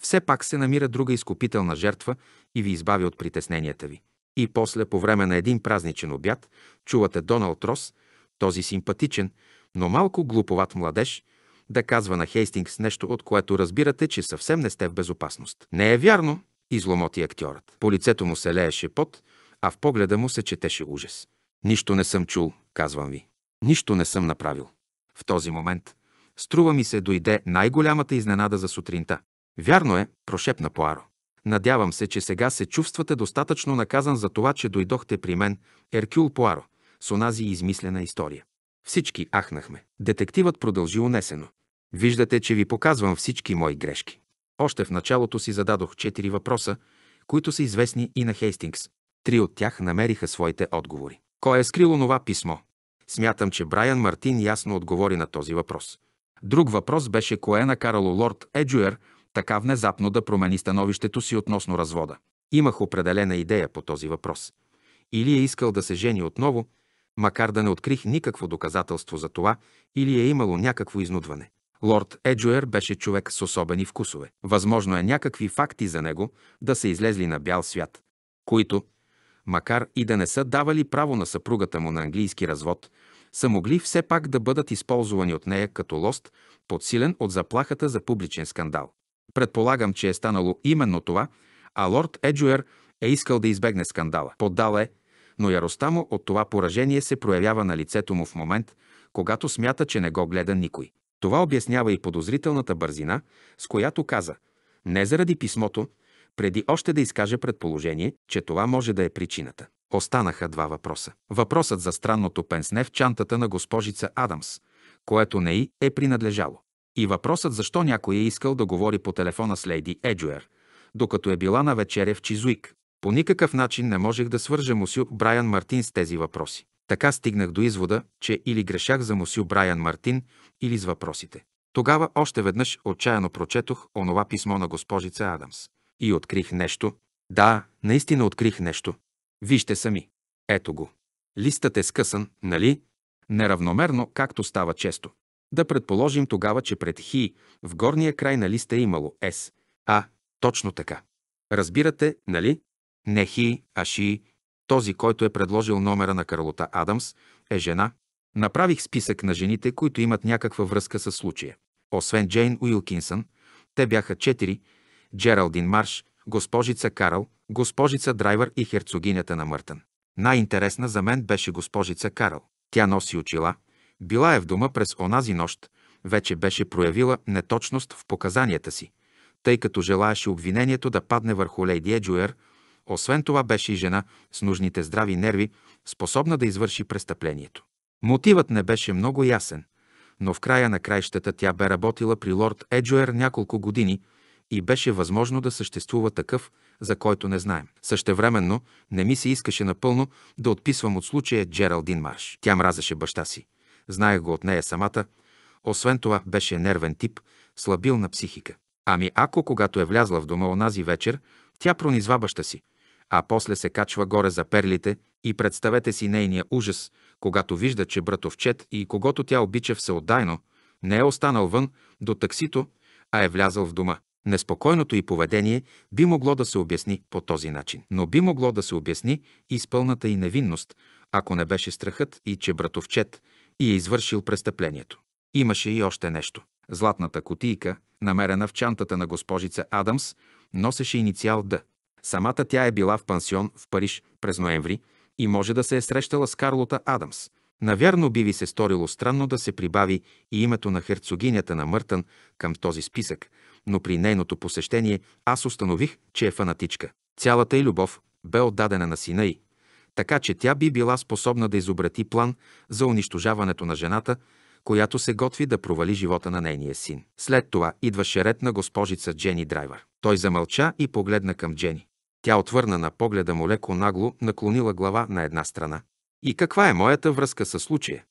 все пак се намира друга изкупителна жертва и ви избави от притесненията ви. И после, по време на един празничен обяд, чувате Доналд Рос, този симпатичен, но малко глуповат младеж, да казва на Хейстингс нещо, от което разбирате, че съвсем не сте в безопасност. Не е вярно, изломоти актьорът. По лицето му се лееше пот, а в погледа му се четеше ужас. Нищо не съм чул, казвам ви. Нищо не съм направил. В този момент, струва ми се, дойде най-голямата изненада за сутринта. Вярно е, прошепна Поаро. Надявам се, че сега се чувствате достатъчно наказан за това, че дойдохте при мен, Еркюл Пуаро, с онази измислена история. Всички ахнахме. Детективът продължи унесено. Виждате, че ви показвам всички мои грешки. Още в началото си зададох четири въпроса, които са известни и на Хейстингс. Три от тях намериха своите отговори. Кой е скрил онова писмо? Смятам, че Брайан Мартин ясно отговори на този въпрос. Друг въпрос беше кое е накарало лорд Еджуер така внезапно да промени становището си относно развода. Имах определена идея по този въпрос. Или е искал да се жени отново, макар да не открих никакво доказателство за това, или е имало някакво изнудване. Лорд Еджуер беше човек с особени вкусове. Възможно е някакви факти за него да са излезли на бял свят, които, макар и да не са давали право на съпругата му на английски развод, са могли все пак да бъдат използвани от нея като лост, подсилен от заплахата за публичен скандал. Предполагам, че е станало именно това, а лорд Еджуер е искал да избегне скандала. Поддал е, но яростта му от това поражение се проявява на лицето му в момент, когато смята, че не го гледа никой. Това обяснява и подозрителната бързина, с която каза, не заради писмото, преди още да изкаже предположение, че това може да е причината. Останаха два въпроса. Въпросът за странното пенсне в чантата на госпожица Адамс, което не й е принадлежало. И въпросът защо някой е искал да говори по телефона с лейди Еджуер, докато е била на вечеря в Чизуик. По никакъв начин не можех да свържа Мусю Брайан Мартин с тези въпроси. Така стигнах до извода, че или грешах за Мусю Брайан Мартин, или с въпросите. Тогава още веднъж отчаяно прочетох онова писмо на госпожица Адамс. И открих нещо. Да, наистина открих нещо. Вижте сами. Ето го. Листът е скъсан, нали? Неравномерно, както става често. Да предположим тогава, че пред Хи в горния край на листа е имало С. А, точно така. Разбирате, нали? Не Хи, а Ши. Този, който е предложил номера на Карлота Адамс, е жена. Направих списък на жените, които имат някаква връзка с случая. Освен Джейн Уилкинсън, те бяха четири – Джералдин Марш, госпожица Карл, госпожица Драйвер и херцогинята на Мъртън. Най-интересна за мен беше госпожица Карл. Тя носи очила – била е в дома през онази нощ, вече беше проявила неточност в показанията си, тъй като желаеше обвинението да падне върху Лейди Еджуер, освен това беше и жена с нужните здрави нерви, способна да извърши престъплението. Мотивът не беше много ясен, но в края на краищата тя бе работила при лорд Еджуер няколко години и беше възможно да съществува такъв, за който не знаем. Същевременно не ми се искаше напълно да отписвам от случая Джералдин Марш. Тя мразеше баща си Знаех го от нея самата. Освен това беше нервен тип, слабил на психика. Ами ако, когато е влязла в дома онази вечер, тя пронизва баща си, а после се качва горе за перлите и представете си нейния ужас, когато вижда, че братовчет и когато тя обича всеотдайно, не е останал вън до таксито, а е влязъл в дома. Неспокойното и поведение би могло да се обясни по този начин, но би могло да се обясни и с пълната и невинност, ако не беше страхът и че братовчет и е извършил престъплението. Имаше и още нещо. Златната котийка, намерена в чантата на госпожица Адамс, носеше инициал Д. Самата тя е била в пансион в Париж през ноември и може да се е срещала с Карлота Адамс. Навярно би ви се сторило странно да се прибави и името на херцогинята на Мъртън към този списък, но при нейното посещение аз установих, че е фанатичка. Цялата й любов бе отдадена на сина й, така че тя би била способна да изобрати план за унищожаването на жената, която се готви да провали живота на нейния син. След това идваше ред на госпожица Джени Драйвер. Той замълча и погледна към Джени. Тя отвърна на погледа му леко нагло, наклонила глава на една страна. И каква е моята връзка с случая?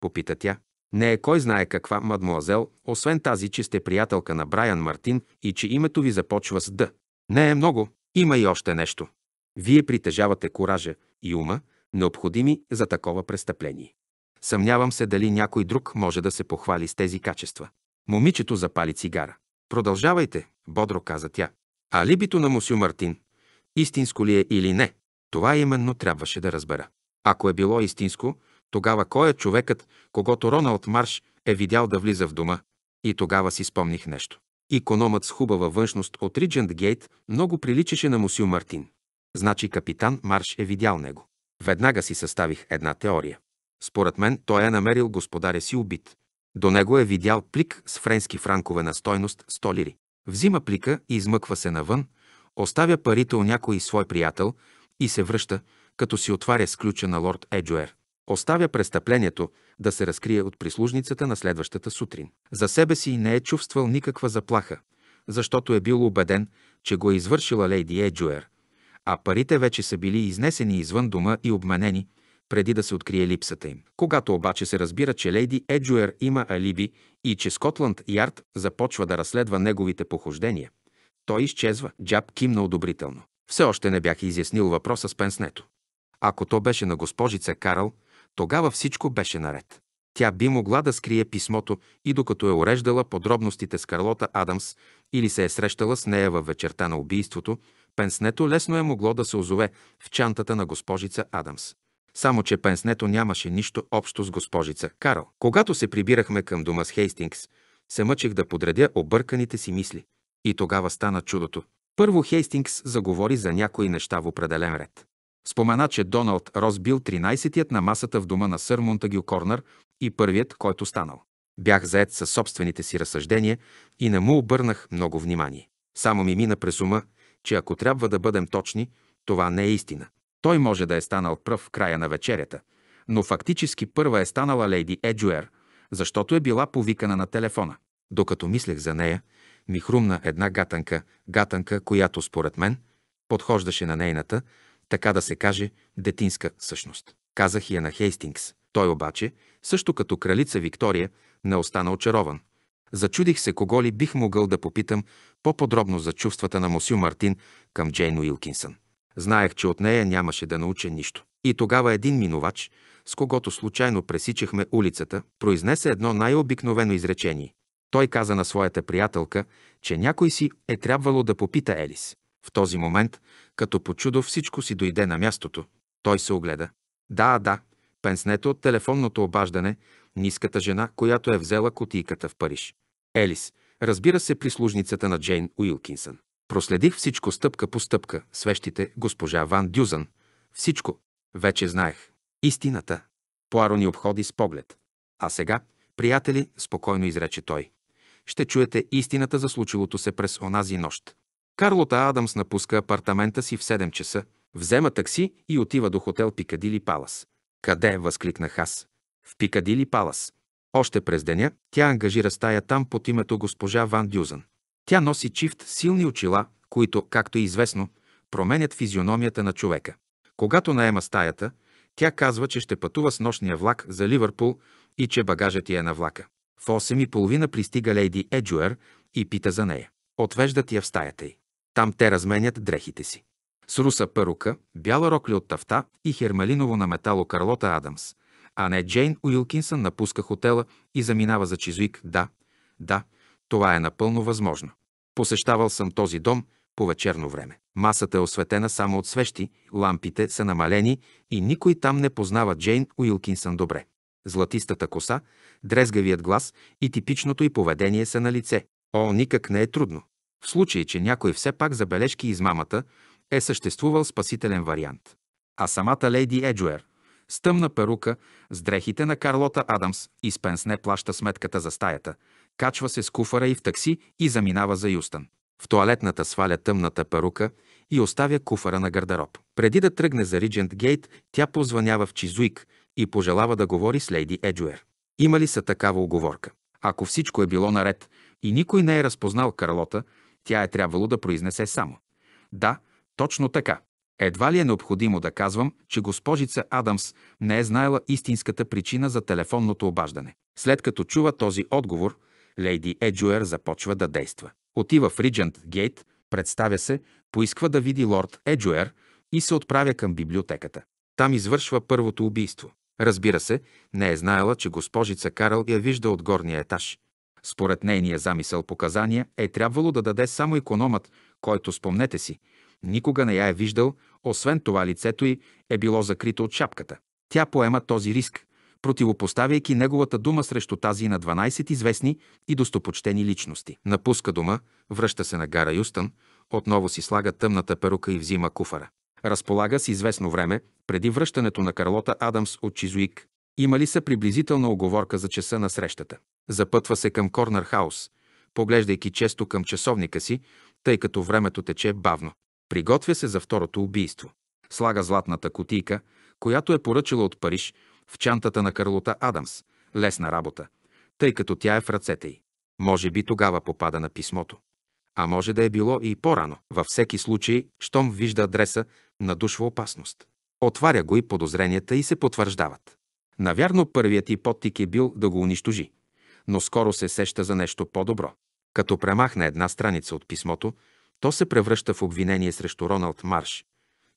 Попита тя. Не е кой знае каква мадмуазел, освен тази, че сте приятелка на Брайан Мартин и че името ви започва с Д. Не е много. Има и още нещо. Вие притежавате коража, и ума, необходими за такова престъпление. Съмнявам се дали някой друг може да се похвали с тези качества. Момичето запали цигара. Продължавайте, бодро каза тя. А либито на Мусю Мартин, истинско ли е или не, това именно трябваше да разбера. Ако е било истинско, тогава кой е човекът, когато Роналд Марш е видял да влиза в дома? И тогава си спомних нещо. Икономът с хубава външност от Риджент Гейт много приличаше на Мусю Мартин. Значи капитан Марш е видял него. Веднага си съставих една теория. Според мен той е намерил господаря си убит. До него е видял плик с френски франкове на стойност 100 лири. Взима плика и измъква се навън, оставя парите у някой свой приятел и се връща, като си отваря с ключа на лорд Еджуер. Оставя престъплението да се разкрие от прислужницата на следващата сутрин. За себе си не е чувствал никаква заплаха, защото е бил убеден, че го е извършила лейди Еджуер, а парите вече са били изнесени извън дома и обменени, преди да се открие липсата им. Когато обаче се разбира, че Лейди Еджуер има алиби и че Скотланд Ярд започва да разследва неговите похождения, той изчезва. Джаб кимна одобрително. Все още не бях изяснил въпроса с пенснето. Ако то беше на госпожица Карл, тогава всичко беше наред. Тя би могла да скрие писмото и докато е уреждала подробностите с Карлота Адамс или се е срещала с нея във вечерта на убийството, Пенснето лесно е могло да се озове в чантата на госпожица Адамс. Само, че пенснето нямаше нищо общо с госпожица Карл. Когато се прибирахме към дома с Хейстингс, се мъчих да подредя обърканите си мисли. И тогава стана чудото. Първо Хейстингс заговори за някои неща в определен ред. Спомена, че Доналд Рос бил 13-тият на масата в дома на сър Монтагю Корнър и първият, който станал. Бях заед със собствените си разсъждения и не му обърнах много внимание. Само ми мина през ума, че ако трябва да бъдем точни, това не е истина. Той може да е станал пръв в края на вечерята, но фактически първа е станала леди Еджуер, защото е била повикана на телефона. Докато мислех за нея, ми хрумна една гатанка, гатанка, която според мен подхождаше на нейната, така да се каже, детинска същност. Казах я на Хейстингс. Той обаче, също като кралица Виктория, не остана очарован. Зачудих се кого ли бих могъл да попитам по-подробно за чувствата на Мосю Мартин към Джейн Уилкинсън. Знаех, че от нея нямаше да науча нищо. И тогава един минувач, с когото случайно пресичахме улицата, произнесе едно най-обикновено изречение. Той каза на своята приятелка, че някой си е трябвало да попита Елис. В този момент, като по чудо всичко си дойде на мястото, той се огледа. Да, да, пенснето от телефонното обаждане, ниската жена, която е взела кутийката в Париж. Елис, разбира се, прислужницата на Джейн Уилкинсън. Проследих всичко стъпка по стъпка, свещите, госпожа Ван Дюзън. Всичко. Вече знаех. Истината. Пуаро ни обходи с поглед. А сега, приятели, спокойно изрече той. Ще чуете истината за случилото се през онази нощ. Карлота Адамс напуска апартамента си в 7 часа, взема такси и отива до хотел Пикадили Палас. Къде? възкликнах аз. В Пикадили Палас. Още през деня тя ангажира стая там под името госпожа Ван Дюзен. Тя носи чифт силни очила, които, както е известно, променят физиономията на човека. Когато наема стаята, тя казва, че ще пътува с нощния влак за Ливърпул и че багажът е на влака. В 8.30 пристига лейди Еджуер и пита за нея. Отвеждат я в стаята й. Там те разменят дрехите си. С руса пърука, бяла рокля от тафта и хермалиново на метало Карлота Адамс, а не Джейн Уилкинсън напуска хотела и заминава за Чизуик. Да, да, това е напълно възможно. Посещавал съм този дом по вечерно време. Масата е осветена само от свещи, лампите са намалени и никой там не познава Джейн Уилкинсън добре. Златистата коса, дрезгавият глас и типичното й поведение са на лице. О, никак не е трудно. В случай, че някой все пак забележки измамата, е съществувал спасителен вариант. А самата леди Еджуер, с тъмна перука, с дрехите на Карлота Адамс и с пенсне плаща сметката за стаята, качва се с куфара и в такси и заминава за Юстън. В туалетната сваля тъмната перука и оставя куфара на гардероб. Преди да тръгне за Риджент Гейт, тя позванява в Чизуик и пожелава да говори с Лейди Еджуер. Има ли са такава оговорка? Ако всичко е било наред и никой не е разпознал Карлота, тя е трябвало да произнесе само. Да, точно така. Едва ли е необходимо да казвам, че госпожица Адамс не е знаела истинската причина за телефонното обаждане. След като чува този отговор, лейди Еджуер започва да действа. Отива в Риджент Гейт, представя се, поисква да види лорд Еджуер и се отправя към библиотеката. Там извършва първото убийство. Разбира се, не е знаела, че госпожица Карл я вижда от горния етаж. Според нейния замисъл показания е трябвало да даде само економът, който, спомнете си, Никога не я е виждал, освен това лицето й е било закрито от шапката. Тя поема този риск, противопоставяйки неговата дума срещу тази на 12 известни и достопочтени личности. Напуска дома, връща се на гара Юстън, отново си слага тъмната перука и взима куфара. Разполага с известно време преди връщането на Карлота Адамс от Чизуик. Има ли са приблизителна оговорка за часа на срещата? Запътва се към Корнер Хаус, поглеждайки често към часовника си, тъй като времето тече бавно. Приготвя се за второто убийство. Слага златната кутийка, която е поръчала от Париж, в чантата на Карлота Адамс. Лесна работа, тъй като тя е в ръцете й. Може би тогава попада на писмото. А може да е било и по-рано. Във всеки случай, щом вижда адреса, надушва опасност. Отваря го и подозренията и се потвърждават. Навярно първият и подтик е бил да го унищожи, но скоро се сеща за нещо по-добро. Като премахне една страница от писмото, то се превръща в обвинение срещу Роналд Марш,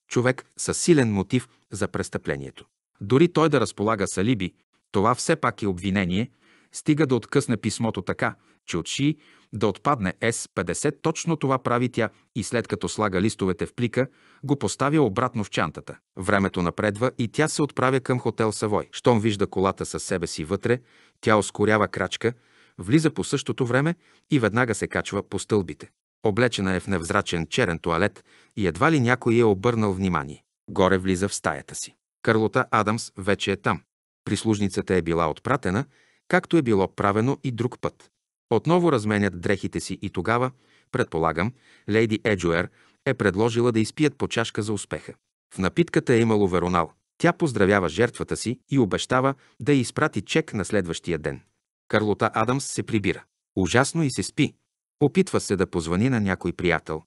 човек с силен мотив за престъплението. Дори той да разполага с алиби, това все пак е обвинение, стига да откъсне писмото така, че от Ши да отпадне С-50, точно това прави тя и след като слага листовете в плика, го поставя обратно в чантата. Времето напредва и тя се отправя към хотел Савой. Щом вижда колата със себе си вътре, тя ускорява крачка, влиза по същото време и веднага се качва по стълбите. Облечена е в невзрачен черен туалет и едва ли някой е обърнал внимание. Горе влиза в стаята си. Карлота Адамс вече е там. Прислужницата е била отпратена, както е било правено и друг път. Отново разменят дрехите си и тогава, предполагам, Лейди Еджуер е предложила да изпият по чашка за успеха. В напитката е имало веронал. Тя поздравява жертвата си и обещава да изпрати чек на следващия ден. Карлота Адамс се прибира. Ужасно и се спи, Опитва се да позвани на някой приятел,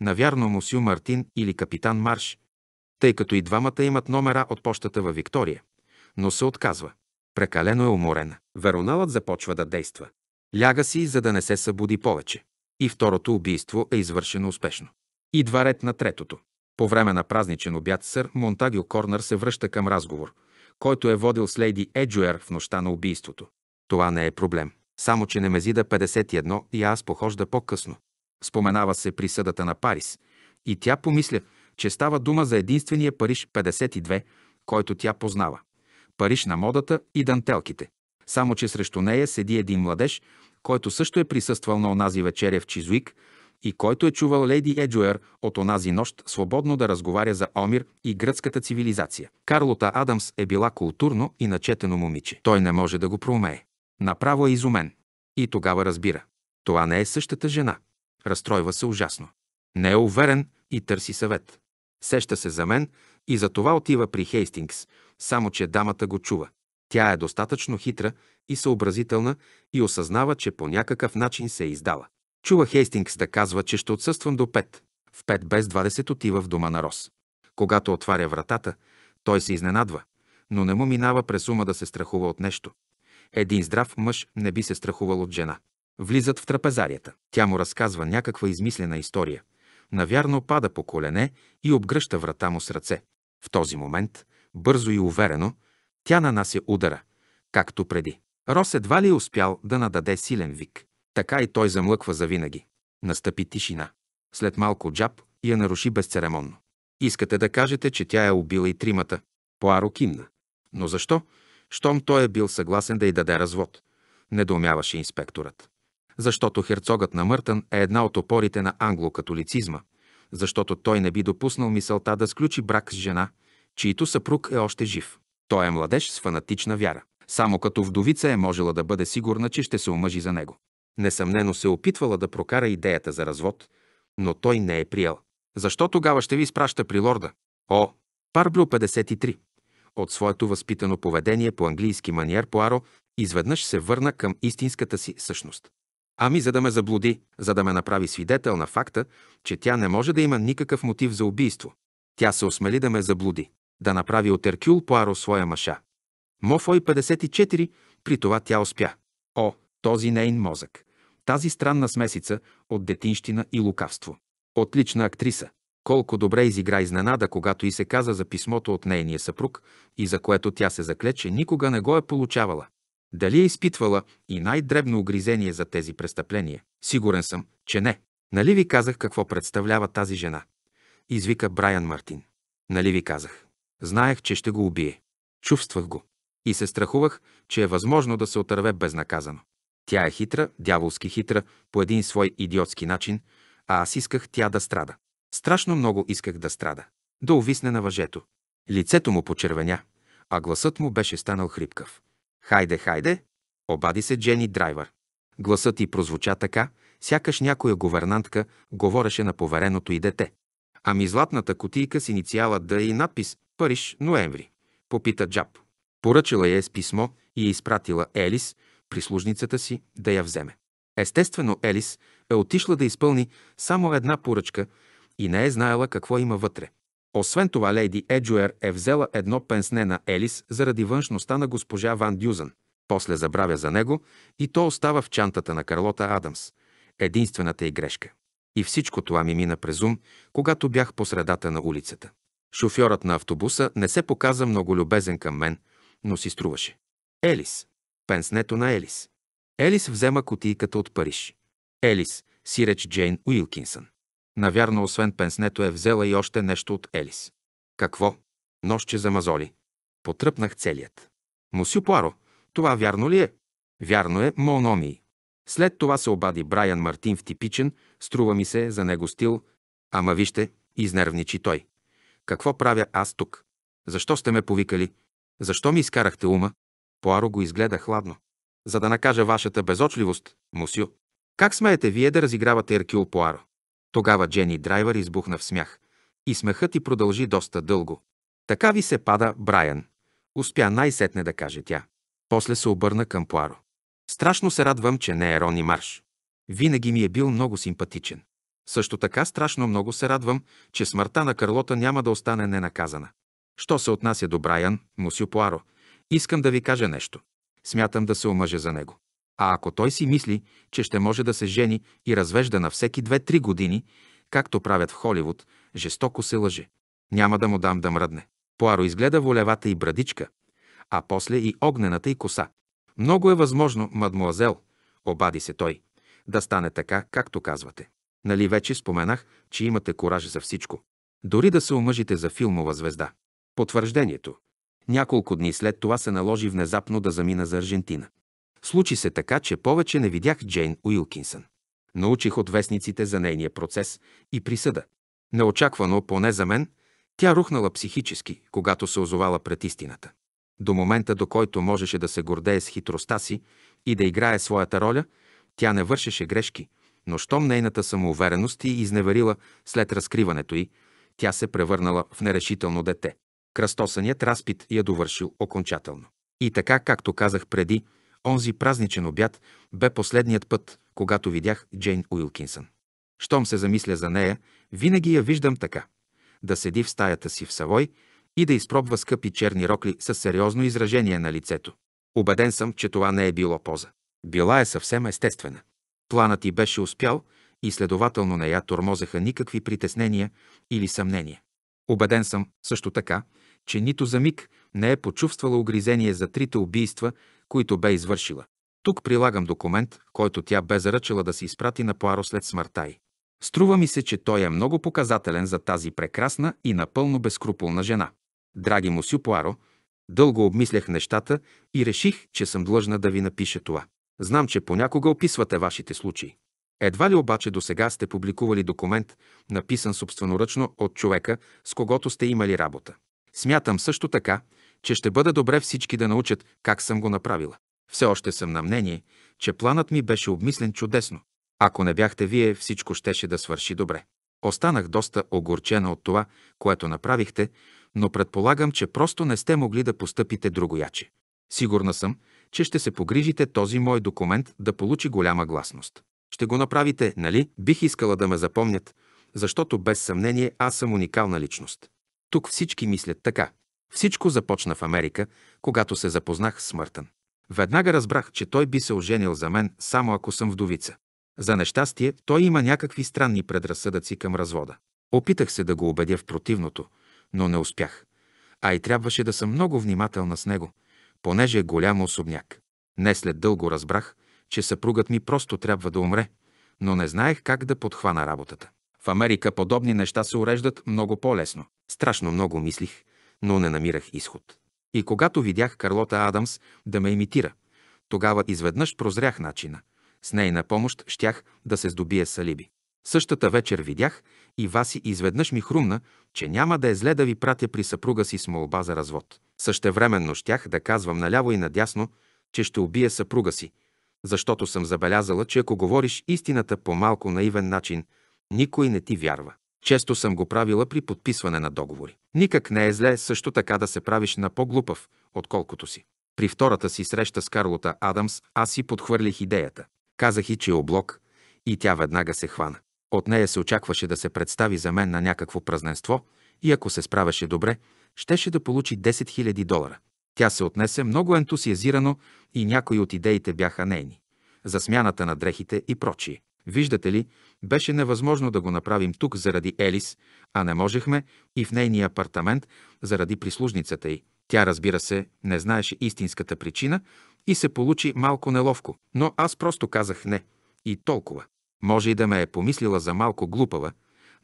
навярно Мусю Мартин или капитан Марш, тъй като и двамата имат номера от почтата във Виктория, но се отказва. Прекалено е уморена. Вероналът започва да действа. Ляга си, за да не се събуди повече. И второто убийство е извършено успешно. Идва ред на третото. По време на празничен обяд сър Монтагио Корнер се връща към разговор, който е водил с леди Еджуер в нощта на убийството. Това не е проблем. Само, че Немезида 51 и аз похожда по-късно. Споменава се присъдата на Парис и тя помисля, че става дума за единствения Париж 52, който тя познава. Париж на модата и дантелките. Само, че срещу нея седи един младеж, който също е присъствал на онази вечеря в Чизуик и който е чувал Леди Еджуер от онази нощ свободно да разговаря за Омир и гръцката цивилизация. Карлота Адамс е била културно и начетено момиче. Той не може да го проумее. Направо е изумен. И тогава разбира. Това не е същата жена. Разстройва се ужасно. Не е уверен и търси съвет. Сеща се за мен и за това отива при Хейстингс, само че дамата го чува. Тя е достатъчно хитра и съобразителна и осъзнава, че по някакъв начин се е издала. Чува Хейстингс да казва, че ще отсъствам до пет. В пет без 20 отива в дома на Рос. Когато отваря вратата, той се изненадва, но не му минава през ума да се страхува от нещо. Един здрав мъж не би се страхувал от жена. Влизат в трапезарията. Тя му разказва някаква измислена история. Навярно пада по колене и обгръща врата му с ръце. В този момент, бързо и уверено, тя нанася удара, както преди. Рос едва ли е успял да нададе силен вик. Така и той замлъква завинаги. Настъпи тишина. След малко джаб я наруши безцеремонно. Искате да кажете, че тя е убила и тримата. поаро кимна. Но защо? щом той е бил съгласен да й даде развод. Недоумяваше инспекторът. Защото херцогът на Мъртън е една от опорите на англокатолицизма, защото той не би допуснал мисълта да сключи брак с жена, чийто съпруг е още жив. Той е младеж с фанатична вяра. Само като вдовица е можела да бъде сигурна, че ще се омъжи за него. Несъмнено се опитвала да прокара идеята за развод, но той не е приел. Защо тогава ще ви изпраща при лорда? О, Парблю 53. От своето възпитано поведение по английски маниер Пуаро изведнъж се върна към истинската си същност. Ами за да ме заблуди, за да ме направи свидетел на факта, че тя не може да има никакъв мотив за убийство. Тя се осмели да ме заблуди, да направи от Еркюл Пуаро своя маша. Мофой 54, при това тя успя. О, този нейн мозък! Тази странна смесица от детинщина и лукавство. Отлична актриса. Колко добре изигра изненада, когато и се каза за писмото от нейния съпруг и за което тя се закле, че никога не го е получавала. Дали е изпитвала и най-дребно огризение за тези престъпления? Сигурен съм, че не. Нали ви казах какво представлява тази жена? Извика Брайан Мартин. Нали ви казах? Знаех, че ще го убие. Чувствах го. И се страхувах, че е възможно да се отърве безнаказано. Тя е хитра, дяволски хитра, по един свой идиотски начин, а аз исках тя да страда. Страшно много исках да страда, да увисне на въжето. Лицето му почервеня, а гласът му беше станал хрипкав. «Хайде, хайде!» обади се Джени Драйвер. Гласът й прозвуча така, сякаш някоя говернантка говореше на повереното й дете. Ами златната котийка с инициала да и надпис «Париж, ноември», попита Джаб. Поръчала я е с писмо и е изпратила Елис, прислужницата си, да я вземе. Естествено, Елис е отишла да изпълни само една поръчка и не е знаела какво има вътре. Освен това, Лейди Еджуер е взела едно пенсне на Елис заради външността на госпожа Ван Дюзън. После забравя за него и то остава в чантата на Карлота Адамс. Единствената й грешка. И всичко това ми мина през ум, когато бях по средата на улицата. Шофьорът на автобуса не се показа много любезен към мен, но си струваше. Елис. Пенснето на Елис. Елис взема кутийката от Париж. Елис, сиреч Джейн Уилкинсън. Навярно, освен пенснето е взела и още нещо от Елис. Какво? Нощче за мазоли. Потръпнах целият. Мусю Пуаро, това вярно ли е? Вярно е, Мономи. След това се обади Брайан Мартин в типичен, струва ми се, за него стил. Ама вижте, изнервничи той. Какво правя аз тук? Защо сте ме повикали? Защо ми изкарахте ума? Поаро го изгледа хладно. За да накажа вашата безочливост, мусю. Как смеете вие да разигравате Еркюл Поаро? Тогава Джени Драйвер избухна в смях. И смехът ти продължи доста дълго. Така ви се пада, Брайан. Успя най-сетне да каже тя. После се обърна към Пуаро. Страшно се радвам, че не е Рони Марш. Винаги ми е бил много симпатичен. Също така страшно много се радвам, че смъртта на Карлота няма да остане ненаказана. Що се отнася до Брайан, мусю Пуаро, искам да ви кажа нещо. Смятам да се омъжа за него. А ако той си мисли, че ще може да се жени и развежда на всеки 2-3 години, както правят в Холивуд, жестоко се лъже. Няма да му дам да мръдне. Поаро изгледа волевата и брадичка, а после и огнената и коса. Много е възможно, мадмуазел, обади се той, да стане така, както казвате. Нали вече споменах, че имате кораж за всичко. Дори да се омъжите за филмова звезда. Потвърждението. Няколко дни след това се наложи внезапно да замина за Аржентина. Случи се така, че повече не видях Джейн Уилкинсън. Научих от вестниците за нейния процес и присъда. Неочаквано, поне за мен, тя рухнала психически, когато се озовала пред истината. До момента, до който можеше да се гордее с хитростта си и да играе своята роля, тя не вършеше грешки, но щом нейната самоувереност и изневерила след разкриването й, тя се превърнала в нерешително дете. Кръстосаният разпит я довършил окончателно. И така, както казах преди, Онзи празничен обяд бе последният път, когато видях Джейн Уилкинсън. Щом се замисля за нея, винаги я виждам така. Да седи в стаята си в Савой и да изпробва скъпи черни рокли с сериозно изражение на лицето. Обеден съм, че това не е било поза. Била е съвсем естествена. Планът ти беше успял и следователно нея я тормозеха никакви притеснения или съмнения. Обеден съм също така, че нито за миг не е почувствала огризение за трите убийства, които бе извършила. Тук прилагам документ, който тя бе заръчала да се изпрати на Пуаро след смъртта й. Струва ми се, че той е много показателен за тази прекрасна и напълно безкруполна жена. Драги мусю Пуаро, дълго обмислях нещата и реших, че съм длъжна да ви напиша това. Знам, че понякога описвате вашите случаи. Едва ли обаче до сега сте публикували документ, написан собственоръчно от човека, с когото сте имали работа. Смятам също така, че ще бъде добре всички да научат как съм го направила. Все още съм на мнение, че планът ми беше обмислен чудесно. Ако не бяхте вие, всичко щеше да свърши добре. Останах доста огорчена от това, което направихте, но предполагам, че просто не сте могли да постъпите другояче. Сигурна съм, че ще се погрижите този мой документ да получи голяма гласност. Ще го направите, нали? Бих искала да ме запомнят, защото без съмнение аз съм уникална личност. Тук всички мислят така. Всичко започна в Америка, когато се запознах с Смъртън. Веднага разбрах, че той би се оженил за мен, само ако съм вдовица. За нещастие, той има някакви странни предразсъдъци към развода. Опитах се да го убедя в противното, но не успях. А и трябваше да съм много внимателна с него, понеже е голям особняк. Не след дълго разбрах, че съпругът ми просто трябва да умре, но не знаех как да подхвана работата. В Америка подобни неща се уреждат много по-лесно. Страшно много мислих, но не намирах изход. И когато видях Карлота Адамс да ме имитира, тогава изведнъж прозрях начина. С нейна помощ щях да се здобие с алиби. Същата вечер видях и Васи изведнъж ми хрумна, че няма да е зле да ви пратя при съпруга си с молба за развод. Същевременно щях да казвам наляво и надясно, че ще убия съпруга си, защото съм забелязала, че ако говориш истината по малко наивен начин, никой не ти вярва. Често съм го правила при подписване на договори. Никак не е зле също така да се правиш на по-глупав, отколкото си. При втората си среща с Карлота Адамс аз си подхвърлих идеята. Казах и, че е облог и тя веднага се хвана. От нея се очакваше да се представи за мен на някакво празненство и ако се справяше добре, щеше да получи 10 000 долара. Тя се отнесе много ентусиазирано и някои от идеите бяха нейни. За смяната на дрехите и прочие. Виждате ли, беше невъзможно да го направим тук заради Елис, а не можехме и в нейния апартамент заради прислужницата й. Тя, разбира се, не знаеше истинската причина и се получи малко неловко, но аз просто казах не. И толкова. Може и да ме е помислила за малко глупава,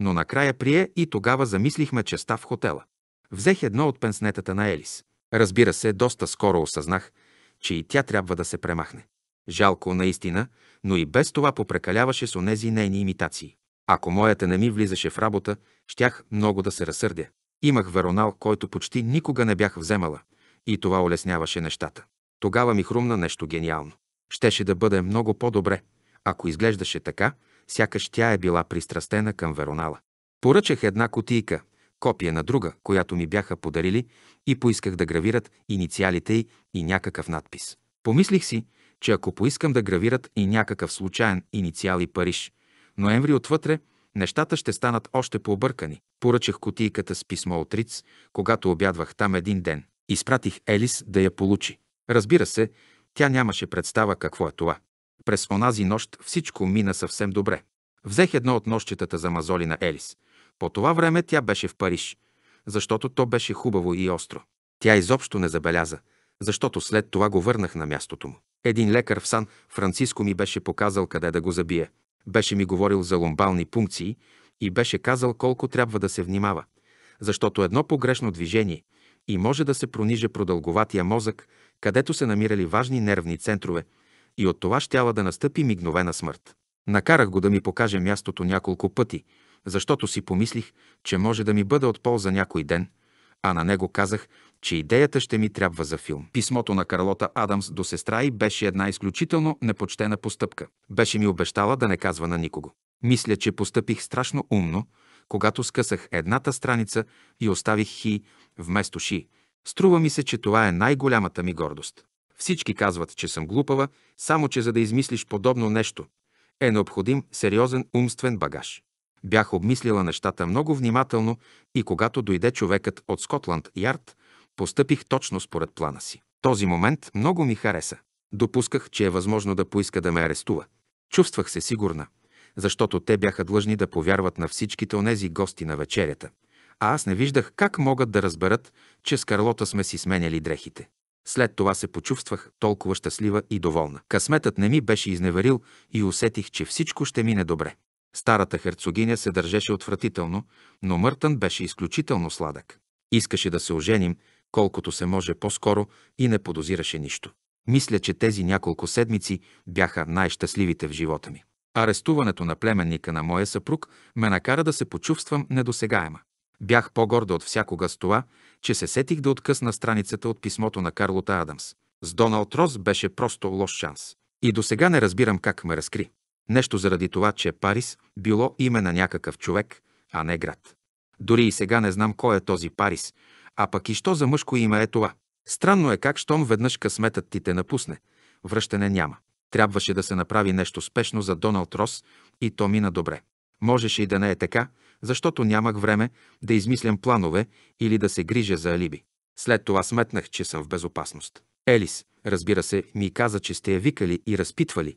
но накрая прие и тогава замислихме честа в хотела. Взех едно от пенснетата на Елис. Разбира се, доста скоро осъзнах, че и тя трябва да се премахне. Жалко наистина, но и без това попрекаляваше с онези нейни имитации. Ако моята не ми влизаше в работа, щях много да се разсърдя. Имах веронал, който почти никога не бях вземала, и това улесняваше нещата. Тогава ми хрумна нещо гениално. Щеше да бъде много по-добре, ако изглеждаше така, сякаш тя е била пристрастена към веронала. Поръчах една котийка, копия на друга, която ми бяха подарили, и поисках да гравират инициалите й и някакъв надпис. Помислих си, че ако поискам да гравират и някакъв случайен инициал и Париж, ноември отвътре, нещата ще станат още пообъркани. Поръчах котийката с писмо от Риц, когато обядвах там един ден. Изпратих Елис да я получи. Разбира се, тя нямаше представа какво е това. През онази нощ всичко мина съвсем добре. Взех едно от нощчетата за мазоли на Елис. По това време тя беше в Париж, защото то беше хубаво и остро. Тя изобщо не забеляза, защото след това го върнах на мястото му. Един лекар в Сан Франциско ми беше показал къде да го забие. Беше ми говорил за ломбални пункции и беше казал колко трябва да се внимава, защото едно погрешно движение и може да се прониже продълговатия мозък, където се намирали важни нервни центрове и от това щяла да настъпи мигновена смърт. Накарах го да ми покаже мястото няколко пъти, защото си помислих, че може да ми бъде от полза някой ден, а на него казах, че идеята ще ми трябва за филм. Писмото на Карлота Адамс до сестра й беше една изключително непочтена постъпка. Беше ми обещала да не казва на никого. Мисля, че постъпих страшно умно, когато скъсах едната страница и оставих хи вместо ши. Струва ми се, че това е най-голямата ми гордост. Всички казват, че съм глупава, само че за да измислиш подобно нещо, е необходим сериозен умствен багаж. Бях обмислила нещата много внимателно и когато дойде човекът от Скотланд Ярд, Постъпих точно според плана си. Този момент много ми хареса. Допусках, че е възможно да поиска да ме арестува. Чувствах се сигурна, защото те бяха длъжни да повярват на всичките онези гости на вечерята, а аз не виждах как могат да разберат, че с Карлота сме си сменяли дрехите. След това се почувствах толкова щастлива и доволна. Късметът не ми беше изневерил и усетих, че всичко ще мине добре. Старата херцогиня се държеше отвратително, но Мъртън беше изключително сладък. Искаше да се оженим колкото се може по-скоро и не подозираше нищо. Мисля, че тези няколко седмици бяха най-щастливите в живота ми. Арестуването на племенника на моя съпруг ме накара да се почувствам недосегаема. Бях по-горда от всякога с това, че се сетих да откъсна страницата от писмото на Карлота Адамс. С Доналд Рос беше просто лош шанс. И до сега не разбирам как ме разкри. Нещо заради това, че Парис било име на някакъв човек, а не град. Дори и сега не знам кой е този Парис, а пък и що за мъжко име е това? Странно е как, щом веднъж късметът ти те напусне, връщане няма. Трябваше да се направи нещо спешно за Доналд Рос и то мина добре. Можеше и да не е така, защото нямах време да измислям планове или да се грижа за алиби. След това сметнах, че съм в безопасност. Елис, разбира се, ми каза, че сте я викали и разпитвали,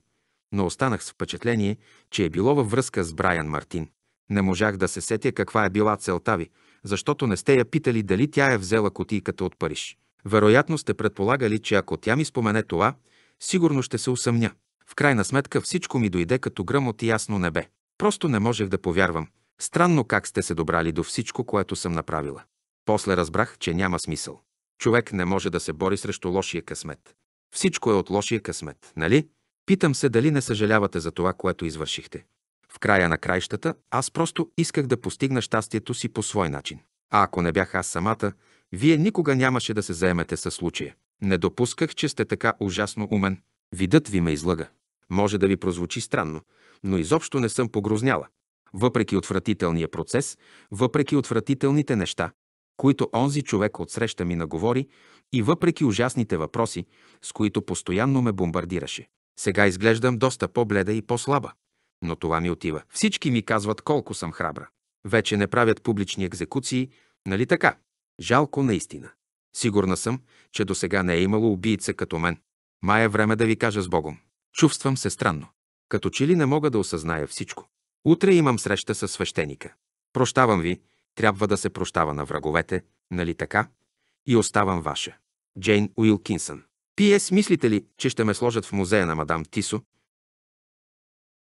но останах с впечатление, че е било във връзка с Брайан Мартин. Не можах да се сетя каква е била целта ви, защото не сте я питали дали тя е взела котийката от Париж. Вероятно сте предполагали, че ако тя ми спомене това, сигурно ще се усъмня. В крайна сметка всичко ми дойде като гръм от ясно небе. Просто не можех да повярвам. Странно как сте се добрали до всичко, което съм направила. После разбрах, че няма смисъл. Човек не може да се бори срещу лошия късмет. Всичко е от лошия късмет, нали? Питам се дали не съжалявате за това, което извършихте. В края на краищата аз просто исках да постигна щастието си по свой начин. А ако не бях аз самата, вие никога нямаше да се заемете със случая. Не допусках, че сте така ужасно умен. Видът ви ме излъга. Може да ви прозвучи странно, но изобщо не съм погрозняла. Въпреки отвратителния процес, въпреки отвратителните неща, които онзи човек отсреща ми наговори и въпреки ужасните въпроси, с които постоянно ме бомбардираше. Сега изглеждам доста по-бледа и по-слаба но това ми отива. Всички ми казват колко съм храбра. Вече не правят публични екзекуции, нали така? Жалко наистина. Сигурна съм, че до сега не е имало убийца като мен. Май е време да ви кажа с Богом. Чувствам се странно. Като че ли не мога да осъзная всичко. Утре имам среща с свещеника. Прощавам ви, трябва да се прощава на враговете, нали така? И оставам ваша. Джейн Уилкинсън. Пиес, мислите ли, че ще ме сложат в музея на мадам Тисо,